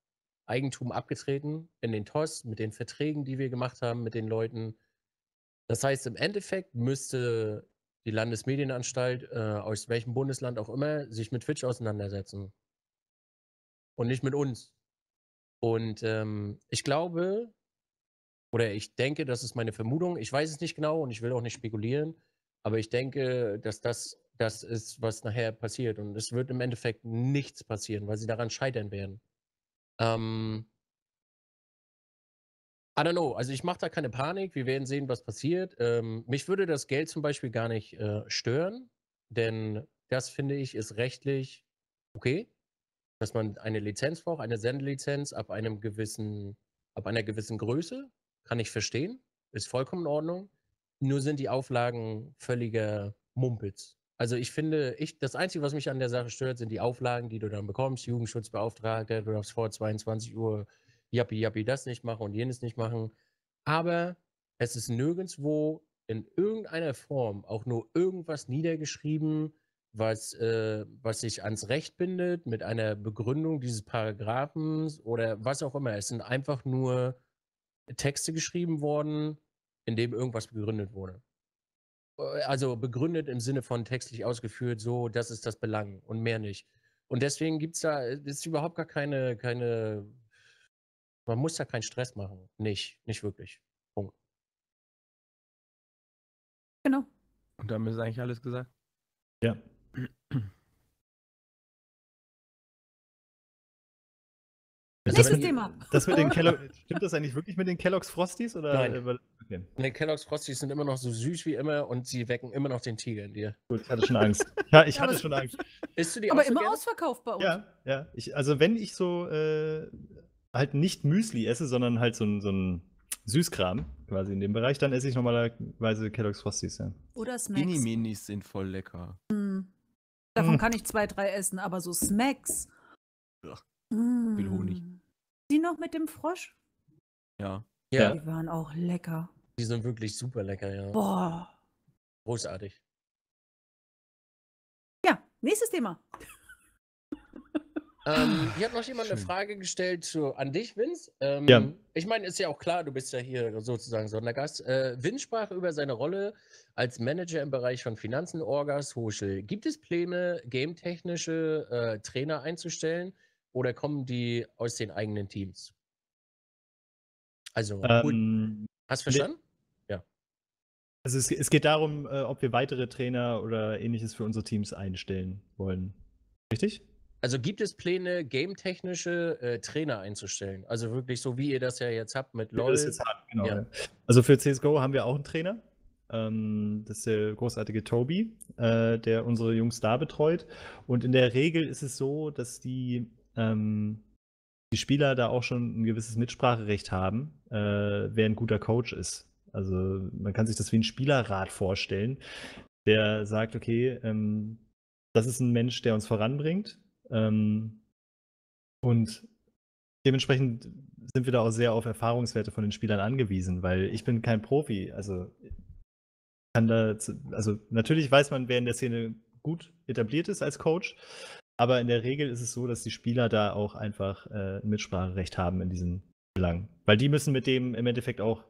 Eigentum abgetreten in den TOS mit den Verträgen, die wir gemacht haben mit den Leuten. Das heißt, im Endeffekt müsste die Landesmedienanstalt äh, aus welchem Bundesland auch immer sich mit Twitch auseinandersetzen und nicht mit uns. Und ähm, ich glaube, oder ich denke, das ist meine Vermutung, ich weiß es nicht genau und ich will auch nicht spekulieren, aber ich denke, dass das das ist, was nachher passiert. Und es wird im Endeffekt nichts passieren, weil sie daran scheitern werden. Ähm, I don't know. Also ich mache da keine Panik. Wir werden sehen, was passiert. Ähm, mich würde das Geld zum Beispiel gar nicht äh, stören, denn das finde ich ist rechtlich okay dass man eine Lizenz braucht, eine Sendelizenz ab einem gewissen, ab einer gewissen Größe, kann ich verstehen, ist vollkommen in Ordnung. Nur sind die Auflagen völliger Mumpitz. Also ich finde, ich, das Einzige, was mich an der Sache stört, sind die Auflagen, die du dann bekommst. Jugendschutzbeauftragter, du darfst vor 22 Uhr jappi jappi das nicht machen und jenes nicht machen. Aber es ist nirgendwo in irgendeiner Form auch nur irgendwas niedergeschrieben, was, äh, was sich ans Recht bindet, mit einer Begründung dieses Paragraphens oder was auch immer. Es sind einfach nur Texte geschrieben worden, in dem irgendwas begründet wurde. Äh, also begründet im Sinne von textlich ausgeführt, so, das ist das Belang und mehr nicht. Und deswegen gibt es da, äh, ist überhaupt gar keine, keine, man muss da keinen Stress machen. Nicht, nicht wirklich. Punkt. Genau. Und damit ist eigentlich alles gesagt. Ja. Nächstes Thema. Das mit den Kellogg, stimmt das eigentlich wirklich mit den Kellogg's Frosties? Oder? Nein. Okay. Nee, Kellogg's Frosties sind immer noch so süß wie immer und sie wecken immer noch den Tiger in dir. Gut, ich hatte schon Angst. ja, ich hatte schon Angst. Isst du die Aber so immer gerne? ausverkauft bei uns. Ja, ja. Ich, also wenn ich so äh, halt nicht Müsli esse, sondern halt so ein, so ein Süßkram quasi in dem Bereich, dann esse ich normalerweise Kellogg's Frosties, ja. Oder Smacks. Mini-Minis sind voll lecker. Mm. Davon mm. kann ich zwei, drei essen, aber so Smacks. Ach, mm. Viel Honig. Hm. Die noch mit dem Frosch? Ja. Ja. Die waren auch lecker. Die sind wirklich super lecker, ja. Boah. Großartig. Ja, nächstes Thema. Ähm, hier hat noch jemand Schön. eine Frage gestellt zu, an dich, Vince. Ähm, ja. Ich meine, ist ja auch klar, du bist ja hier sozusagen Sondergast. Äh, Vince sprach über seine Rolle als Manager im Bereich von Finanzen, Orgas, Hochschul. Gibt es Pläne, gametechnische äh, Trainer einzustellen? Oder kommen die aus den eigenen Teams? Also, ähm, hast du verstanden? Ja. Also es, es, geht darum, äh, ob wir weitere Trainer oder ähnliches für unsere Teams einstellen wollen. Richtig? Also gibt es Pläne, game-technische äh, Trainer einzustellen? Also wirklich so, wie ihr das ja jetzt habt mit LoL. Habt, genau. ja. Also für CSGO haben wir auch einen Trainer. Ähm, das ist der großartige Tobi, äh, der unsere Jungs da betreut. Und in der Regel ist es so, dass die ähm, die Spieler da auch schon ein gewisses Mitspracherecht haben, äh, wer ein guter Coach ist. Also man kann sich das wie ein Spielerrat vorstellen, der sagt, okay, ähm, das ist ein Mensch, der uns voranbringt. Ähm, und dementsprechend sind wir da auch sehr auf Erfahrungswerte von den Spielern angewiesen, weil ich bin kein Profi. Also kann da, also natürlich weiß man, wer in der Szene gut etabliert ist als Coach, aber in der Regel ist es so, dass die Spieler da auch einfach äh, Mitspracherecht haben in diesen Belangen. Weil die müssen mit dem im Endeffekt auch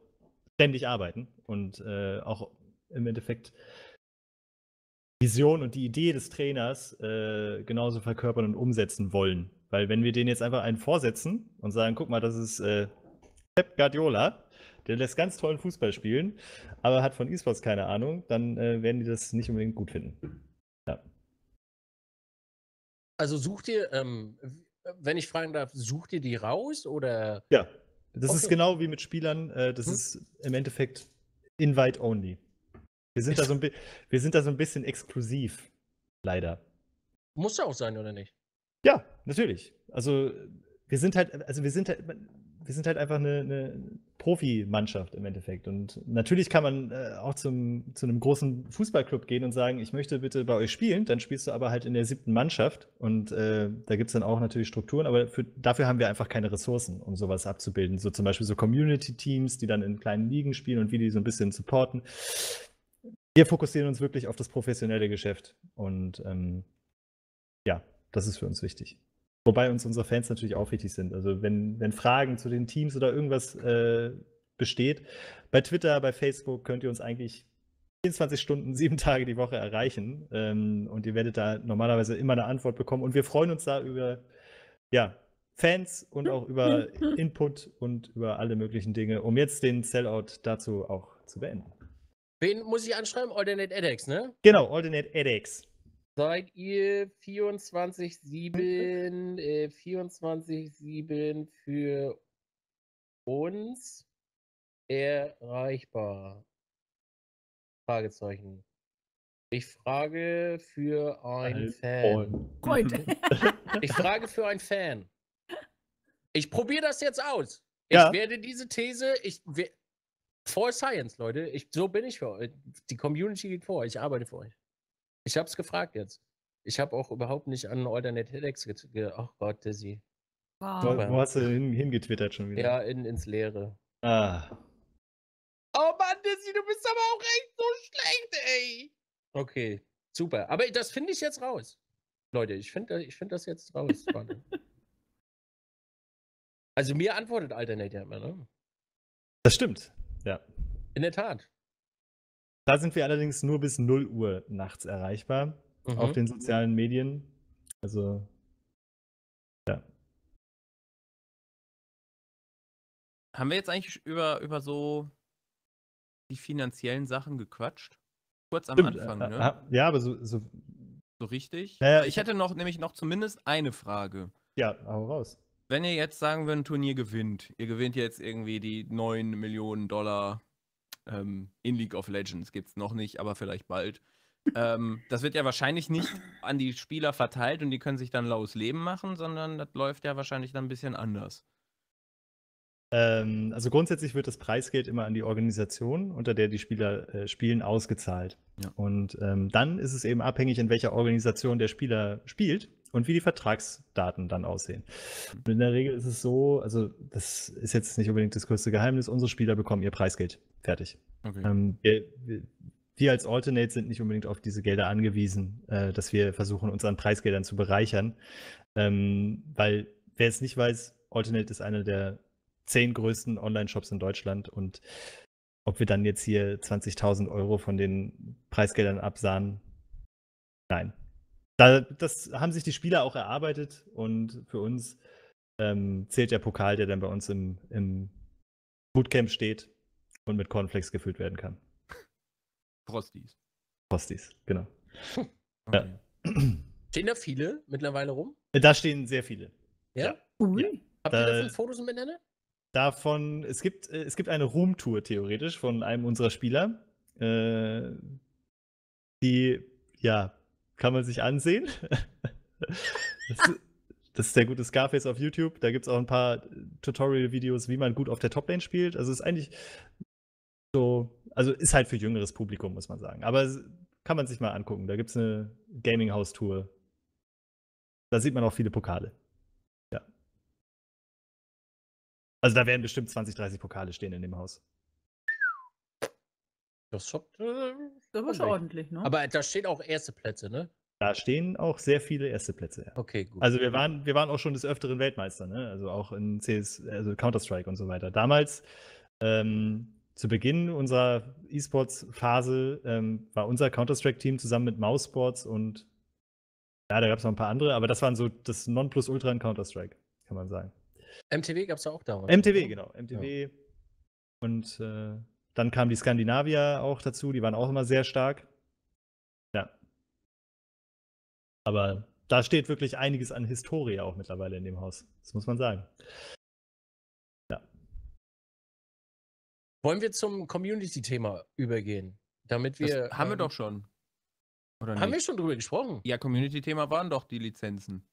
ständig arbeiten und äh, auch im Endeffekt Vision und die Idee des Trainers äh, genauso verkörpern und umsetzen wollen. Weil wenn wir denen jetzt einfach einen vorsetzen und sagen, guck mal, das ist äh, Pep Guardiola, der lässt ganz tollen Fußball spielen, aber hat von E-Sports keine Ahnung, dann äh, werden die das nicht unbedingt gut finden. Also sucht ihr, ähm, wenn ich fragen darf, sucht ihr die raus oder? Ja, das okay. ist genau wie mit Spielern. Äh, das hm? ist im Endeffekt Invite only. Wir sind, da so ein wir sind da so ein bisschen exklusiv, leider. Muss ja auch sein, oder nicht? Ja, natürlich. Also wir sind halt, also wir sind halt, wir sind halt einfach eine, eine, Profimannschaft im Endeffekt. Und natürlich kann man äh, auch zum, zu einem großen Fußballclub gehen und sagen, ich möchte bitte bei euch spielen, dann spielst du aber halt in der siebten Mannschaft und äh, da gibt es dann auch natürlich Strukturen, aber für, dafür haben wir einfach keine Ressourcen, um sowas abzubilden. So zum Beispiel so Community-Teams, die dann in kleinen Ligen spielen und wie die so ein bisschen supporten. Wir fokussieren uns wirklich auf das professionelle Geschäft und ähm, ja, das ist für uns wichtig. Wobei uns unsere Fans natürlich auch wichtig sind. Also wenn, wenn Fragen zu den Teams oder irgendwas äh, besteht, bei Twitter, bei Facebook könnt ihr uns eigentlich 24 Stunden, sieben Tage die Woche erreichen. Ähm, und ihr werdet da normalerweise immer eine Antwort bekommen. Und wir freuen uns da über ja, Fans und auch über Input und über alle möglichen Dinge, um jetzt den Sellout dazu auch zu beenden. Wen muss ich anschreiben? Alternate edX, ne? Genau, Alternate edX. Seid ihr 24-7 äh, 24 für uns erreichbar? Fragezeichen. Ich frage für einen Fan. ich frage für einen Fan. Ich probiere das jetzt aus. Ich ja. werde diese These, ich for Science, Leute, ich, so bin ich für euch. Die Community geht vor, ich arbeite für euch. Ich habe es gefragt jetzt. Ich habe auch überhaupt nicht an Alternate Headaches ge... Ach Gott, Dizzy. Wow. Wo, wo, hast du hin, hingetwittert schon wieder? Ja, in, ins Leere. Ah. Oh Mann, Dizzy, du bist aber auch echt so schlecht, ey. Okay, super. Aber das finde ich jetzt raus. Leute, ich finde ich find das jetzt raus. also mir antwortet Alternate ja immer, ne? Das stimmt, ja. In der Tat. Da sind wir allerdings nur bis 0 Uhr nachts erreichbar mhm. auf den sozialen Medien. Also, ja. Haben wir jetzt eigentlich über, über so die finanziellen Sachen gequatscht? Kurz am Stimmt. Anfang, äh, ne? Äh, ja, aber so. So, so richtig? Naja, ich, ich hätte noch, nämlich noch zumindest eine Frage. Ja, hau raus. Wenn ihr jetzt sagen wir ein Turnier gewinnt, ihr gewinnt jetzt irgendwie die 9 Millionen Dollar ähm, in League of Legends gibt es noch nicht, aber vielleicht bald. Ähm, das wird ja wahrscheinlich nicht an die Spieler verteilt und die können sich dann laues Leben machen, sondern das läuft ja wahrscheinlich dann ein bisschen anders. Ähm, also grundsätzlich wird das Preisgeld immer an die Organisation, unter der die Spieler äh, spielen, ausgezahlt. Ja. Und ähm, dann ist es eben abhängig, in welcher Organisation der Spieler spielt und wie die Vertragsdaten dann aussehen. in der Regel ist es so, also das ist jetzt nicht unbedingt das größte Geheimnis, unsere Spieler bekommen ihr Preisgeld. Fertig. Okay. Ähm, wir, wir, als Alternate sind nicht unbedingt auf diese Gelder angewiesen, äh, dass wir versuchen, uns an Preisgeldern zu bereichern. Ähm, weil wer es nicht weiß, Alternate ist einer der zehn größten Online-Shops in Deutschland und ob wir dann jetzt hier 20.000 Euro von den Preisgeldern absahen, nein da, das haben sich die Spieler auch erarbeitet und für uns ähm, zählt der Pokal, der dann bei uns im, im Bootcamp steht und mit Cornflakes gefüllt werden kann. Frosties. Frosties, genau. Okay. Ja. Stehen da viele mittlerweile rum? Da stehen sehr viele. Ja? Mhm. ja. Habt ihr davon Fotos miteinander? Davon, es gibt, äh, es gibt eine Roomtour theoretisch von einem unserer Spieler, äh, die ja kann man sich ansehen. das, das, ist der gute Scarface auf YouTube. Da gibt es auch ein paar Tutorial-Videos, wie man gut auf der Toplane spielt. Also ist eigentlich so, also ist halt für jüngeres Publikum, muss man sagen. Aber kann man sich mal angucken. Da gibt es eine Gaming-House-Tour. Da sieht man auch viele Pokale. Ja. Also da werden bestimmt 20, 30 Pokale stehen in dem Haus. Das hat, äh, das war schon ordentlich, ne? Aber da stehen auch erste Plätze, ne? Da stehen auch sehr viele erste Plätze. Ja. Okay, gut. Also wir waren, wir waren auch schon des Öfteren Weltmeister, ne? Also auch in CS, also Counter-Strike und so weiter. Damals, ähm, zu Beginn unserer E-Sports-Phase, ähm, war unser Counter-Strike-Team zusammen mit Mausports und ja, da gab es noch ein paar andere, aber das waren so das Nonplusultra in Counter-Strike, kann man sagen. MTW gab es ja auch damals. MTW, ne? genau. MTW ja. und äh, dann kamen die Skandinavier auch dazu, die waren auch immer sehr stark. Ja. Aber da steht wirklich einiges an Historie auch mittlerweile in dem Haus. Das muss man sagen. Ja. Wollen wir zum Community-Thema übergehen? Damit wir. Das haben ähm, wir doch schon. Oder haben nicht? wir schon drüber gesprochen? Ja, Community-Thema waren doch die Lizenzen.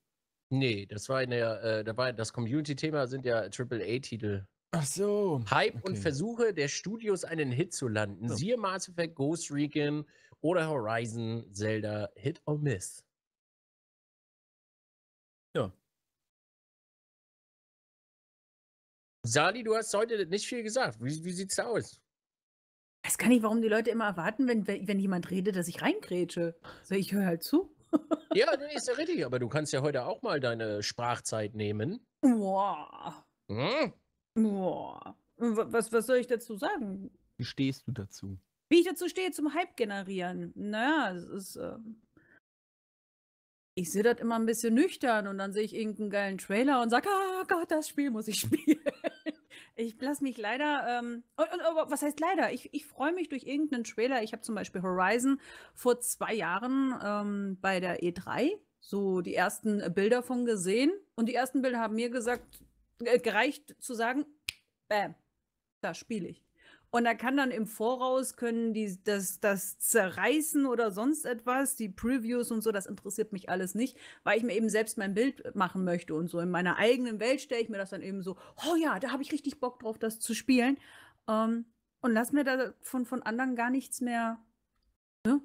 Nee, das war in der, äh, dabei, das Community-Thema sind ja AAA-Titel. Ach so. Hype okay. und Versuche der Studios einen Hit zu landen. So. Siehe Mass Effect, Ghost Recon oder Horizon, Zelda, Hit or Miss. Ja. Sali, du hast heute nicht viel gesagt. Wie, wie sieht's da aus? Ich weiß gar nicht, warum die Leute immer erwarten, wenn, wenn jemand redet, dass ich reingrätsche. Also ich höre halt zu. ja, nee, ist ja richtig, aber du kannst ja heute auch mal deine Sprachzeit nehmen. Boah. Hm? Boah. Was, was soll ich dazu sagen? Wie stehst du dazu? Wie ich dazu stehe, zum Hype generieren. Naja, es ist. Äh ich sehe das immer ein bisschen nüchtern und dann sehe ich irgendeinen geilen Trailer und sage, ah oh Gott, das Spiel muss ich spielen. ich lasse mich leider, ähm, und, und, und, was heißt leider? Ich, ich freue mich durch irgendeinen Trailer. Ich habe zum Beispiel Horizon vor zwei Jahren ähm, bei der E3 so die ersten Bilder von gesehen und die ersten Bilder haben mir gesagt, gereicht zu sagen, bam, da spiele ich. Und da kann dann im Voraus können die das, das zerreißen oder sonst etwas, die Previews und so, das interessiert mich alles nicht, weil ich mir eben selbst mein Bild machen möchte und so. In meiner eigenen Welt stelle ich mir das dann eben so, oh ja, da habe ich richtig Bock drauf, das zu spielen. Ähm, und lass mir da von, von anderen gar nichts mehr ne,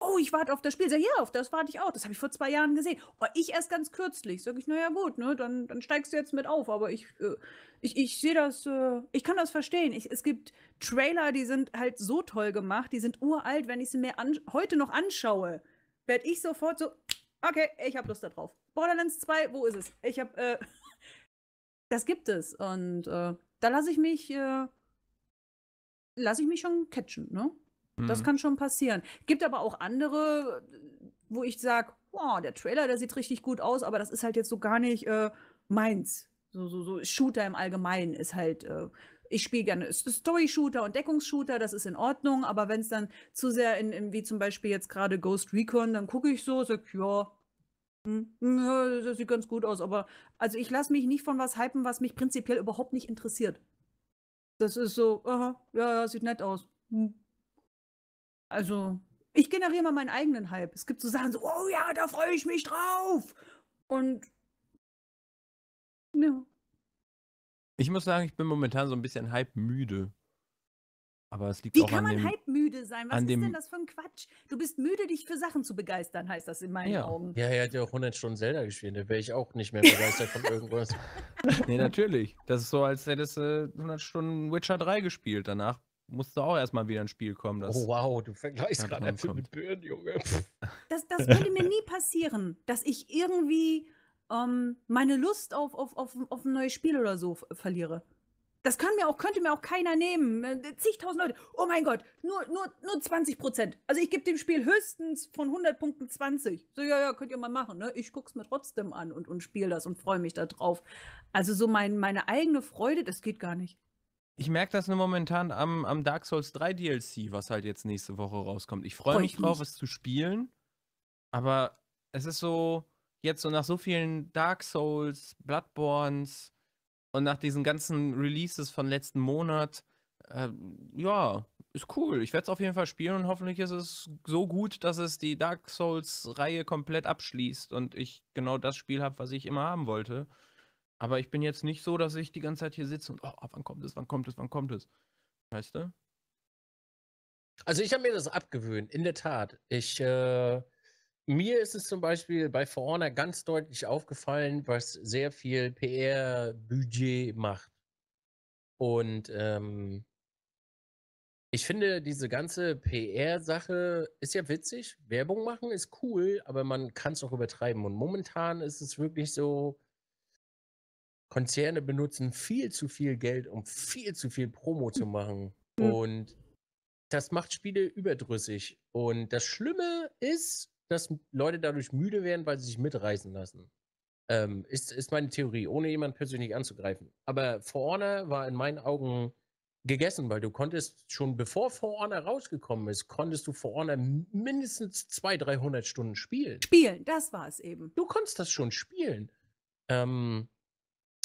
Oh, ich warte auf das Spiel. Sag, ja, auf das warte ich auch. Das habe ich vor zwei Jahren gesehen. Oh, ich erst ganz kürzlich. Sag ich, naja, gut, ne, dann, dann steigst du jetzt mit auf. Aber ich, äh, ich, ich sehe das, äh, ich kann das verstehen. Ich, es gibt Trailer, die sind halt so toll gemacht, die sind uralt. Wenn ich sie mir heute noch anschaue, werde ich sofort so, okay, ich habe Lust darauf. Borderlands 2, wo ist es? Ich habe, äh, das gibt es. Und äh, da lasse ich mich, äh, lasse ich mich schon catchen, ne? Das mhm. kann schon passieren. Gibt aber auch andere, wo ich sage, wow, der Trailer, der sieht richtig gut aus, aber das ist halt jetzt so gar nicht äh, meins. So, so, so Shooter im Allgemeinen ist halt, äh, ich spiele gerne Story-Shooter und Deckungsshooter, das ist in Ordnung, aber wenn es dann zu sehr in, in, wie zum Beispiel jetzt gerade Ghost Recon, dann gucke ich so, sag, ja, hm, hm, ja, das sieht ganz gut aus, aber also ich lasse mich nicht von was hypen, was mich prinzipiell überhaupt nicht interessiert. Das ist so, aha, ja, sieht nett aus. Hm. Also, ich generiere mal meinen eigenen Hype. Es gibt so Sachen so, oh ja, da freue ich mich drauf. Und. Ja. Ich muss sagen, ich bin momentan so ein bisschen hype-müde. Aber es liegt Wie auch kann an man hype müde sein? Was ist dem, denn das für ein Quatsch? Du bist müde, dich für Sachen zu begeistern, heißt das in meinen ja. Augen. Ja, er hat ja auch 100 Stunden Zelda gespielt, da wäre ich auch nicht mehr begeistert von irgendwas. nee, natürlich. Das ist so, als hättest du 100 Stunden Witcher 3 gespielt. Danach musst du auch erstmal wieder ins Spiel kommen. oh wow, du vergleichst gerade einfach mit Birnen, Junge. Das, das würde mir nie passieren, dass ich irgendwie ähm, meine Lust auf, auf, auf, auf ein neues Spiel oder so verliere. Das kann mir auch, könnte mir auch keiner nehmen. Äh, zigtausend Leute. Oh mein Gott, nur, nur, nur 20 Prozent. Also ich gebe dem Spiel höchstens von 100 Punkten 20. So, ja, ja, könnt ihr mal machen. Ne? Ich gucke es mir trotzdem an und, und spiele das und freue mich da drauf. Also so mein, meine eigene Freude, das geht gar nicht. Ich merke das nur momentan am, am Dark Souls 3 DLC, was halt jetzt nächste Woche rauskommt. Ich freue mich drauf, es zu spielen. Aber es ist so, jetzt so nach so vielen Dark Souls, Bloodborns und nach diesen ganzen Releases von letzten Monat, äh, ja, ist cool. Ich werde es auf jeden Fall spielen und hoffentlich ist es so gut, dass es die Dark Souls-Reihe komplett abschließt und ich genau das Spiel habe, was ich immer haben wollte. Aber ich bin jetzt nicht so, dass ich die ganze Zeit hier sitze und, oh, wann kommt es, wann kommt es, wann kommt es. Weißt du? Also ich habe mir das abgewöhnt, in der Tat. Ich, äh, mir ist es zum Beispiel bei For Honor ganz deutlich aufgefallen, was sehr viel PR-Budget macht. Und ähm, ich finde, diese ganze PR-Sache ist ja witzig. Werbung machen ist cool, aber man kann es auch übertreiben. Und momentan ist es wirklich so, Konzerne benutzen viel zu viel Geld, um viel zu viel Promo zu machen. Mhm. Und das macht Spiele überdrüssig. Und das Schlimme ist, dass Leute dadurch müde werden, weil sie sich mitreißen lassen. Ähm, ist, ist meine Theorie, ohne jemanden persönlich anzugreifen. Aber For Honor war in meinen Augen gegessen, weil du konntest schon bevor For Honor rausgekommen ist, konntest du For Honor mindestens 200, 300 Stunden spielen. Spielen, das war es eben. Du konntest das schon spielen. Ähm,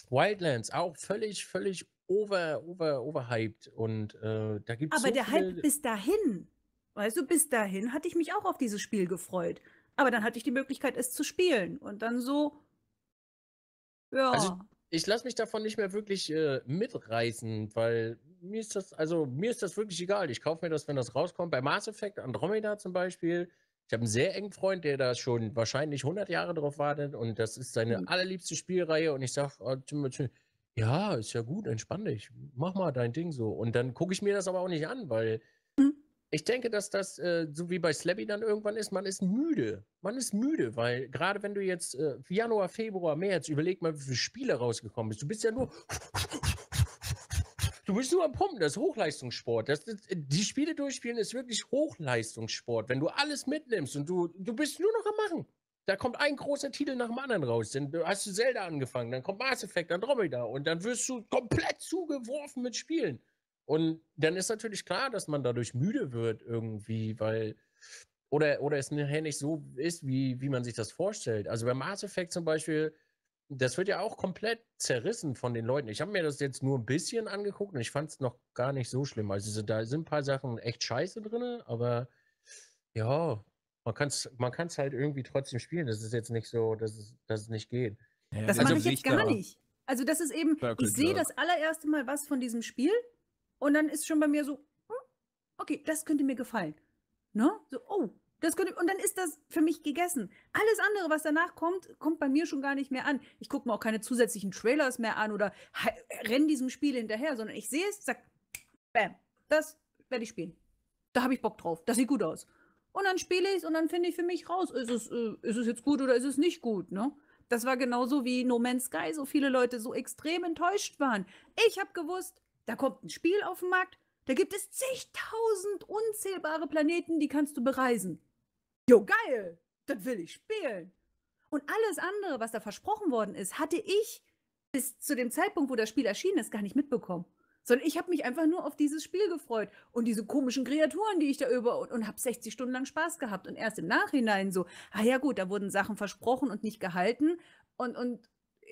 Wildlands auch völlig, völlig over, over, overhyped. Und äh, da gibt es. Aber so der Hype bis dahin, weißt du, bis dahin hatte ich mich auch auf dieses Spiel gefreut. Aber dann hatte ich die Möglichkeit, es zu spielen. Und dann so. Ja. Also, ich lasse mich davon nicht mehr wirklich äh, mitreißen, weil mir ist das, also mir ist das wirklich egal. Ich kaufe mir das, wenn das rauskommt. Bei Mass Effect Andromeda zum Beispiel, ich habe einen sehr engen Freund, der da schon wahrscheinlich 100 Jahre drauf wartet und das ist seine mhm. allerliebste Spielreihe und ich sage, oh, ja, ist ja gut, entspann dich, mach mal dein Ding so. Und dann gucke ich mir das aber auch nicht an, weil mhm. ich denke, dass das äh, so wie bei Slappy dann irgendwann ist, man ist müde. Man ist müde, weil gerade wenn du jetzt äh, Januar, Februar, März, überleg mal, wie viele Spiele rausgekommen bist. Du bist ja nur Du bist nur am Pumpen, das ist Hochleistungssport. Das, das, die Spiele durchspielen ist wirklich Hochleistungssport. Wenn du alles mitnimmst und du, du bist nur noch am Machen. Da kommt ein großer Titel nach dem anderen raus. Dann hast du Zelda angefangen, dann kommt Mass Effect, dann Andromeda und dann wirst du komplett zugeworfen mit Spielen. Und dann ist natürlich klar, dass man dadurch müde wird irgendwie, weil oder, oder es nachher nicht so ist, wie, wie man sich das vorstellt. Also bei Mass Effect zum Beispiel, das wird ja auch komplett zerrissen von den Leuten. Ich habe mir das jetzt nur ein bisschen angeguckt und ich fand es noch gar nicht so schlimm. Also da sind ein paar Sachen echt scheiße drin, aber ja, man kann es man kann's halt irgendwie trotzdem spielen. Das ist jetzt nicht so, dass es, dass es nicht geht. Ja, das mache also ich jetzt gar nicht. Also das ist eben, ich sehe das allererste Mal was von diesem Spiel und dann ist schon bei mir so, hm, okay, das könnte mir gefallen. Ne? So, oh, das könnte, und dann ist das für mich gegessen. Alles andere, was danach kommt, kommt bei mir schon gar nicht mehr an. Ich gucke mir auch keine zusätzlichen Trailers mehr an oder renne diesem Spiel hinterher, sondern ich sehe es, sag, bam, das werde ich spielen. Da habe ich Bock drauf. Das sieht gut aus. Und dann spiele ich es und dann finde ich für mich raus, ist es, äh, ist es jetzt gut oder ist es nicht gut, ne? Das war genauso wie No Man's Sky, so viele Leute so extrem enttäuscht waren. Ich habe gewusst, da kommt ein Spiel auf den Markt, da gibt es zigtausend unzählbare Planeten, die kannst du bereisen jo geil, das will ich spielen. Und alles andere, was da versprochen worden ist, hatte ich bis zu dem Zeitpunkt, wo das Spiel erschienen ist, gar nicht mitbekommen. Sondern ich habe mich einfach nur auf dieses Spiel gefreut und diese komischen Kreaturen, die ich da über und, und habe 60 Stunden lang Spaß gehabt und erst im Nachhinein so, ah ja gut, da wurden Sachen versprochen und nicht gehalten und, und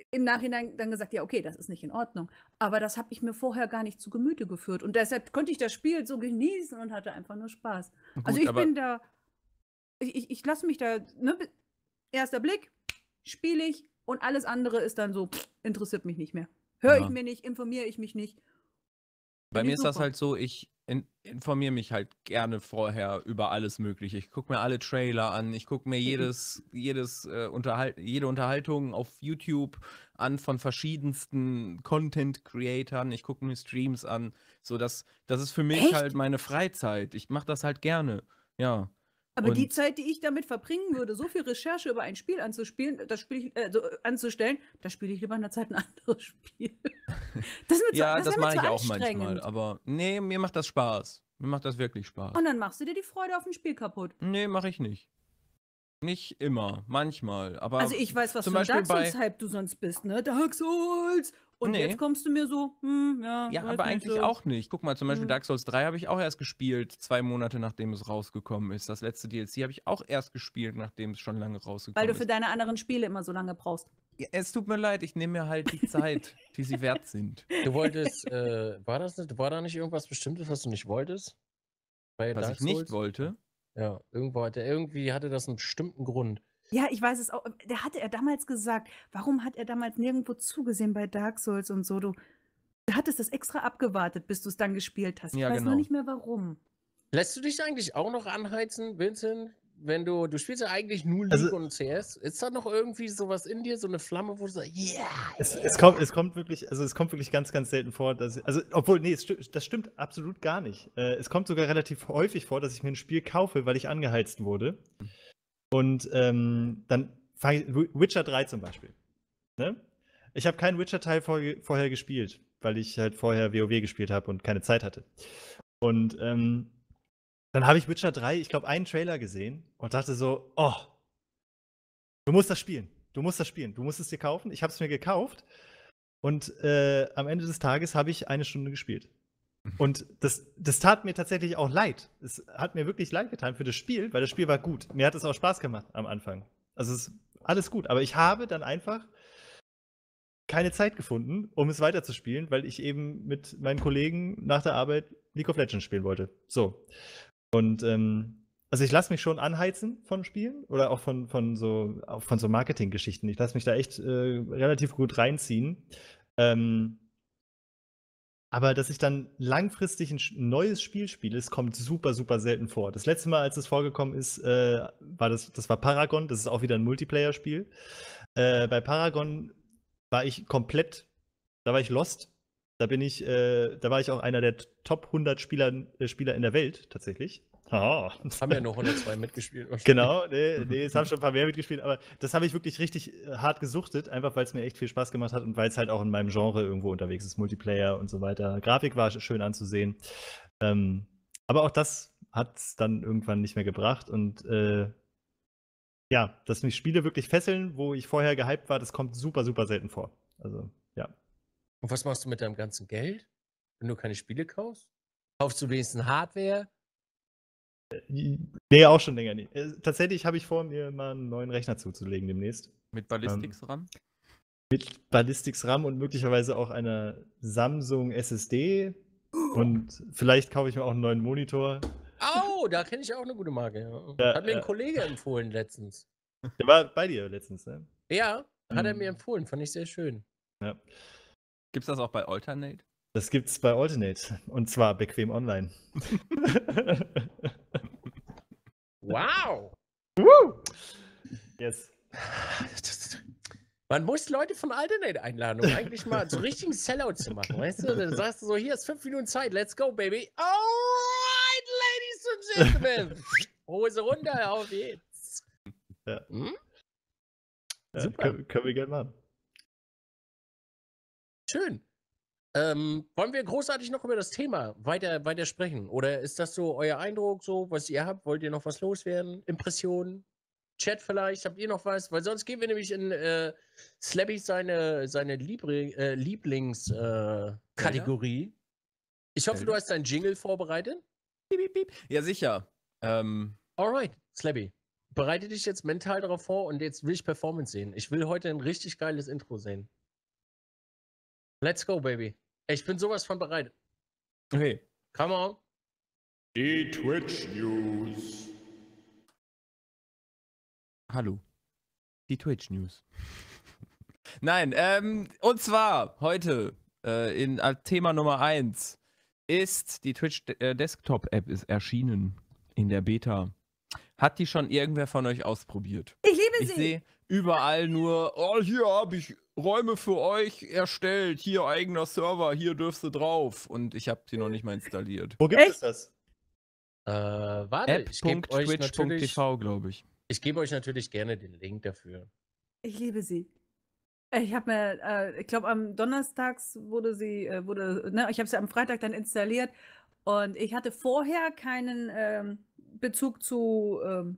im Nachhinein dann gesagt, ja okay, das ist nicht in Ordnung. Aber das habe ich mir vorher gar nicht zu Gemüte geführt und deshalb konnte ich das Spiel so genießen und hatte einfach nur Spaß. Gut, also ich bin da ich, ich lasse mich da, ne, erster Blick, spiele ich und alles andere ist dann so, pff, interessiert mich nicht mehr. Höre ja. ich mir nicht, informiere ich mich nicht. Bei mir ist das halt so, ich in, informiere mich halt gerne vorher über alles Mögliche. Ich gucke mir alle Trailer an, ich gucke mir hm. jedes, jedes, äh, Unterhalt, jede Unterhaltung auf YouTube an von verschiedensten Content-Creatern, ich gucke mir Streams an. So, das, das ist für mich Echt? halt meine Freizeit. Ich mache das halt gerne. Ja. Aber und die Zeit, die ich damit verbringen würde, so viel Recherche über ein Spiel anzuspielen, äh, das Spiel ich, äh, äh, anzustellen, da spiele ich lieber in der Zeit ein anderes Spiel. Das ist mir ja, zu, das, das mache ich auch manchmal. Aber nee, mir macht das Spaß. Mir macht das wirklich Spaß. Und dann machst du dir die Freude auf ein Spiel kaputt. Nee, mache ich nicht. Nicht immer, manchmal. Aber also ich weiß, was zum für ein Dark Souls-Hype du sonst bist, ne? Dark Souls und nee. jetzt kommst du mir so, hm, ja. Ja, aber eigentlich so. auch nicht. Guck mal, zum Beispiel hm. Dark Souls 3 habe ich auch erst gespielt, zwei Monate nachdem es rausgekommen ist. Das letzte DLC habe ich auch erst gespielt, nachdem es schon lange rausgekommen ist. Weil du für ist. deine anderen Spiele immer so lange brauchst. Ja, es tut mir leid, ich nehme mir halt die Zeit, die sie wert sind. Du wolltest, äh, war das nicht, war da nicht irgendwas Bestimmtes, was du nicht wolltest? Bei was Dark ich Souls? nicht wollte? Ja, irgendwo hatte, irgendwie hatte das einen bestimmten Grund. Ja, ich weiß es auch. Ähm, der hatte er damals gesagt, warum hat er damals nirgendwo zugesehen bei Dark Souls und so? Du, du hattest das extra abgewartet, bis du es dann gespielt hast. Ich ja, weiß genau. nur nicht mehr warum. Lässt du dich eigentlich auch noch anheizen, Vincent? Wenn du, du spielst ja eigentlich nur also League also, und CS. Ist da noch irgendwie sowas in dir, so eine Flamme, wo du sagst, so, yeah! Es, es, kommt, es kommt wirklich, also es kommt wirklich ganz, ganz selten vor, dass, also, obwohl, nee, es, das stimmt absolut gar nicht. Äh, es kommt sogar relativ häufig vor, dass ich mir ein Spiel kaufe, weil ich angeheizt wurde. Mhm. Und ähm, dann Witcher 3 zum Beispiel. Ne? Ich habe keinen Witcher-Teil vor, vorher gespielt, weil ich halt vorher WoW gespielt habe und keine Zeit hatte. Und ähm, dann habe ich Witcher 3, ich glaube, einen Trailer gesehen und dachte so, oh, du musst das spielen. Du musst das spielen. Du musst es dir kaufen. Ich habe es mir gekauft. Und äh, am Ende des Tages habe ich eine Stunde gespielt. Und das, das tat mir tatsächlich auch leid. Es hat mir wirklich leid getan für das Spiel, weil das Spiel war gut. Mir hat es auch Spaß gemacht am Anfang. Also es ist alles gut. Aber ich habe dann einfach keine Zeit gefunden, um es weiterzuspielen, weil ich eben mit meinen Kollegen nach der Arbeit League of Legends spielen wollte. So. Und ähm, also ich lasse mich schon anheizen von Spielen oder auch von, von so, auch von so Marketinggeschichten. Ich lasse mich da echt äh, relativ gut reinziehen. Ähm, aber dass ich dann langfristig ein neues Spiel spiele, es kommt super, super selten vor. Das letzte Mal, als es vorgekommen ist, äh, war das, das war Paragon, das ist auch wieder ein Multiplayer-Spiel. Äh, bei Paragon war ich komplett, da war ich lost. Da bin ich, äh, da war ich auch einer der Top 100 Spieler, äh, Spieler in der Welt tatsächlich. Oh. Das haben ja nur 102 mitgespielt. Genau, nee, nee, es haben schon ein paar mehr mitgespielt, aber das habe ich wirklich richtig äh, hart gesuchtet, einfach weil es mir echt viel Spaß gemacht hat und weil es halt auch in meinem Genre irgendwo unterwegs ist, Multiplayer und so weiter. Grafik war schön anzusehen. Ähm, aber auch das hat es dann irgendwann nicht mehr gebracht und äh, ja, dass mich Spiele wirklich fesseln, wo ich vorher gehypt war, das kommt super, super selten vor. Also, ja. Und was machst du mit deinem ganzen Geld, wenn du keine Spiele kaufst? Kaufst du wenigstens Hardware? Nee, auch schon länger nicht. Äh, tatsächlich habe ich vor, mir mal einen neuen Rechner zuzulegen demnächst. Mit Ballistics ähm, RAM? mit Ballistics RAM und möglicherweise auch einer Samsung SSD. Und vielleicht kaufe ich mir auch einen neuen Monitor. Au, oh, da kenne ich auch eine gute Marke. Ja, hat mir ja. ein Kollege empfohlen letztens. Der war bei dir letztens, ne? Ja, hat er mir hm. empfohlen, fand ich sehr schön. Ja. es das auch bei Alternate? Das gibt es bei Alternate und zwar bequem online. Wow! Woo! Yes. Man muss Leute von Alternate einladen, um eigentlich mal so richtigen Sellout zu machen, weißt du? Dann sagst du so, hier ist fünf Minuten Zeit, let's go, baby. Alright, ladies and gentlemen. Hose runter, auf geht's. Ja. Hm? ja Super. Können, können wir gerne machen. Schön. Ähm, wollen wir großartig noch über das Thema weiter, weiter sprechen? Oder ist das so euer Eindruck, so was ihr habt? Wollt ihr noch was loswerden? Impressionen? Chat vielleicht? Habt ihr noch was? Weil sonst gehen wir nämlich in äh, Slappy seine, seine äh, Lieblingskategorie. Äh, ich hoffe, du hast deinen Jingle vorbereitet. Ja, sicher. Ähm. Alright, Slappy. Bereite dich jetzt mental darauf vor und jetzt will ich Performance sehen. Ich will heute ein richtig geiles Intro sehen. Let's go, baby. Ich bin sowas von bereit. Okay. Come on. Die Twitch News. Hallo. Die Twitch News. Nein, ähm, und zwar heute äh, in Thema Nummer 1 ist die Twitch äh, Desktop App ist erschienen in der Beta. Hat die schon irgendwer von euch ausprobiert? Ich liebe ich sie. Ich sehe überall nur, oh, hier habe ich Räume für euch erstellt, hier eigener Server, hier dürfst du drauf. Und ich habe sie noch nicht mal installiert. Wo gibt es das? Äh, warte, App. glaube ich. Ich gebe euch natürlich gerne den Link dafür. Ich liebe sie. Äh, ich habe mir, äh, ich glaube, am Donnerstags wurde sie, äh, wurde, ne, ich habe sie am Freitag dann installiert und ich hatte vorher keinen ähm, Bezug zu ähm,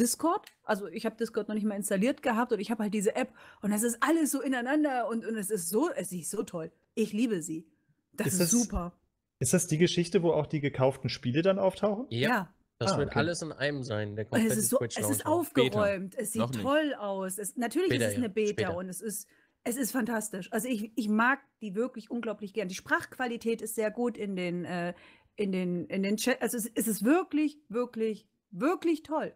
Discord. Also ich habe Discord noch nicht mal installiert gehabt und ich habe halt diese App und das ist alles so ineinander und, und es ist so, es ist so toll. Ich liebe sie. Das ist, ist das, super. Ist das die Geschichte, wo auch die gekauften Spiele dann auftauchen? Ja. ja. Das ah, wird okay. alles in einem sein. Der komplette es ist, so, es ist aufgeräumt, Beta. es sieht toll aus. Es, natürlich Beta, ist es eine Beta ja. und es ist, es ist fantastisch. Also ich, ich mag die wirklich unglaublich gern. Die Sprachqualität ist sehr gut in den, äh, in den, in den Chat. Also es, es ist wirklich, wirklich, wirklich toll.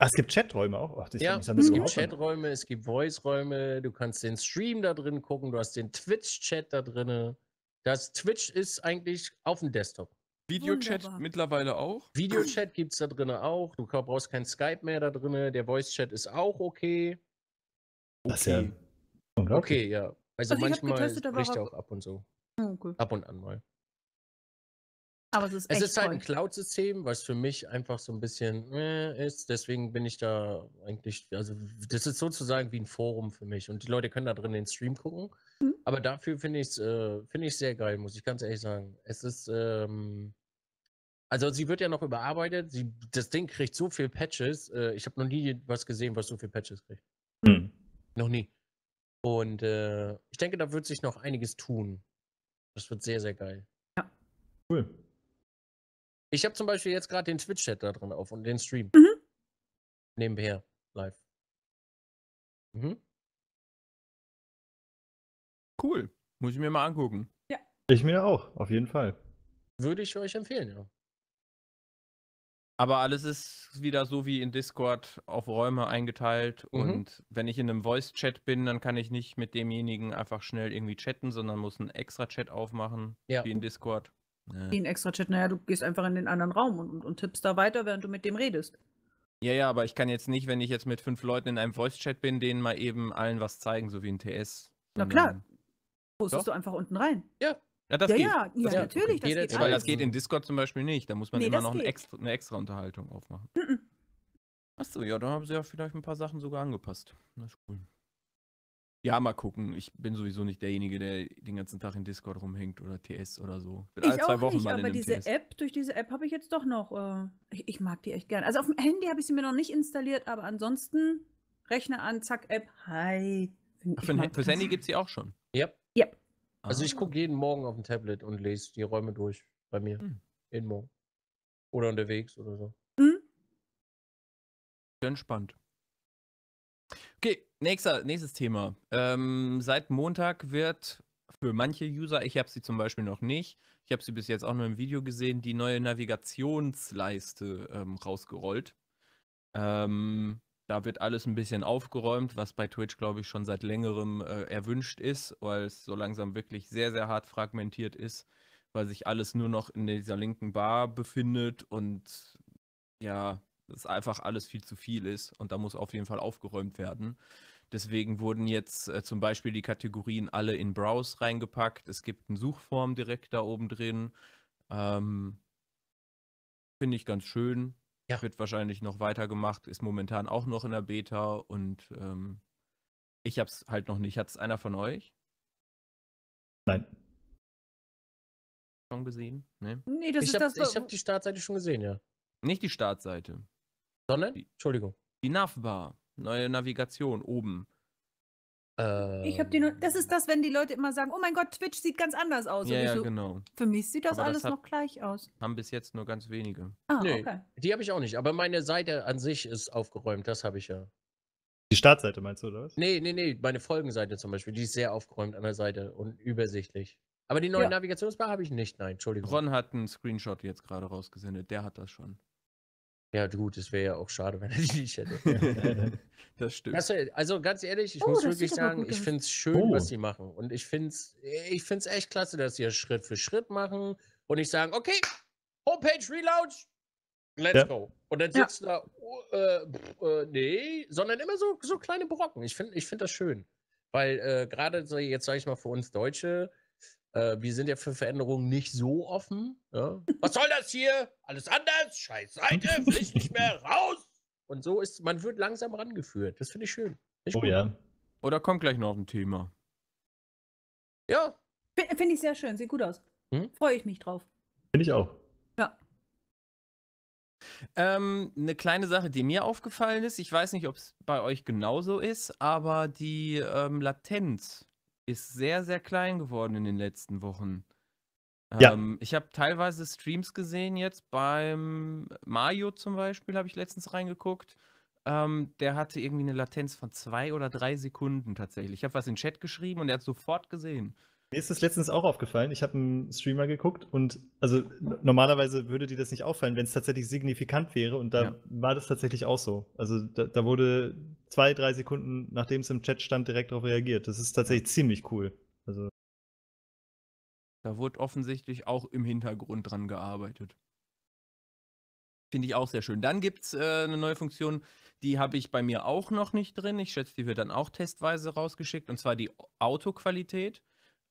Ah, es gibt Chaträume auch. Ach, ja, es gibt Chaträume, es gibt Voice-Räume, du kannst den Stream da drin gucken, du hast den Twitch-Chat da drin. Das Twitch ist eigentlich auf dem Desktop. Videochat mittlerweile auch. Videochat gibt es da drin auch. Du brauchst kein Skype mehr da drin. Der Voice-Chat ist auch okay. Das ist ja unglaublich. Okay, ja. Also, also manchmal bricht er auch ab und so. Okay. Oh, ab und an mal. Aber es ist Es ist halt ein Cloud-System, was für mich einfach so ein bisschen äh, ist. Deswegen bin ich da eigentlich, also das ist sozusagen wie ein Forum für mich. Und die Leute können da drin den Stream gucken. Mhm. Aber dafür finde ich es äh, find sehr geil, muss ich ganz ehrlich sagen. Es ist, ähm, also sie wird ja noch überarbeitet. Sie, das Ding kriegt so viele Patches. Äh, ich habe noch nie was gesehen, was so viele Patches kriegt. Mhm. Noch nie. Und äh, ich denke, da wird sich noch einiges tun. Das wird sehr, sehr geil. Ja. Cool. Ich habe zum Beispiel jetzt gerade den Twitch-Chat da drin auf und den Stream. Mhm. Nebenher, live. Mhm. Cool. Muss ich mir mal angucken. Ja. Ich mir auch, auf jeden Fall. Würde ich euch empfehlen, ja. Aber alles ist wieder so wie in Discord auf Räume eingeteilt. Mhm. Und wenn ich in einem Voice-Chat bin, dann kann ich nicht mit demjenigen einfach schnell irgendwie chatten, sondern muss einen extra Chat aufmachen, ja. wie in Discord. Ja. Den extra Chat, naja, du gehst einfach in den anderen Raum und, und, und tippst da weiter, während du mit dem redest. Ja, ja, aber ich kann jetzt nicht, wenn ich jetzt mit fünf Leuten in einem Voice-Chat bin, denen mal eben allen was zeigen, so wie ein TS. Na klar. Postest du einfach unten rein. Ja. Ja, das ja, geht. ja, das ja geht. natürlich. Das geht, geht weil das geht in Discord zum Beispiel nicht. Da muss man nee, immer noch ein extra, eine extra Unterhaltung aufmachen. Mhm. Achso, ja, da haben sie ja vielleicht ein paar Sachen sogar angepasst. Das ist cool. Ja, mal gucken. Ich bin sowieso nicht derjenige, der den ganzen Tag in Discord rumhängt oder TS oder so. Bin ich alle zwei auch Wochen nicht, mal aber diese TS. App, durch diese App habe ich jetzt doch noch. Äh, ich, ich, mag die echt gern. Also auf dem Handy habe ich sie mir noch nicht installiert, aber ansonsten Rechner an, zack, App, hi. für ein, fürs Handy gibt es sie auch schon. Yep. Yep. Also ich ah. gucke jeden Morgen auf dem Tablet und lese die Räume durch bei mir. Hm. Jeden Morgen. Oder unterwegs oder so. Hm? Entspannt. Nächster, nächstes Thema. Ähm, seit Montag wird für manche User, ich habe sie zum Beispiel noch nicht, ich habe sie bis jetzt auch nur im Video gesehen, die neue Navigationsleiste ähm, rausgerollt. Ähm, da wird alles ein bisschen aufgeräumt, was bei Twitch, glaube ich, schon seit längerem äh, erwünscht ist, weil es so langsam wirklich sehr, sehr hart fragmentiert ist, weil sich alles nur noch in dieser linken Bar befindet und ja, es einfach alles viel zu viel ist und da muss auf jeden Fall aufgeräumt werden. Deswegen wurden jetzt äh, zum Beispiel die Kategorien alle in Browse reingepackt. Es gibt eine Suchform direkt da oben drin. Ähm, Finde ich ganz schön. Ja. Wird wahrscheinlich noch weitergemacht, ist momentan auch noch in der Beta und ähm, ich habe es halt noch nicht. Hat es einer von euch? Nein. Schon gesehen? Nee, nee das ich ist hab, das. Ich habe die Startseite schon gesehen, ja. Nicht die Startseite. Sondern? Die, Entschuldigung. Die Navbar neue Navigation oben. ich habe die nur, das ist das, wenn die Leute immer sagen, oh mein Gott, Twitch sieht ganz anders aus. Ja, ja so, genau. Für mich sieht das aber alles das hat, noch gleich aus. Haben bis jetzt nur ganz wenige. Ah, nee, okay. Die habe ich auch nicht, aber meine Seite an sich ist aufgeräumt, das habe ich ja. Die Startseite meinst du, oder was? Nee, nee, nee, meine Folgenseite zum Beispiel, die ist sehr aufgeräumt an der Seite und übersichtlich. Aber die neue ja. Navigationsbar habe ich nicht, nein, Entschuldigung. Ron hat einen Screenshot jetzt gerade rausgesendet, der hat das schon. Ja, gut, es wäre ja auch schade, wenn er die nicht hätte. das stimmt. Also, also ganz ehrlich, ich oh, muss wirklich sagen, ich finde es schön, oh. was sie machen. Und ich finde es ich find's echt klasse, dass sie das Schritt für Schritt machen und nicht sagen, okay, Homepage Relaunch, let's ja. go. Und dann sitzt ja. da, äh, äh, nee, sondern immer so, so kleine Brocken. Ich finde ich find das schön. Weil äh, gerade so jetzt, sage ich mal, für uns Deutsche, äh, wir sind ja für Veränderungen nicht so offen. Ja? Was soll das hier? Alles anders? Scheiß Seite, will ich nicht mehr raus. Und so ist, man wird langsam rangeführt. Das finde ich schön. Find ich oh gut. ja. Oder kommt gleich noch ein Thema. Ja. Finde ich sehr schön, sieht gut aus. Hm? Freue ich mich drauf. Finde ich auch. Ja. Ähm, eine kleine Sache, die mir aufgefallen ist, ich weiß nicht, ob es bei euch genauso ist, aber die ähm, Latenz ist sehr, sehr klein geworden in den letzten Wochen. Ja. Ähm, ich habe teilweise Streams gesehen jetzt beim Mario zum Beispiel, habe ich letztens reingeguckt. Ähm, der hatte irgendwie eine Latenz von zwei oder drei Sekunden tatsächlich. Ich habe was in den Chat geschrieben und er hat sofort gesehen. Mir ist das letztens auch aufgefallen. Ich habe einen Streamer geguckt und also normalerweise würde dir das nicht auffallen, wenn es tatsächlich signifikant wäre und da ja. war das tatsächlich auch so. Also da, da, wurde zwei, drei Sekunden, nachdem es im Chat stand, direkt darauf reagiert. Das ist tatsächlich ja. ziemlich cool. Also. Da wurde offensichtlich auch im Hintergrund dran gearbeitet. Finde ich auch sehr schön. Dann gibt es äh, eine neue Funktion, die habe ich bei mir auch noch nicht drin. Ich schätze, die wird dann auch testweise rausgeschickt, und zwar die Autoqualität.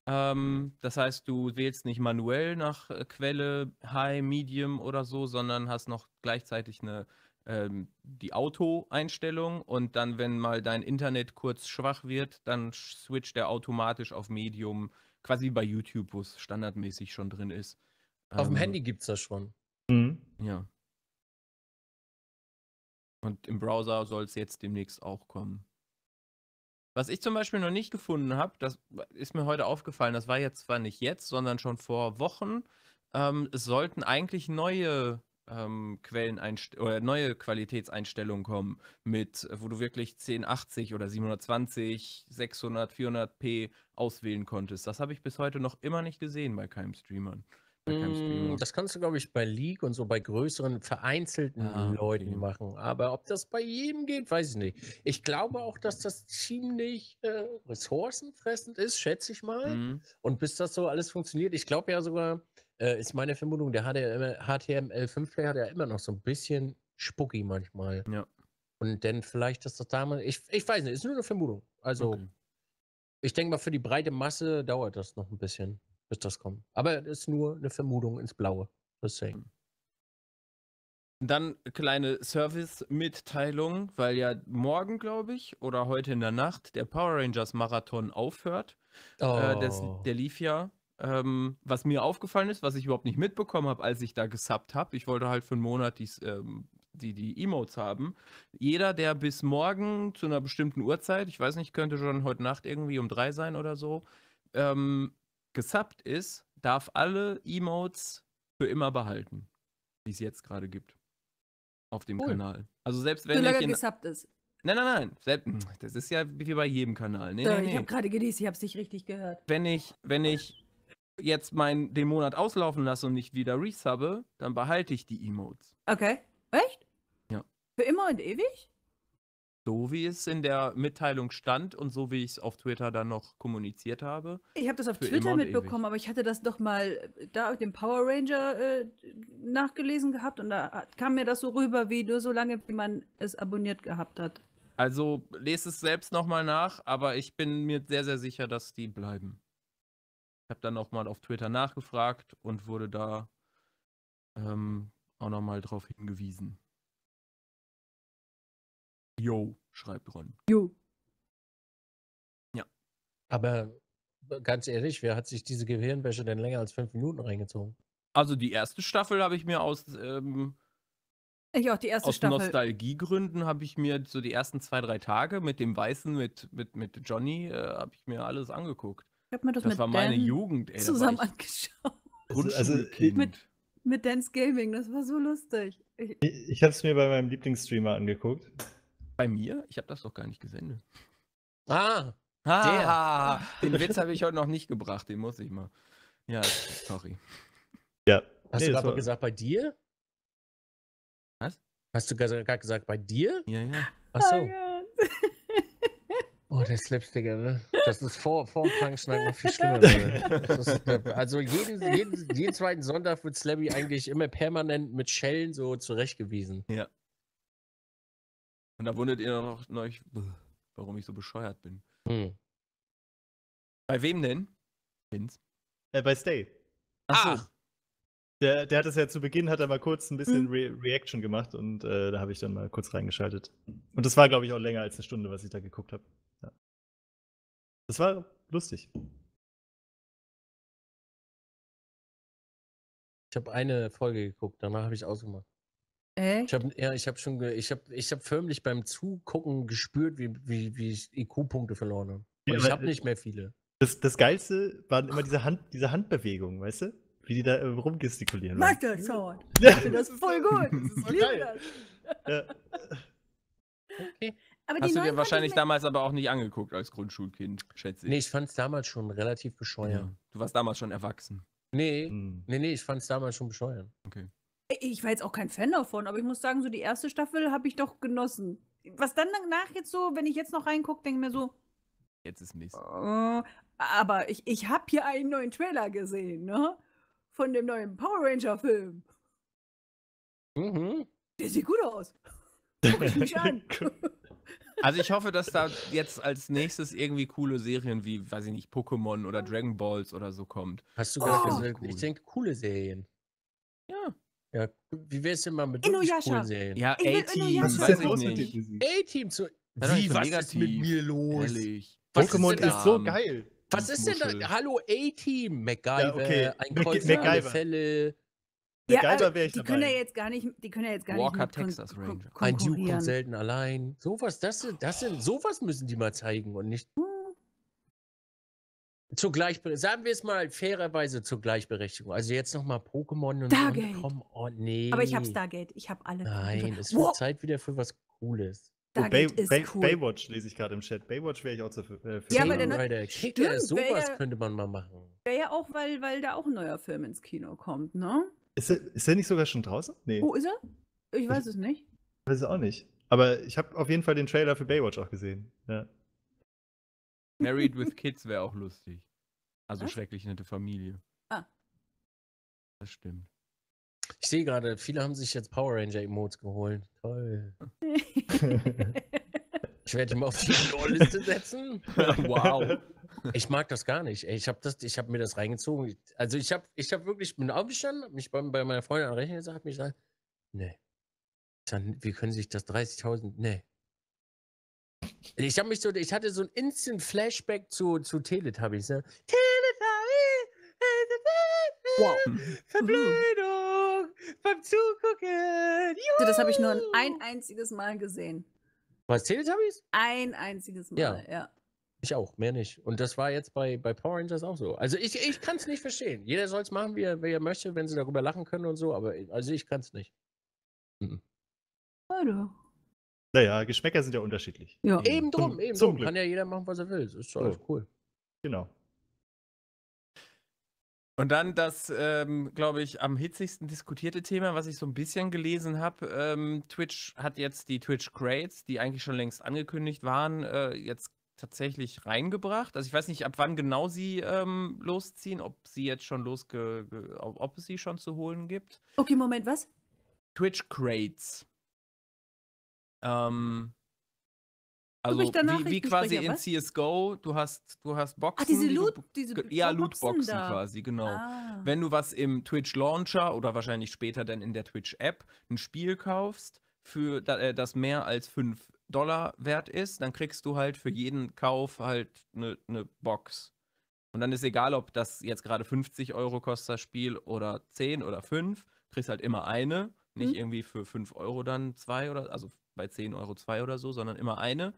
Ähm, das heißt, du wählst nicht manuell nach äh, Quelle, High, Medium oder so, sondern hast noch gleichzeitig eine ähm, die Auto-Einstellung und dann, wenn mal dein Internet kurz schwach wird, dann switcht er automatisch auf Medium, quasi bei YouTube, wo es standardmäßig schon drin ist. Auf ähm, dem Handy gibt es das schon. Mhm. Ja. Und im Browser soll es jetzt demnächst auch kommen. Was ich zum Beispiel noch nicht gefunden habe, das ist mir heute aufgefallen, das war jetzt zwar nicht jetzt, sondern schon vor Wochen, ähm, es sollten eigentlich neue ähm, Quellen oder neue Qualitätseinstellungen kommen, mit, wo du wirklich 1080 oder 720, 600, 400p auswählen konntest. Das habe ich bis heute noch immer nicht gesehen bei keinem Streamer. Mm, das kannst du, glaube ich, bei League und so bei größeren, vereinzelten ah, Leuten machen. Aber ob das bei jedem geht, weiß ich nicht. Ich glaube auch, dass das ziemlich äh, ressourcenfressend ist, schätze ich mal. Mhm. Und bis das so alles funktioniert, ich glaube ja sogar, äh, ist meine Vermutung, der HTML5-Player hat ja immer noch so ein bisschen Spucki manchmal. Ja. Und dann vielleicht, dass das damals, ich, ich weiß nicht, ist nur eine Vermutung. Also, okay. ich denke mal, für die breite Masse dauert das noch ein bisschen wird das kommen. Aber es ist nur eine Vermutung ins Blaue. Deswegen. Hm. Dann kleine Service-Mitteilung, weil ja morgen, glaube ich, oder heute in der Nacht der Power Rangers Marathon aufhört. Äh, oh. Äh, des, der lief ja. Ähm, was mir aufgefallen ist, was ich überhaupt nicht mitbekommen habe, als ich da gesubbt habe. Ich wollte halt für einen Monat dies, ähm, die, die Emotes haben. Jeder, der bis morgen zu einer bestimmten Uhrzeit, ich weiß nicht, könnte schon heute Nacht irgendwie um drei sein oder so, ähm, gesubbt ist, darf alle Emotes für immer behalten, die es jetzt gerade gibt. Auf dem cool. Kanal. Also selbst wenn. Solange er gesubbt ist. Nein, nein, nein. Das ist ja wie bei jedem Kanal. Nee, so, nee, nee. ich habe gerade genießt, ich habe es nicht richtig gehört. Wenn ich, wenn ich jetzt mein, den Monat auslaufen lasse und nicht wieder resubbe, dann behalte ich die Emotes. Okay. Echt? Ja. Für immer und ewig? So wie es in der Mitteilung stand und so wie ich es auf Twitter dann noch kommuniziert habe. Ich habe das auf Twitter mitbekommen, aber ich hatte das doch mal äh, da auf dem Power Ranger äh, nachgelesen gehabt und da äh, kam mir das so rüber, wie nur so lange, wie man es abonniert gehabt hat. Also lese es selbst nochmal nach, aber ich bin mir sehr, sehr sicher, dass die bleiben. Ich habe dann nochmal auf Twitter nachgefragt und wurde da ähm, auch nochmal drauf hingewiesen. Yo, schreibt Ron. Yo. Ja. Aber äh, ganz ehrlich, wer hat sich diese Gehirnwäsche denn länger als fünf Minuten reingezogen? Also die erste Staffel habe ich mir aus ähm, ich auch die erste aus Staffel. Nostalgiegründen habe ich mir so die ersten zwei drei Tage mit dem Weißen mit mit mit Johnny äh, habe ich mir alles angeguckt. Ich habe mir das, das mit war meine Dan Jugend ey, zusammen angeschaut. Also, also, mit mit Dance Gaming, das war so lustig. Ich, ich habe es mir bei meinem Lieblingsstreamer angeguckt. Bei mir? Ich habe das doch gar nicht gesendet. Ah, ah der. Den Witz habe ich heute noch nicht gebracht, den muss ich mal. Ja, sorry. Ja. Hast nee, du gerade gesagt, bei dir? Was? Hast du gerade gesagt, bei dir? Ja, ja. Achso. Oh, oh der Slipsticker, ne? Das ist vor, vor dem Krankenschneiden noch viel schlimmer. Ist, also jeden, jeden, jeden zweiten Sonntag wird Slabby eigentlich immer permanent mit Schellen so zurechtgewiesen. Ja. Und da wundert ihr doch noch, warum ich so bescheuert bin. Hm. Bei wem denn? Vince? Äh, bei Stay. Ach. So. Ah. Der, der hat es ja zu Beginn, hat er mal kurz ein bisschen hm. Re Reaction gemacht und äh, da habe ich dann mal kurz reingeschaltet. Und das war, glaube ich, auch länger als eine Stunde, was ich da geguckt habe. Ja. Das war lustig. Ich habe eine Folge geguckt, danach habe ich ausgemacht. Echt? Ich habe ja, hab schon, ich habe ich hab förmlich beim Zugucken gespürt, wie, wie, wie ich IQ-Punkte verloren habe. Ja, ich habe äh, nicht mehr viele. Das, das Geilste waren immer diese, Hand, diese Handbewegungen, weißt du? Wie die da äh, rumgestikulieren. Mag das Sound. Ja. Ich finde das voll gut. Das ist voll geil. Ja. Okay. Aber Hast du dir wahrscheinlich damals aber auch nicht angeguckt als Grundschulkind, schätze ich. Nee, ich fand es damals schon relativ bescheuert. Ja. Du warst damals schon erwachsen. Nee, hm. nee, nee, ich fand es damals schon bescheuert. Okay. Ich war jetzt auch kein Fan davon, aber ich muss sagen, so die erste Staffel habe ich doch genossen. Was dann danach jetzt so, wenn ich jetzt noch reingucke, denke ich mir so. Jetzt ist Mist. Äh, aber ich, ich habe hier einen neuen Trailer gesehen, ne? Von dem neuen Power Ranger-Film. Mhm. Der sieht gut aus. Guck ich mich an. Also ich hoffe, dass da jetzt als nächstes irgendwie coole Serien wie, weiß ich nicht, Pokémon oder Dragon Balls oder so kommt. Hast du gerade oh, gesagt? Cool. Ich denke, coole Serien. Ja, wie wär's denn mal mit den coolen Serien? Ja, A-Team. Was ist denn los mit dir? A-Team zu. Wie, was negativ. ist mit mir los? Pokémon ist, so geil. Was ist denn da? Hallo A-Team, MacGyver, ein okay. ein Kreuz Fälle. Ja, MacGyver also wäre ich die dabei. Können ja jetzt gar nicht, die können ja jetzt gar Walker, nicht mit Texas Ranger. Ein Duke kommt selten allein. Sowas, das, das sind, sowas müssen die mal zeigen und nicht. Hm. Zur sagen wir es mal fairerweise zur Gleichberechtigung. Also jetzt nochmal Pokémon und Stargate. Und komm, oh nee. Aber ich habe Stargate, ich habe alle. Nein, es wird Zeit wieder für was Cooles. Oh, Bay, Bay, cool. Baywatch lese ich gerade im Chat. Baywatch wäre ich auch dafür. Äh, ja, aber dann Rider. Kicker, sowas könnte man mal machen. Wäre ja auch, weil, weil da auch ein neuer Film ins Kino kommt, ne? Ist er, ist er nicht sogar schon draußen? Nee. Wo ist er? Ich weiß ich, es nicht. Weiß es auch nicht. Aber ich habe auf jeden Fall den Trailer für Baywatch auch gesehen. Ja. Married with Kids wäre auch lustig. Also Was? schrecklich nette Familie. Ah. Das stimmt. Ich sehe gerade, viele haben sich jetzt Power Ranger Emotes geholt. Toll. ich werde ihn mal auf die Lore-Liste setzen. wow. Ich mag das gar nicht. Ich habe hab mir das reingezogen. Also ich habe ich hab wirklich, bin aufgestanden, habe mich bei, bei, meiner Freundin an den Rechner gesagt, mich gesagt, nee. Dann, wie können sich das 30.000, nee. Ich habe mich so, ich hatte so ein Instant Flashback zu, zu Teletubbies, ne? Teletubbies! Wow. Verblödung! Beim Zugucken! Juhu. Das habe ich nur ein einziges Mal gesehen. Was, Teletubbies? Ein einziges Mal, ja. ja. Ich auch, mehr nicht. Und das war jetzt bei, bei Power Rangers auch so. Also ich, ich kann es nicht verstehen. Jeder soll es machen, wie er, wie er möchte, wenn sie darüber lachen können und so, aber also ich kann es nicht. Mhm. Also. Naja, Geschmäcker sind ja unterschiedlich. Ja. Eben drum, zum, eben zum drum. Glück. Kann ja jeder machen, was er will. Das ist doch alles cool. Genau. Und dann das, ähm, glaube ich, am hitzigsten diskutierte Thema, was ich so ein bisschen gelesen habe. Ähm, Twitch hat jetzt die Twitch Grades, die eigentlich schon längst angekündigt waren, äh, jetzt tatsächlich reingebracht. Also ich weiß nicht, ab wann genau sie ähm, losziehen, ob sie jetzt schon losge, ob es sie schon zu holen gibt. Okay, Moment, was? Twitch Grades. Ähm, also wie, wie quasi in was? CSGO, du hast, du hast ah, Boxen. Ah, diese Loot, diese ja, Lootboxen quasi, genau. Ah. Wenn du was im Twitch Launcher oder wahrscheinlich später dann in der Twitch App ein Spiel kaufst, für äh, das mehr als 5 Dollar wert ist, dann kriegst du halt für jeden Kauf halt eine ne Box. Und dann ist egal, ob das jetzt gerade 50 Euro kostet, das Spiel, oder 10 oder 5, kriegst halt immer eine. Nicht hm. irgendwie für 5 Euro dann zwei oder, also bei 10 Euro zwei oder so, sondern immer eine.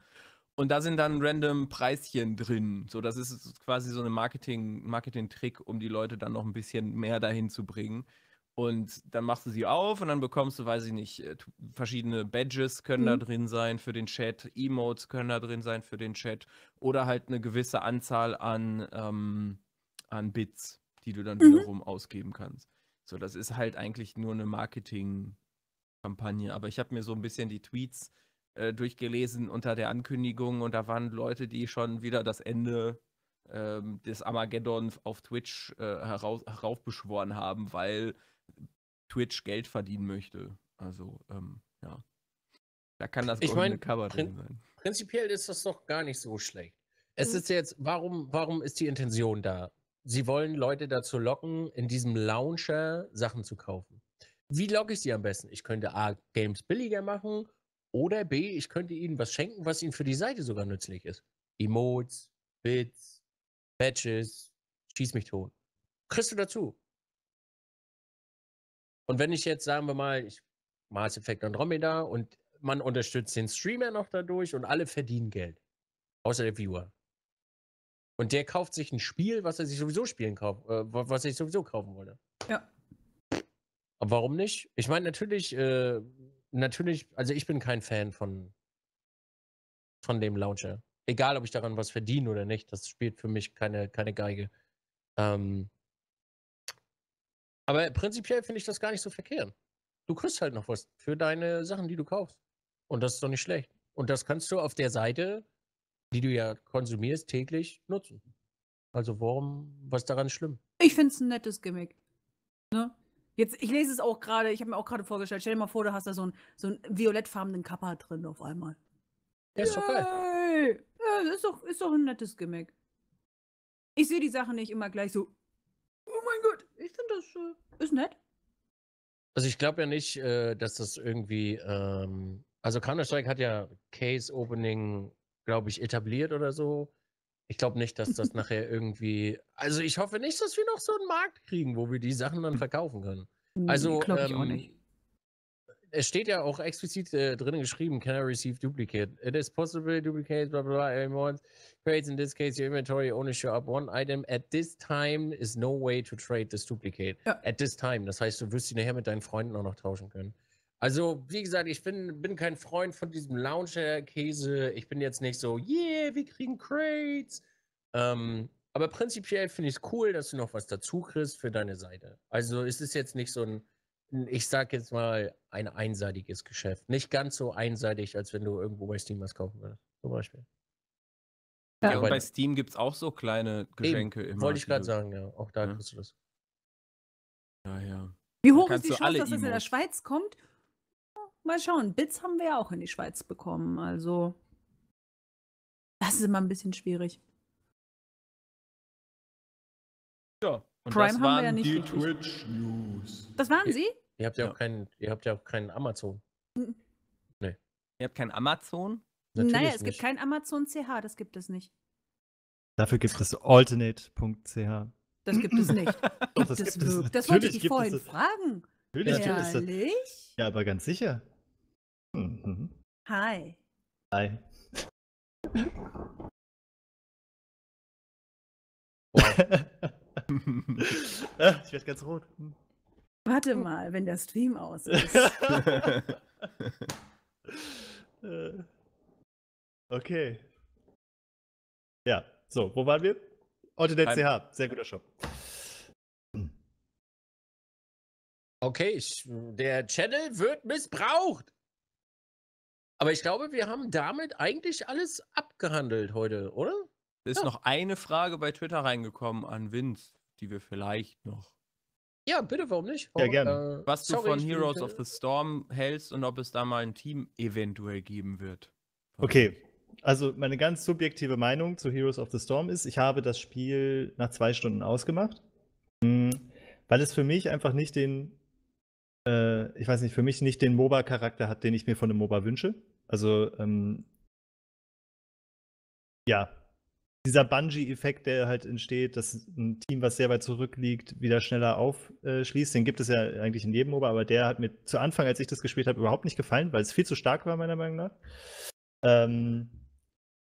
Und da sind dann random Preischen drin. So, das ist quasi so ein Marketing, Marketing-Trick, um die Leute dann noch ein bisschen mehr dahin zu bringen. Und dann machst du sie auf und dann bekommst du, weiß ich nicht, äh, verschiedene Badges können mhm. da drin sein für den Chat, Emotes können da drin sein für den Chat oder halt eine gewisse Anzahl an, ähm, an Bits, die du dann mhm. wiederum ausgeben kannst. So, das ist halt eigentlich nur eine Marketing- trick Kampagne, aber ich habe mir so ein bisschen die Tweets äh, durchgelesen unter der Ankündigung und da waren Leute, die schon wieder das Ende äh, des Armageddon auf Twitch äh, herauf, heraufbeschworen haben, weil Twitch Geld verdienen möchte. Also, ähm, ja. Da kann das ich meine, Cover drin sein. Prinzipiell ist das doch gar nicht so schlecht. Es hm. ist jetzt, warum, warum ist die Intention da? Sie wollen Leute dazu locken, in diesem Launcher Sachen zu kaufen wie logge ich sie am besten? Ich könnte A, Games billiger machen oder B, ich könnte ihnen was schenken, was ihnen für die Seite sogar nützlich ist. Emotes, Bits, Badges, schieß mich tot. Kriegst du dazu. Und wenn ich jetzt, sagen wir mal, ich Mass Effect Andromeda und man unterstützt den Streamer noch dadurch und alle verdienen Geld. Außer der Viewer. Und der kauft sich ein Spiel, was er sich sowieso spielen kauft, äh, was er sich sowieso kaufen wollte. Ja. Aber warum nicht? Ich meine, natürlich, äh, natürlich, also ich bin kein Fan von, von dem Launcher. Egal, ob ich daran was verdiene oder nicht, das spielt für mich keine, keine Geige. Ähm, aber prinzipiell finde ich das gar nicht so verkehrt. Du kriegst halt noch was für deine Sachen, die du kaufst. Und das ist doch nicht schlecht. Und das kannst du auf der Seite, die du ja konsumierst, täglich nutzen. Also warum, was daran schlimm? Ich finde es ein nettes Gimmick. Ne? Jetzt, ich lese es auch gerade, ich habe mir auch gerade vorgestellt, stell dir mal vor, du hast da so einen, so einen violettfarbenen Kappa drin auf einmal. Der ist doch geil. Ja, ist doch, ist doch ein nettes Gimmick. Ich sehe die Sache nicht immer gleich so, oh mein Gott, ich finde das, äh, ist nett. Also ich glaube ja nicht, äh, dass das irgendwie, ähm, also Counter-Strike hat ja Case Opening, glaube ich, etabliert oder so. Ich glaube nicht, dass das nachher irgendwie. Also ich hoffe nicht, dass wir noch so einen Markt kriegen, wo wir die Sachen dann verkaufen können. Also nee, ähm, nicht. es steht ja auch explizit äh, drin geschrieben, can I receive duplicate? It is possible duplicate, blah blah blah once. Creates in this case your inventory only show up one item. At this time is no way to trade this duplicate. Ja. At this time. Das heißt, du wirst sie nachher mit deinen Freunden auch noch tauschen können. Also, wie gesagt, ich bin, bin kein Freund von diesem Launcher-Käse. Ich bin jetzt nicht so, yeah, wir kriegen Crates. Ähm, aber prinzipiell finde ich es cool, dass du noch was dazu kriegst für deine Seite. Also, es ist jetzt nicht so ein, ich sag jetzt mal, ein einseitiges Geschäft. Nicht ganz so einseitig, als wenn du irgendwo bei Steam was kaufen würdest, zum Beispiel. Ja, ja und bei Steam gibt es auch so kleine Geschenke eben, immer. Wollte ich gerade sagen, ja. Auch da ja. kriegst du das. Naja. Ja. Wie hoch ist die Chance, dass das in der Schweiz kommt mal schauen. Bits haben wir ja auch in die Schweiz bekommen. Also, das ist immer ein bisschen schwierig. Ja, und Prime das waren wir ja nicht die Twitch News. Das waren sie? Ihr, habt ja, ja. Auch keinen, ihr habt ja auch keinen Amazon. nee. Ihr habt keinen Amazon? Natürlich naja, es nicht. gibt kein Amazon CH, das gibt es nicht. Dafür gibt es alternate.ch. Das gibt es nicht. Doch, das, das, gibt es. das wollte ich dich vorhin fragen. Natürlich. Ja, aber ganz sicher. Mhm. Hi. Hi. ah, ich werde ganz rot. Warte mal, wenn der Stream aus ist. Äh, okay. Ja, so, wo waren wir? Alternate CH, sehr guter Shop. Okay, ich, der Channel wird missbraucht. Aber ich glaube, wir haben damit eigentlich alles abgehandelt heute, oder? Es ist ja. noch eine Frage bei Twitter reingekommen an Vince, die wir vielleicht noch. Ja, bitte, warum nicht? Ja, gerne. Äh, Was du sorry, von Heroes of the Storm hältst und ob es da mal ein Team eventuell geben wird. Okay, also meine ganz subjektive Meinung zu Heroes of the Storm ist, ich habe das Spiel nach zwei Stunden ausgemacht, hm, weil es für mich einfach nicht den äh, ich weiß nicht, für mich nicht den MOBA-Charakter hat, den ich mir von einem MOBA wünsche. Also, ähm, ja, dieser Bungee-Effekt, der halt entsteht, dass ein Team, was sehr weit zurückliegt, wieder schneller aufschließt, den gibt es ja eigentlich in jedem MOBA, aber der hat mir zu Anfang, als ich das gespielt habe, überhaupt nicht gefallen, weil es viel zu stark war, meiner Meinung nach. Ähm,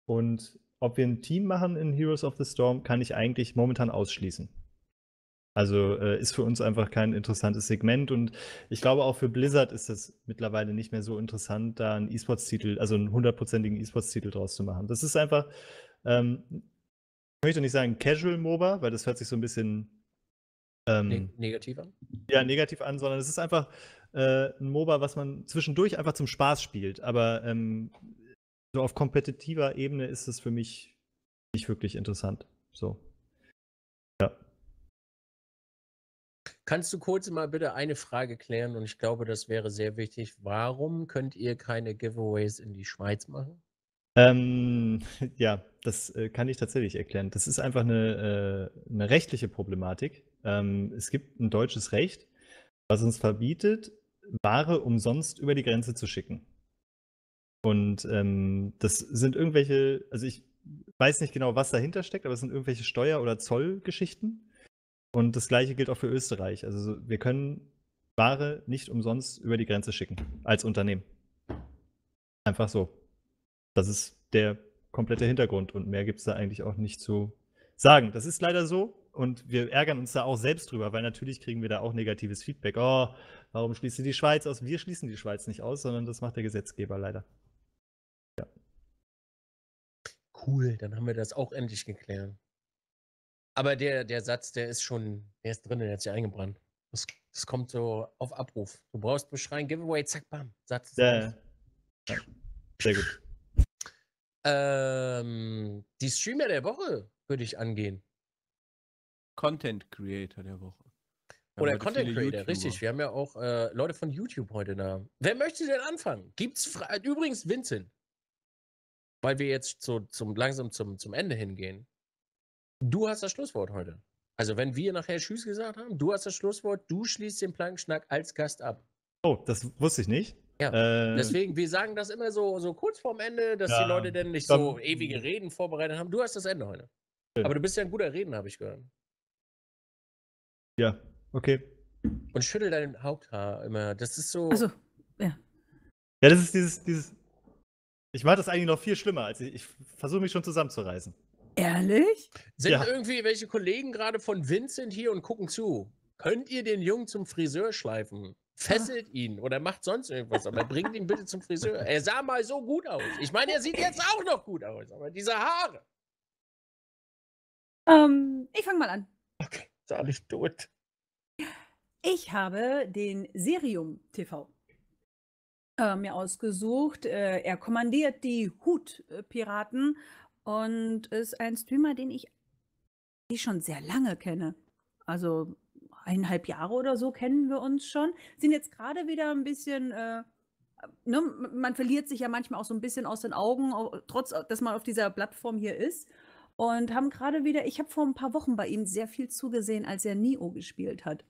und ob wir ein Team machen in Heroes of the Storm, kann ich eigentlich momentan ausschließen. Also äh, ist für uns einfach kein interessantes Segment und ich glaube auch für Blizzard ist es mittlerweile nicht mehr so interessant, da einen E-Sports-Titel, also einen hundertprozentigen E-Sports-Titel draus zu machen. Das ist einfach, ähm, ich möchte nicht sagen Casual MOBA, weil das hört sich so ein bisschen ähm, ne-, negativ an. Ja, negativ an, sondern es ist einfach äh, ein MOBA, was man zwischendurch einfach zum Spaß spielt. Aber ähm, so auf kompetitiver Ebene ist es für mich nicht wirklich interessant. So. Ja. Kannst du kurz mal bitte eine Frage klären? Und ich glaube, das wäre sehr wichtig. Warum könnt ihr keine Giveaways in die Schweiz machen? Ähm, ja, das äh, kann ich tatsächlich erklären. Das ist einfach eine, äh, eine rechtliche Problematik. Ähm, es gibt ein deutsches Recht, was uns verbietet, Ware umsonst über die Grenze zu schicken. Und ähm, das sind irgendwelche, also ich weiß nicht genau, was dahinter steckt, aber es sind irgendwelche Steuer- oder Zollgeschichten. Und das gleiche gilt auch für Österreich. Also wir können Ware nicht umsonst über die Grenze schicken als Unternehmen. Einfach so. Das ist der komplette Hintergrund und mehr gibt es da eigentlich auch nicht zu sagen. Das ist leider so und wir ärgern uns da auch selbst drüber, weil natürlich kriegen wir da auch negatives Feedback. Oh, warum schließt die Schweiz aus? Wir schließen die Schweiz nicht aus, sondern das macht der Gesetzgeber leider. Ja. Cool, dann haben wir das auch endlich geklärt. Aber der, der Satz, der ist schon, der ist drin, der hat sich eingebrannt. Das, das kommt so auf Abruf. Du brauchst beschreien, Giveaway, zack, bam. Satz. Ja. ja. Sehr gut. Ähm, die Streamer der Woche würde ich angehen. Content Creator der Woche. Wir Oder Content Creator, YouTuber. richtig. Wir haben ja auch äh, Leute von YouTube heute da. Wer möchte denn anfangen? Gibt's Fra übrigens Vincent, weil wir jetzt so zum langsam zum, zum Ende hingehen. Du hast das Schlusswort heute. Also wenn wir nachher Tschüss gesagt haben, du hast das Schlusswort, du schließt den Plankenschnack als Gast ab. Oh, das wusste ich nicht. Ja, äh, deswegen, wir sagen das immer so, so kurz vorm Ende, dass ja, die Leute denn nicht glaub, so ewige Reden vorbereitet haben. Du hast das Ende heute. Ja. Aber du bist ja ein guter Redner, habe ich gehört. Ja, okay. Und schüttel dein Haupthaar immer. Das ist so. Also, ja. Ja, das ist dieses, dieses. Ich mache das eigentlich noch viel schlimmer. Als ich, ich versuche mich schon zusammenzureißen. Ehrlich? Sind ja. irgendwie welche Kollegen gerade von Vincent hier und gucken zu? Könnt ihr den Jungen zum Friseur schleifen? Fesselt ihn oder macht sonst irgendwas, aber bringt ihn bitte zum Friseur. Er sah mal so gut aus. Ich meine, er sieht jetzt auch noch gut aus, aber diese Haare. Ähm, ich fange mal an. Okay, ist nicht tot. Ich habe den Serium TV äh, mir ausgesucht. Äh, er kommandiert die Hutpiraten und ist ein Streamer, den ich schon sehr lange kenne. Also eineinhalb Jahre oder so kennen wir uns schon. Sind jetzt gerade wieder ein bisschen, äh, ne, man verliert sich ja manchmal auch so ein bisschen aus den Augen, trotz dass man auf dieser Plattform hier ist. Und haben gerade wieder, ich habe vor ein paar Wochen bei ihm sehr viel zugesehen, als er Nio gespielt hat.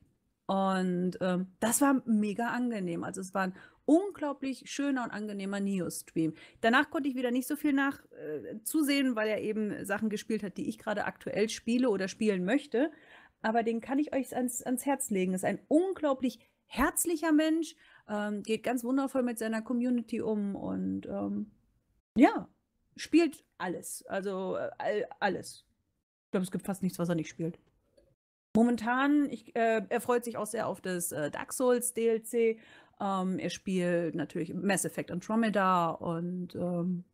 Und ähm, das war mega angenehm. Also es war ein unglaublich schöner und angenehmer Neo-Stream. Danach konnte ich wieder nicht so viel nach äh, zusehen, weil er eben Sachen gespielt hat, die ich gerade aktuell spiele oder spielen möchte. Aber den kann ich euch ans, ans Herz legen. Ist ein unglaublich herzlicher Mensch, ähm, geht ganz wundervoll mit seiner Community um und ähm, ja, spielt alles. Also äh, alles. Ich glaube, es gibt fast nichts, was er nicht spielt. Momentan, ich, äh, er freut sich auch sehr auf das äh, Dark Souls DLC. Ähm, er spielt natürlich Mass Effect Andromeda und ähm,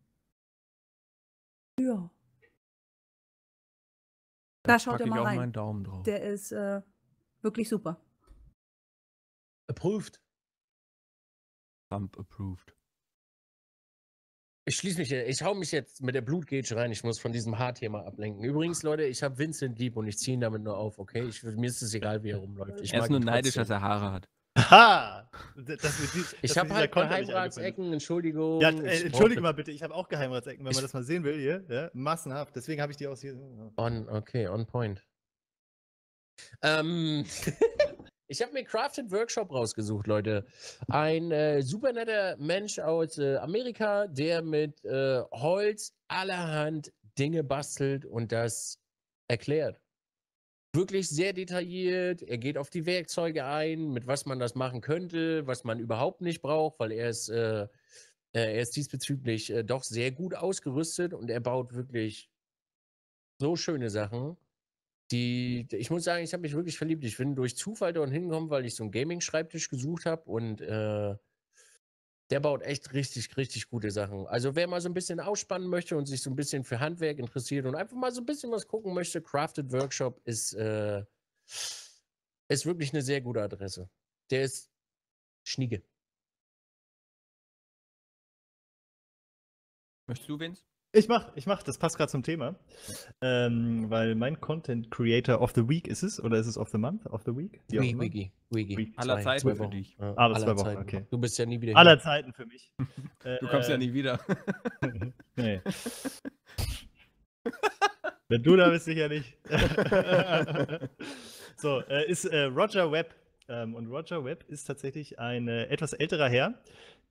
ja. Da, da schaut er mal ich auch rein. Daumen drauf. Der ist äh, wirklich super. Approved. Trump approved. Ich schließe mich, ich hau mich jetzt mit der Blutgage rein. Ich muss von diesem Haarthema ablenken. Übrigens, Leute, ich habe Vincent lieb und ich ziehe ihn damit nur auf, okay? Ich, mir ist es egal, wie er rumläuft. Ich er ist nur neidisch, dass er Haare hat. Ha! Dies, ich habe halt Geheimratsecken, Entschuldigung. Ja, äh, Entschuldigung mal bitte, ich habe auch Geheimratsecken, wenn ich man das mal sehen will hier. Ja, massenhaft, deswegen habe ich die auch hier. On, okay, on point. Ähm. Ich habe mir Crafted Workshop rausgesucht, Leute. Ein äh, super netter Mensch aus äh, Amerika, der mit äh, Holz allerhand Dinge bastelt und das erklärt. Wirklich sehr detailliert. Er geht auf die Werkzeuge ein, mit was man das machen könnte, was man überhaupt nicht braucht, weil er ist, äh, äh, er ist diesbezüglich äh, doch sehr gut ausgerüstet und er baut wirklich so schöne Sachen die, ich muss sagen, ich habe mich wirklich verliebt. Ich bin durch Zufall dort hingekommen, weil ich so einen Gaming-Schreibtisch gesucht habe und äh, der baut echt richtig, richtig gute Sachen. Also wer mal so ein bisschen ausspannen möchte und sich so ein bisschen für Handwerk interessiert und einfach mal so ein bisschen was gucken möchte, Crafted Workshop ist, äh, ist wirklich eine sehr gute Adresse. Der ist schniege. Möchtest du, Vince? Ich mach, ich mach, das passt gerade zum Thema. Ähm, weil mein Content Creator of the Week ist es oder ist es of the month? Of the week? Die Week, Wiki, Wiki. Aller Zeiten zwei für dich. Ja. Aber zwei Wochen, Zeiten. okay. Du bist ja nie wieder. Aller hier. Zeiten für mich. du kommst äh, ja nie ähm, wieder. nee. Wenn du da bist, sicher nicht. so, äh, ist äh, Roger Webb. Ähm, und Roger Webb ist tatsächlich ein äh, etwas älterer Herr,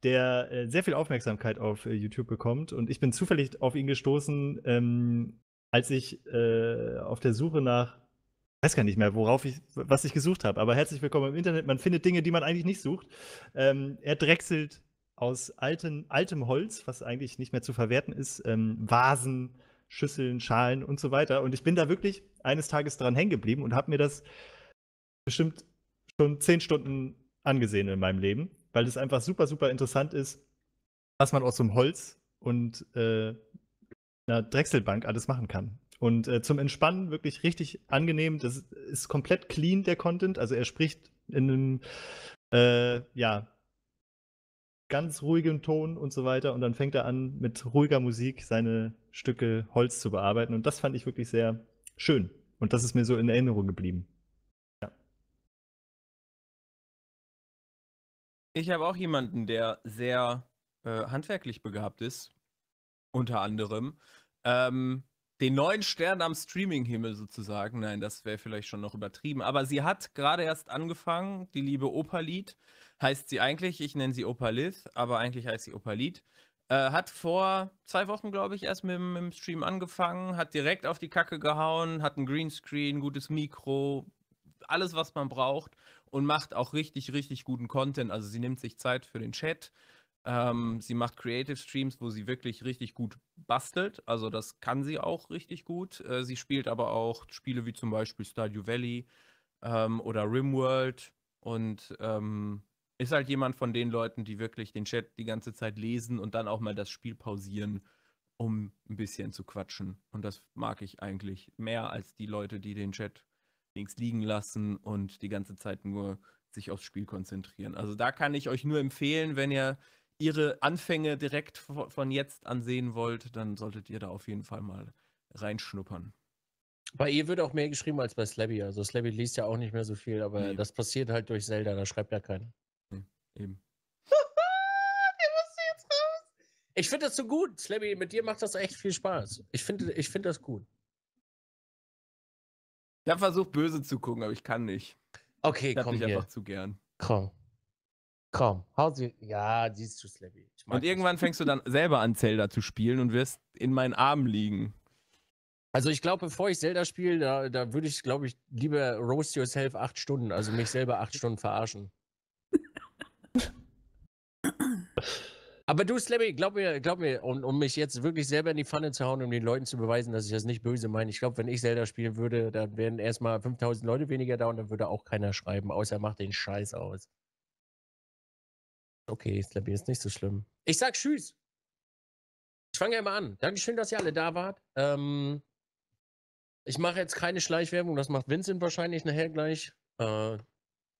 der äh, sehr viel Aufmerksamkeit auf äh, YouTube bekommt. Und ich bin zufällig auf ihn gestoßen, ähm, als ich äh, auf der Suche nach, weiß gar nicht mehr, worauf ich, was ich gesucht habe, aber herzlich willkommen im Internet. Man findet Dinge, die man eigentlich nicht sucht. Ähm, er drechselt aus alten, altem Holz, was eigentlich nicht mehr zu verwerten ist, ähm, Vasen, Schüsseln, Schalen und so weiter. Und ich bin da wirklich eines Tages dran hängen geblieben und habe mir das bestimmt schon zehn Stunden angesehen in meinem Leben weil es einfach super, super interessant ist, was man aus so einem Holz und äh, einer Drechselbank alles machen kann. Und äh, zum Entspannen wirklich richtig angenehm. Das ist komplett clean, der Content. Also er spricht in einem, äh, ja, ganz ruhigen Ton und so weiter. Und dann fängt er an, mit ruhiger Musik seine Stücke Holz zu bearbeiten. Und das fand ich wirklich sehr schön. Und das ist mir so in Erinnerung geblieben. Ich habe auch jemanden, der sehr äh, handwerklich begabt ist, unter anderem. Ähm, den neuen Stern am Streaming-Himmel sozusagen. Nein, das wäre vielleicht schon noch übertrieben. Aber sie hat gerade erst angefangen, die liebe Opalied. Heißt sie eigentlich, ich nenne sie Opalith, aber eigentlich heißt sie Opalied. Äh, hat vor zwei Wochen, glaube ich, erst mit, mit dem Stream angefangen, hat direkt auf die Kacke gehauen, hat ein Greenscreen, gutes Mikro, alles, was man braucht und macht auch richtig, richtig guten Content. Also sie nimmt sich Zeit für den Chat. Ähm, sie macht Creative Streams, wo sie wirklich richtig gut bastelt. Also das kann sie auch richtig gut. Äh, sie spielt aber auch Spiele wie zum Beispiel Stardew Valley ähm, oder RimWorld und ähm, ist halt jemand von den Leuten, die wirklich den Chat die ganze Zeit lesen und dann auch mal das Spiel pausieren, um ein bisschen zu quatschen. Und das mag ich eigentlich mehr als die Leute, die den Chat links liegen lassen und die ganze Zeit nur sich aufs Spiel konzentrieren. Also da kann ich euch nur empfehlen, wenn ihr ihre Anfänge direkt von jetzt an sehen wollt, dann solltet ihr da auf jeden Fall mal reinschnuppern. Bei ihr wird auch mehr geschrieben als bei Slabby. Also Slabby liest ja auch nicht mehr so viel, aber nee. das passiert halt durch Zelda, da schreibt ja keiner. Nee, eben. ich finde das so gut. Slabby, mit dir macht das echt viel Spaß. Ich finde ich find das gut. Ich habe versucht, böse zu gucken, aber ich kann nicht. Okay, ich komm dich einfach zu gern. Komm. Komm, hau sie. Ja, die ist zu slappy. Und irgendwann fängst du dann selber an, Zelda zu spielen und wirst in meinen Armen liegen. Also ich glaube, bevor ich Zelda spiele, da, da würde ich, glaube ich, lieber roast yourself acht Stunden, also mich selber acht Stunden verarschen. Aber du, Slammy, glaub mir, glaub mir, um, um mich jetzt wirklich selber in die Pfanne zu hauen, um den Leuten zu beweisen, dass ich das nicht böse meine. Ich glaube, wenn ich Zelda spielen würde, dann wären erstmal 5000 Leute weniger da und dann würde auch keiner schreiben, außer macht den Scheiß aus. Okay, Slammy ist nicht so schlimm. Ich sag Tschüss. Ich fange ja mal an. Dankeschön, dass ihr alle da wart. Ähm, ich mache jetzt keine Schleichwerbung, das macht Vincent wahrscheinlich nachher gleich. Äh,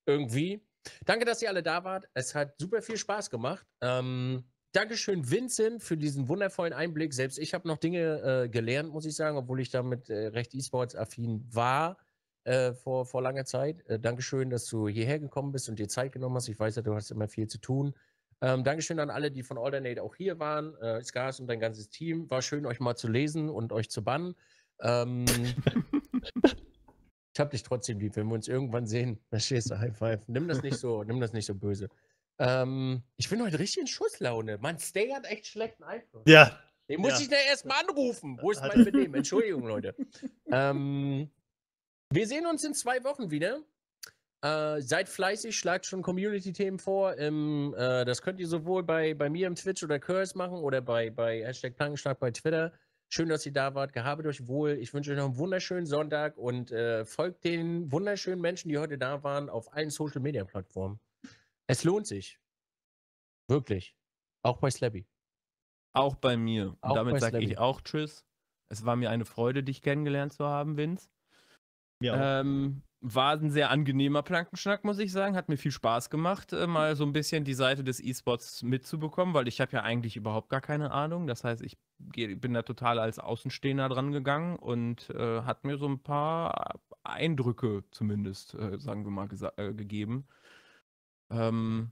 irgendwie. Danke, dass ihr alle da wart. Es hat super viel Spaß gemacht. Ähm, Dankeschön, Vincent, für diesen wundervollen Einblick. Selbst ich habe noch Dinge äh, gelernt, muss ich sagen, obwohl ich damit äh, recht E-Sports-affin war äh, vor, vor langer Zeit. Äh, Dankeschön, dass du hierher gekommen bist und dir Zeit genommen hast. Ich weiß ja, du hast immer viel zu tun. Ähm, Dankeschön an alle, die von Alternate auch hier waren. Äh, Skars und dein ganzes Team. War schön, euch mal zu lesen und euch zu bannen. Ähm, ich hab dich trotzdem lieb. Wenn wir uns irgendwann sehen, verstehst du, High Five. Nimm das nicht so, nimm das nicht so böse. Ähm, ich bin heute richtig in Schusslaune. Mann, Stay hat echt schlechten Einfluss. Ja. Den muss ja. ich da erstmal anrufen. Wo ist äh, mein Benehmen? Entschuldigung, Leute. ähm, wir sehen uns in zwei Wochen wieder. Äh, seid fleißig, schlagt schon Community-Themen vor. Im, ähm, äh, das könnt ihr sowohl bei, bei mir im Twitch oder Curse machen oder bei, bei Hashtag Plankenschlag bei Twitter. Schön, dass ihr da wart. Gehabet euch wohl. Ich wünsche euch noch einen wunderschönen Sonntag und äh, folgt den wunderschönen Menschen, die heute da waren, auf allen Social-Media-Plattformen. Es lohnt sich. Wirklich. Auch bei Slabby. Auch bei mir. Auch Und damit sage ich auch Tschüss. Es war mir eine Freude, dich kennengelernt zu haben, Vince. Ja. Ähm, war ein sehr angenehmer Plankenschnack, muss ich sagen. Hat mir viel Spaß gemacht, äh, mal so ein bisschen die Seite des E-Sports mitzubekommen, weil ich habe ja eigentlich überhaupt gar keine Ahnung. Das heißt, ich bin da total als Außenstehender dran gegangen und äh, hat mir so ein paar Eindrücke zumindest, äh, sagen wir mal, äh, gegeben. Ähm,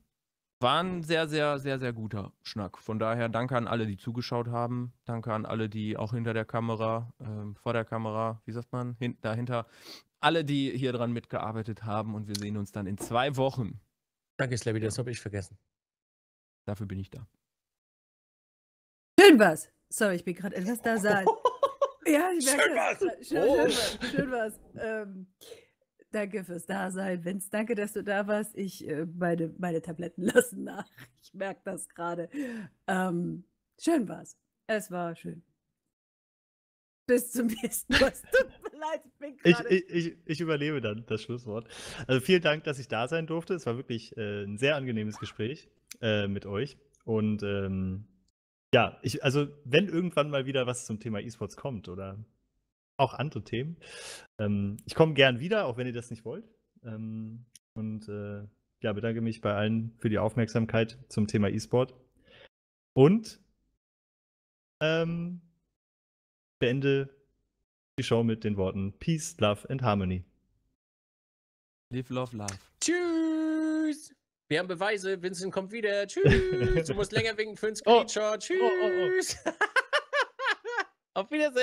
war ein sehr, sehr, sehr, sehr guter Schnack. Von daher danke an alle, die zugeschaut haben. Danke an alle, die auch hinter der Kamera, ähm, vor der Kamera, wie sagt man, hin dahinter, alle, die hier dran mitgearbeitet haben. Und wir sehen uns dann in zwei Wochen. Danke, Slabby, das habe ich vergessen. Dafür bin ich da. Schön was. Sorry, ich bin gerade etwas da sein. ja, ich merke. Schön was. Schön, schön, oh. schön was. Schön was. Ähm, Danke fürs Dasein. Vince, danke, dass du da warst. Ich, äh, meine, meine Tabletten lassen nach. Ich merke das gerade. Ähm, schön war's. Es war schön. Bis zum nächsten Mal. ich, ich, ich, ich, überlebe dann das Schlusswort. Also vielen Dank, dass ich da sein durfte. Es war wirklich äh, ein sehr angenehmes Gespräch äh, mit euch. Und ähm, ja, ich, also wenn irgendwann mal wieder was zum Thema E-Sports kommt oder auch andere Themen. Ähm, ich komme gern wieder, auch wenn ihr das nicht wollt. Ähm, und äh, ja, bedanke mich bei allen für die Aufmerksamkeit zum Thema E-Sport. Und ähm, beende die Show mit den Worten Peace, Love and Harmony. Live, Love, Love. Tschüss! Wir haben Beweise, Vincent kommt wieder. Tschüss! du musst länger winken für ein oh, Screenshot. Oh. Tschüss! Oh, oh, Auf Wiedersehen!